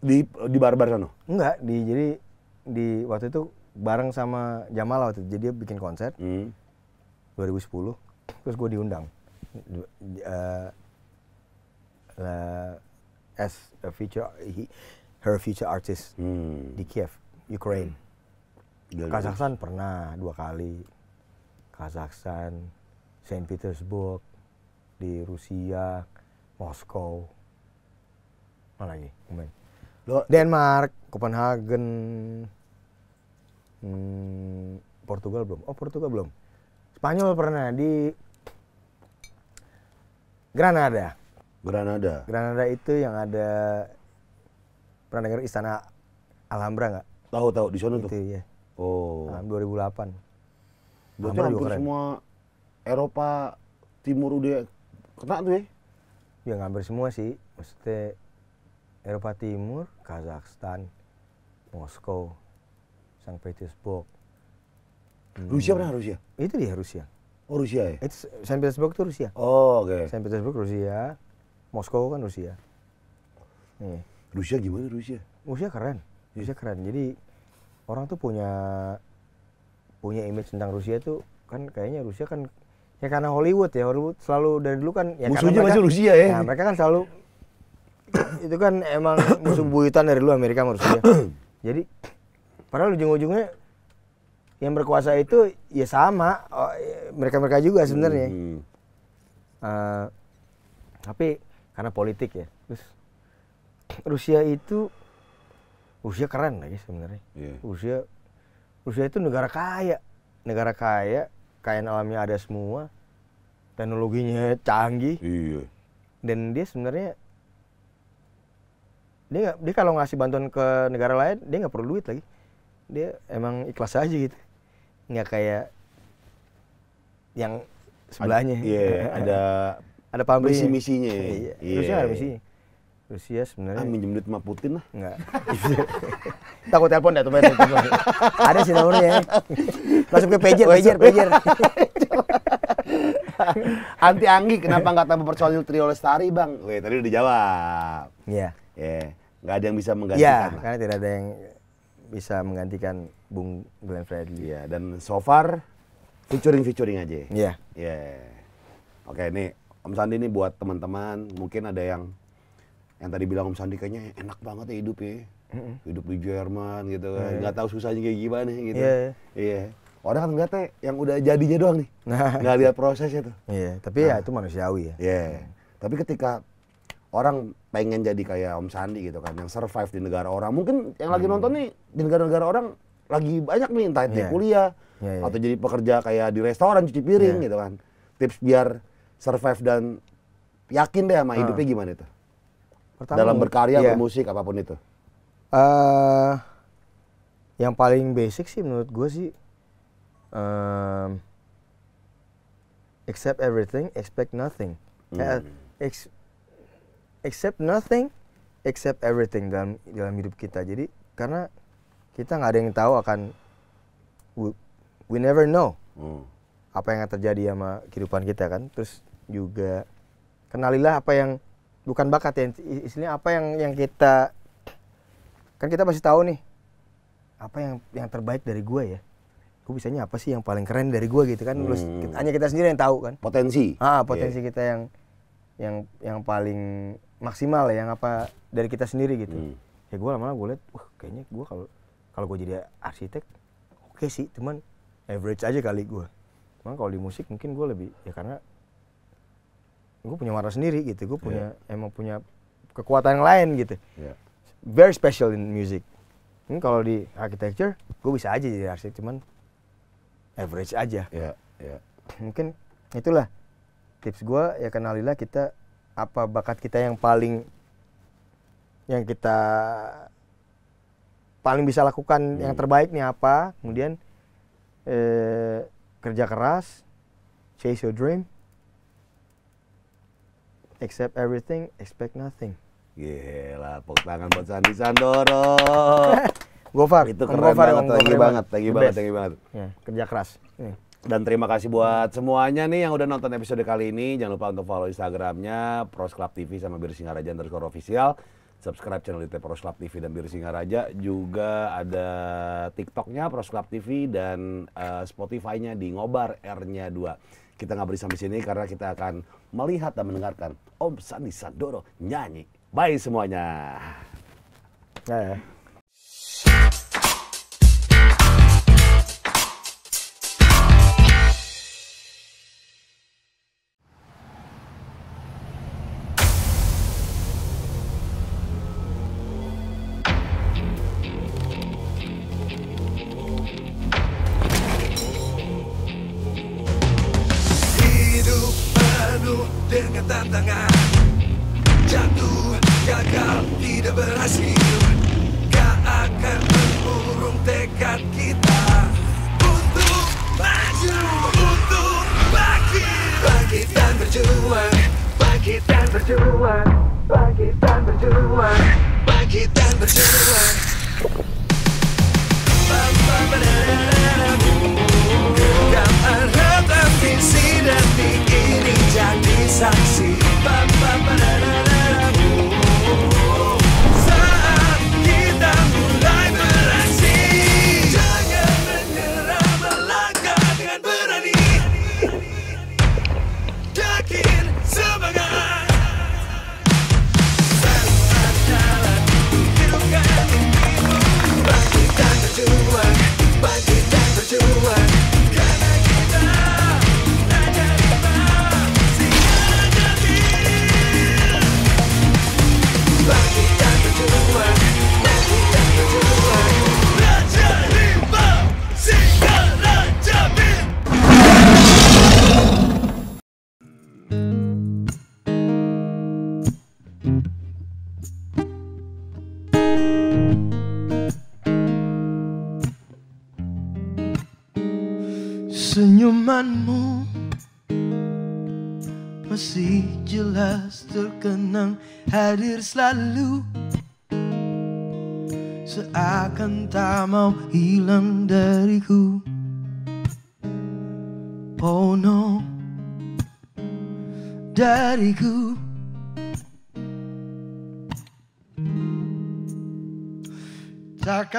A: di di barbar sana enggak di jadi di waktu itu bareng sama Jamal waktu itu. Jadi dia bikin konser. Hmm. 2010. Terus gue diundang. Uh, uh, as a feature he, her future artist hmm. di Kiev, Ukraine. Hmm. Kazakhstan pernah dua kali. Kazakhstan, Saint Petersburg, di Rusia, Moskow. Mana lagi? Kemudian Denmark, Copenhagen, hmm, Portugal belum. Oh Portugal belum. Spanyol pernah di Granada. Granada. Granada itu yang ada pernah dengar istana Alhambra nggak? Tahu tahu di sana itu, tuh. Iya. Oh. Tahun 2008. Berarti Alhambra hampir semua Eropa Timur udah kena tuh ya? Ya hampir semua sih. Maksudnya Eropa Timur, Kazakhstan, Moskow, Sankt Petersburg. Hmm. Rusia pernah Rusia? Itu dia Rusia. Oh Rusia ya? Itu Sankt Petersburg itu Rusia. Oh oke. Okay. Sankt Petersburg Rusia, Moskow kan Rusia. Nih. Rusia gimana Rusia? Rusia keren. Iya. Rusia keren. Jadi orang tuh punya punya image tentang Rusia tuh kan kayaknya Rusia kan ya karena Hollywood ya Hollywood selalu dari dulu kan ya musuhnya mereka, masih Rusia ya. ya mereka kan selalu itu kan emang musuh buyutan dari lu Amerika menurut Jadi padahal ujung-ujungnya yang berkuasa itu ya sama oh, mereka-mereka oh, juga sebenarnya. Hmm. Uh, tapi karena politik ya. Terus Rusia itu Rusia keren lagi sebenarnya. Yeah. Rusia Rusia itu negara kaya, negara kaya, kekayaan alamnya ada semua, teknologinya canggih. Iya. Dan dia sebenarnya dia dia kalau ngasih bantuan ke negara lain dia nggak perlu duit lagi dia emang ikhlas aja gitu nggak kayak yang sebelahnya ada, iya, yeah, ada ada paham misi misinya ya iya. yeah. Iya. Rusia ada misinya Rusia sebenarnya ah, minjem duit sama
B: Putin lah nggak takut telepon deh tuh main ada sih nomornya Masuk ke pager pager pager anti Anggi kenapa nggak tambah personil Trio Lestari bang? Wih tadi udah dijawab.
A: Iya. Yeah. Yeah nggak ada yang bisa menggantikan. Ya, karena tidak ada yang bisa menggantikan Bung Glenn Fredly. ya dan so far featuring-featuring aja. Iya. ya Iya. Oke, ini
B: Om Sandi ini buat teman-teman, mungkin ada yang yang tadi bilang Om Sandi kayaknya enak banget ya hidup ya Hidup di Jerman gitu kan. mm tahu susahnya kayak gimana gitu. Iya. Yeah. Iya. Orang kan ngeliatnya yang udah jadinya
D: doang nih. Nah. Gak lihat
B: prosesnya tuh. Iya, tapi ya nah. ya itu manusiawi ya. Iya. Yeah. Tapi ketika orang pengen jadi kayak Om Sandi gitu kan yang survive di negara orang mungkin yang lagi hmm. nonton nih di negara-negara orang lagi banyak nih entah itu yeah. kuliah yeah, yeah. atau jadi pekerja kayak di restoran cuci piring yeah. gitu kan tips biar survive dan yakin deh sama uh. hidupnya gimana itu
A: Pertama, dalam berkarya yeah. bermusik apapun itu uh, yang paling basic sih menurut gue sih uh, accept everything expect nothing hmm. Eh, ex accept nothing, except everything dalam dalam hidup kita. Jadi karena kita nggak ada yang tahu akan we, we never know hmm. apa yang akan terjadi sama kehidupan kita kan. Terus juga kenalilah apa yang bukan bakat ya istilahnya apa yang yang kita kan kita pasti tahu nih apa yang yang terbaik dari gue ya gue bisanya apa sih yang paling keren dari gue gitu kan hmm. hanya kita sendiri yang tahu kan potensi ah iya. potensi yeah. kita yang yang yang paling maksimal ya yang apa dari kita sendiri gitu hmm. ya gue lama-lama gue liat wah kayaknya gue kalau kalau gue jadi arsitek oke okay sih cuman average aja kali gue cuman kalau di musik mungkin gue lebih ya karena gue punya warna sendiri gitu gue punya yeah. emang punya kekuatan yang lain gitu yeah. very special in music ini hmm, kalau di architecture gue bisa aja jadi arsitek cuman average aja yeah. Yeah. mungkin itulah tips gue ya kenalilah kita apa bakat kita yang paling yang kita paling bisa lakukan hmm. yang terbaik nih apa kemudian eh, kerja keras chase your dream accept everything expect nothing gila pok tangan buat
B: Sandi Sandoro
A: Gofar itu keren Gofar, banget lagi banget lagi banget lagi banget ya, kerja keras ini.
B: Dan terima kasih buat semuanya nih yang udah nonton episode kali ini. Jangan lupa untuk follow Instagramnya Pros Club TV sama Singa Raja underscore official. Subscribe channel YouTube Pros Club TV dan Singa Raja Juga ada TikToknya Pros Club TV dan uh, Spotify-nya di Ngobar R-nya 2. Kita nggak beri sampai sini karena kita akan melihat dan mendengarkan Om Sandi Sandoro nyanyi. Bye semuanya.
C: Yeah.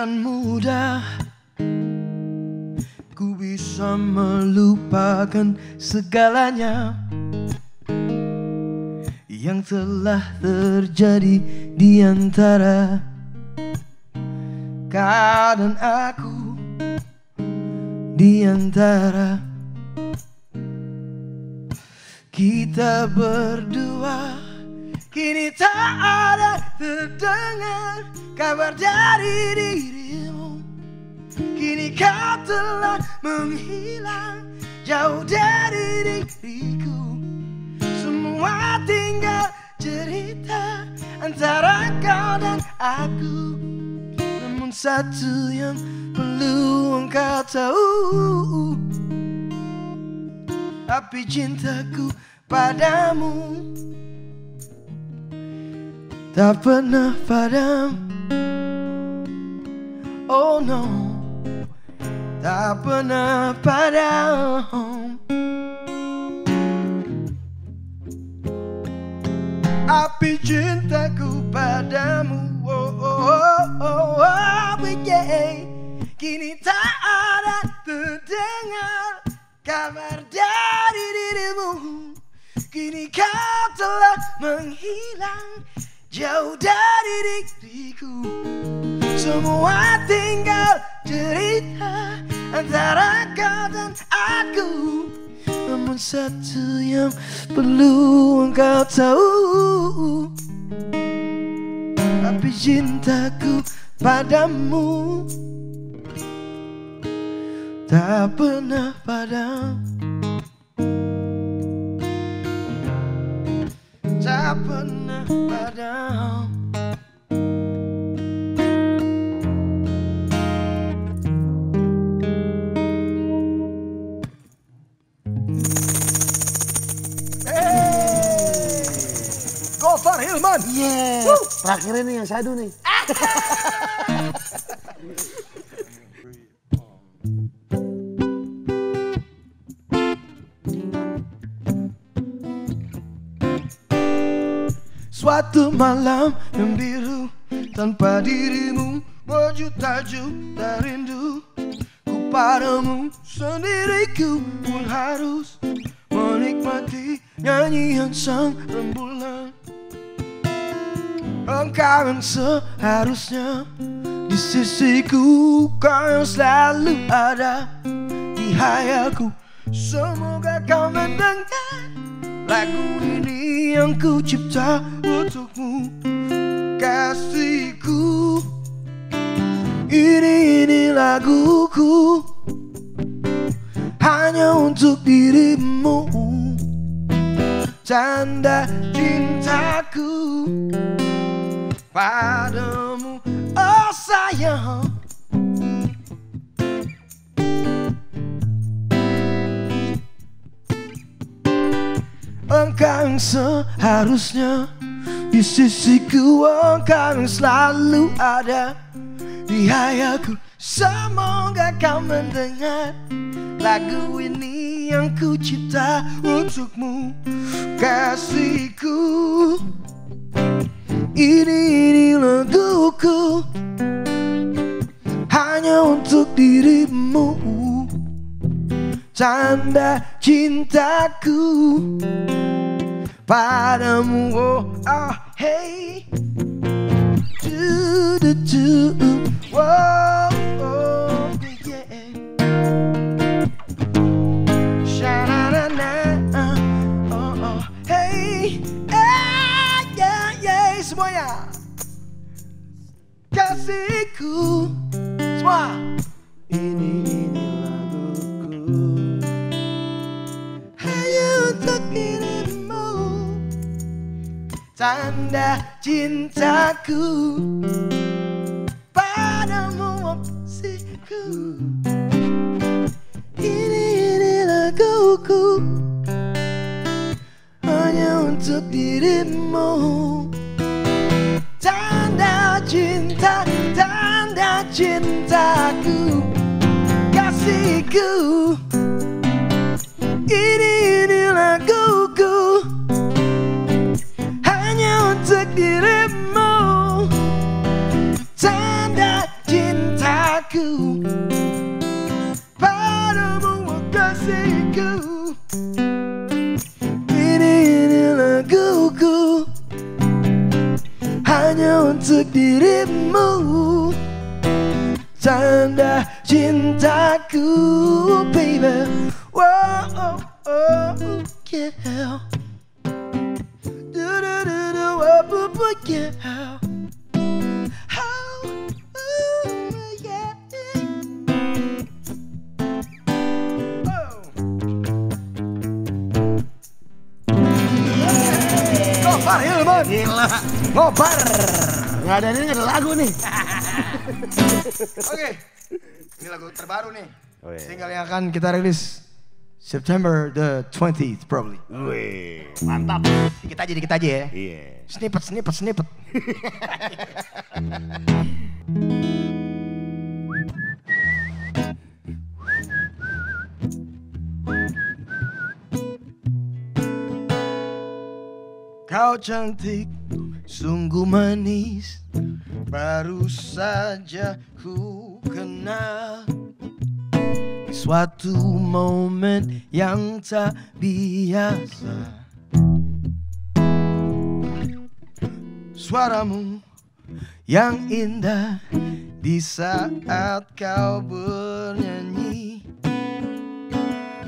D: dengan mudah Ku bisa melupakan segalanya Yang telah terjadi di antara Kau dan aku Di antara Kita berdua Kini tak ada terdengar kabar dari dirimu Kini kau telah menghilang jauh dari diriku Semua tinggal cerita antara kau dan aku Namun satu yang perlu engkau tahu Api cintaku padamu tak pernah padam Oh no tak pernah padam Api cintaku padamu oh, oh, oh, oh, oh, oh, yeah. Kini tak ada terdengar kabar dari dirimu Kini kau telah menghilang jauh dari diriku Semua tinggal cerita antara kau dan aku Namun satu yang perlu engkau tahu Tapi cintaku padamu Tak pernah padamu tak pernah padam
B: Gofar Hilman. Yes. Terakhir ini yang sadu nih.
D: Suatu malam yang biru Tanpa dirimu Berjuta-juta rindu Ku padamu sendiriku Pun harus menikmati Nyanyian sang rembulan Engkau yang seharusnya Di sisiku Kau yang selalu ada Di hayaku Semoga kau mendengar Lagu ini yang ku cipta untukmu Kasihku Ini, ini laguku Hanya untuk dirimu Tanda cintaku Padamu Oh sayang engkau seharusnya Di sisiku engkau yang selalu ada Di hayaku semoga kau mendengar Lagu ini yang ku cipta untukmu Kasihku Ini, ini laguku Hanya untuk dirimu tanda cintaku padamu oh, oh hey do do do oh, oh yeah Sha na na uh, na oh oh hey eh, yeah yeah semuanya kasihku semua ini ini tanda cintaku padamu opsiku ini ini laguku hanya untuk dirimu tanda cinta tanda cintaku kasihku nih. Oh, yeah. Single yang
A: akan kita rilis September the 20th probably. Wih, mantap. Dikit aja, dikit aja ya. Iya. Yeah. Snippet, snippet, snippet.
D: Kau cantik, sungguh manis, baru saja ku kenal suatu momen yang tak biasa Suaramu yang indah Di saat kau bernyanyi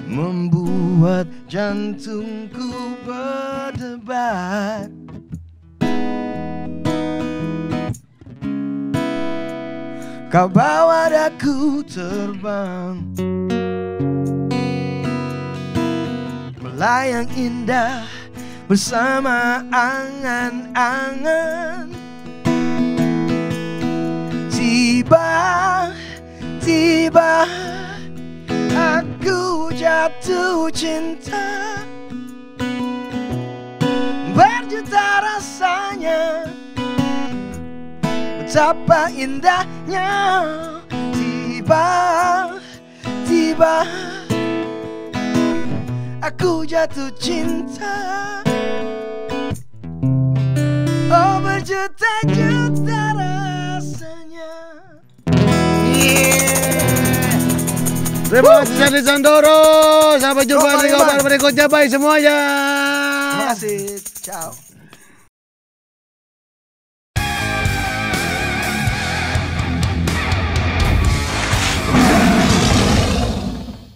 D: Membuat jantungku berdebar Kau bawa daku terbang Melayang indah bersama angan-angan Tiba, tiba aku jatuh cinta Berjuta rasanya betapa indahnya Tiba-tiba aku jatuh cinta Oh berjuta-juta rasanya
C: yeah. Terima kasih
B: Sandi Sandoro Sampai jumpa di kabar berikutnya Bye semuanya Terima
D: kasih Ciao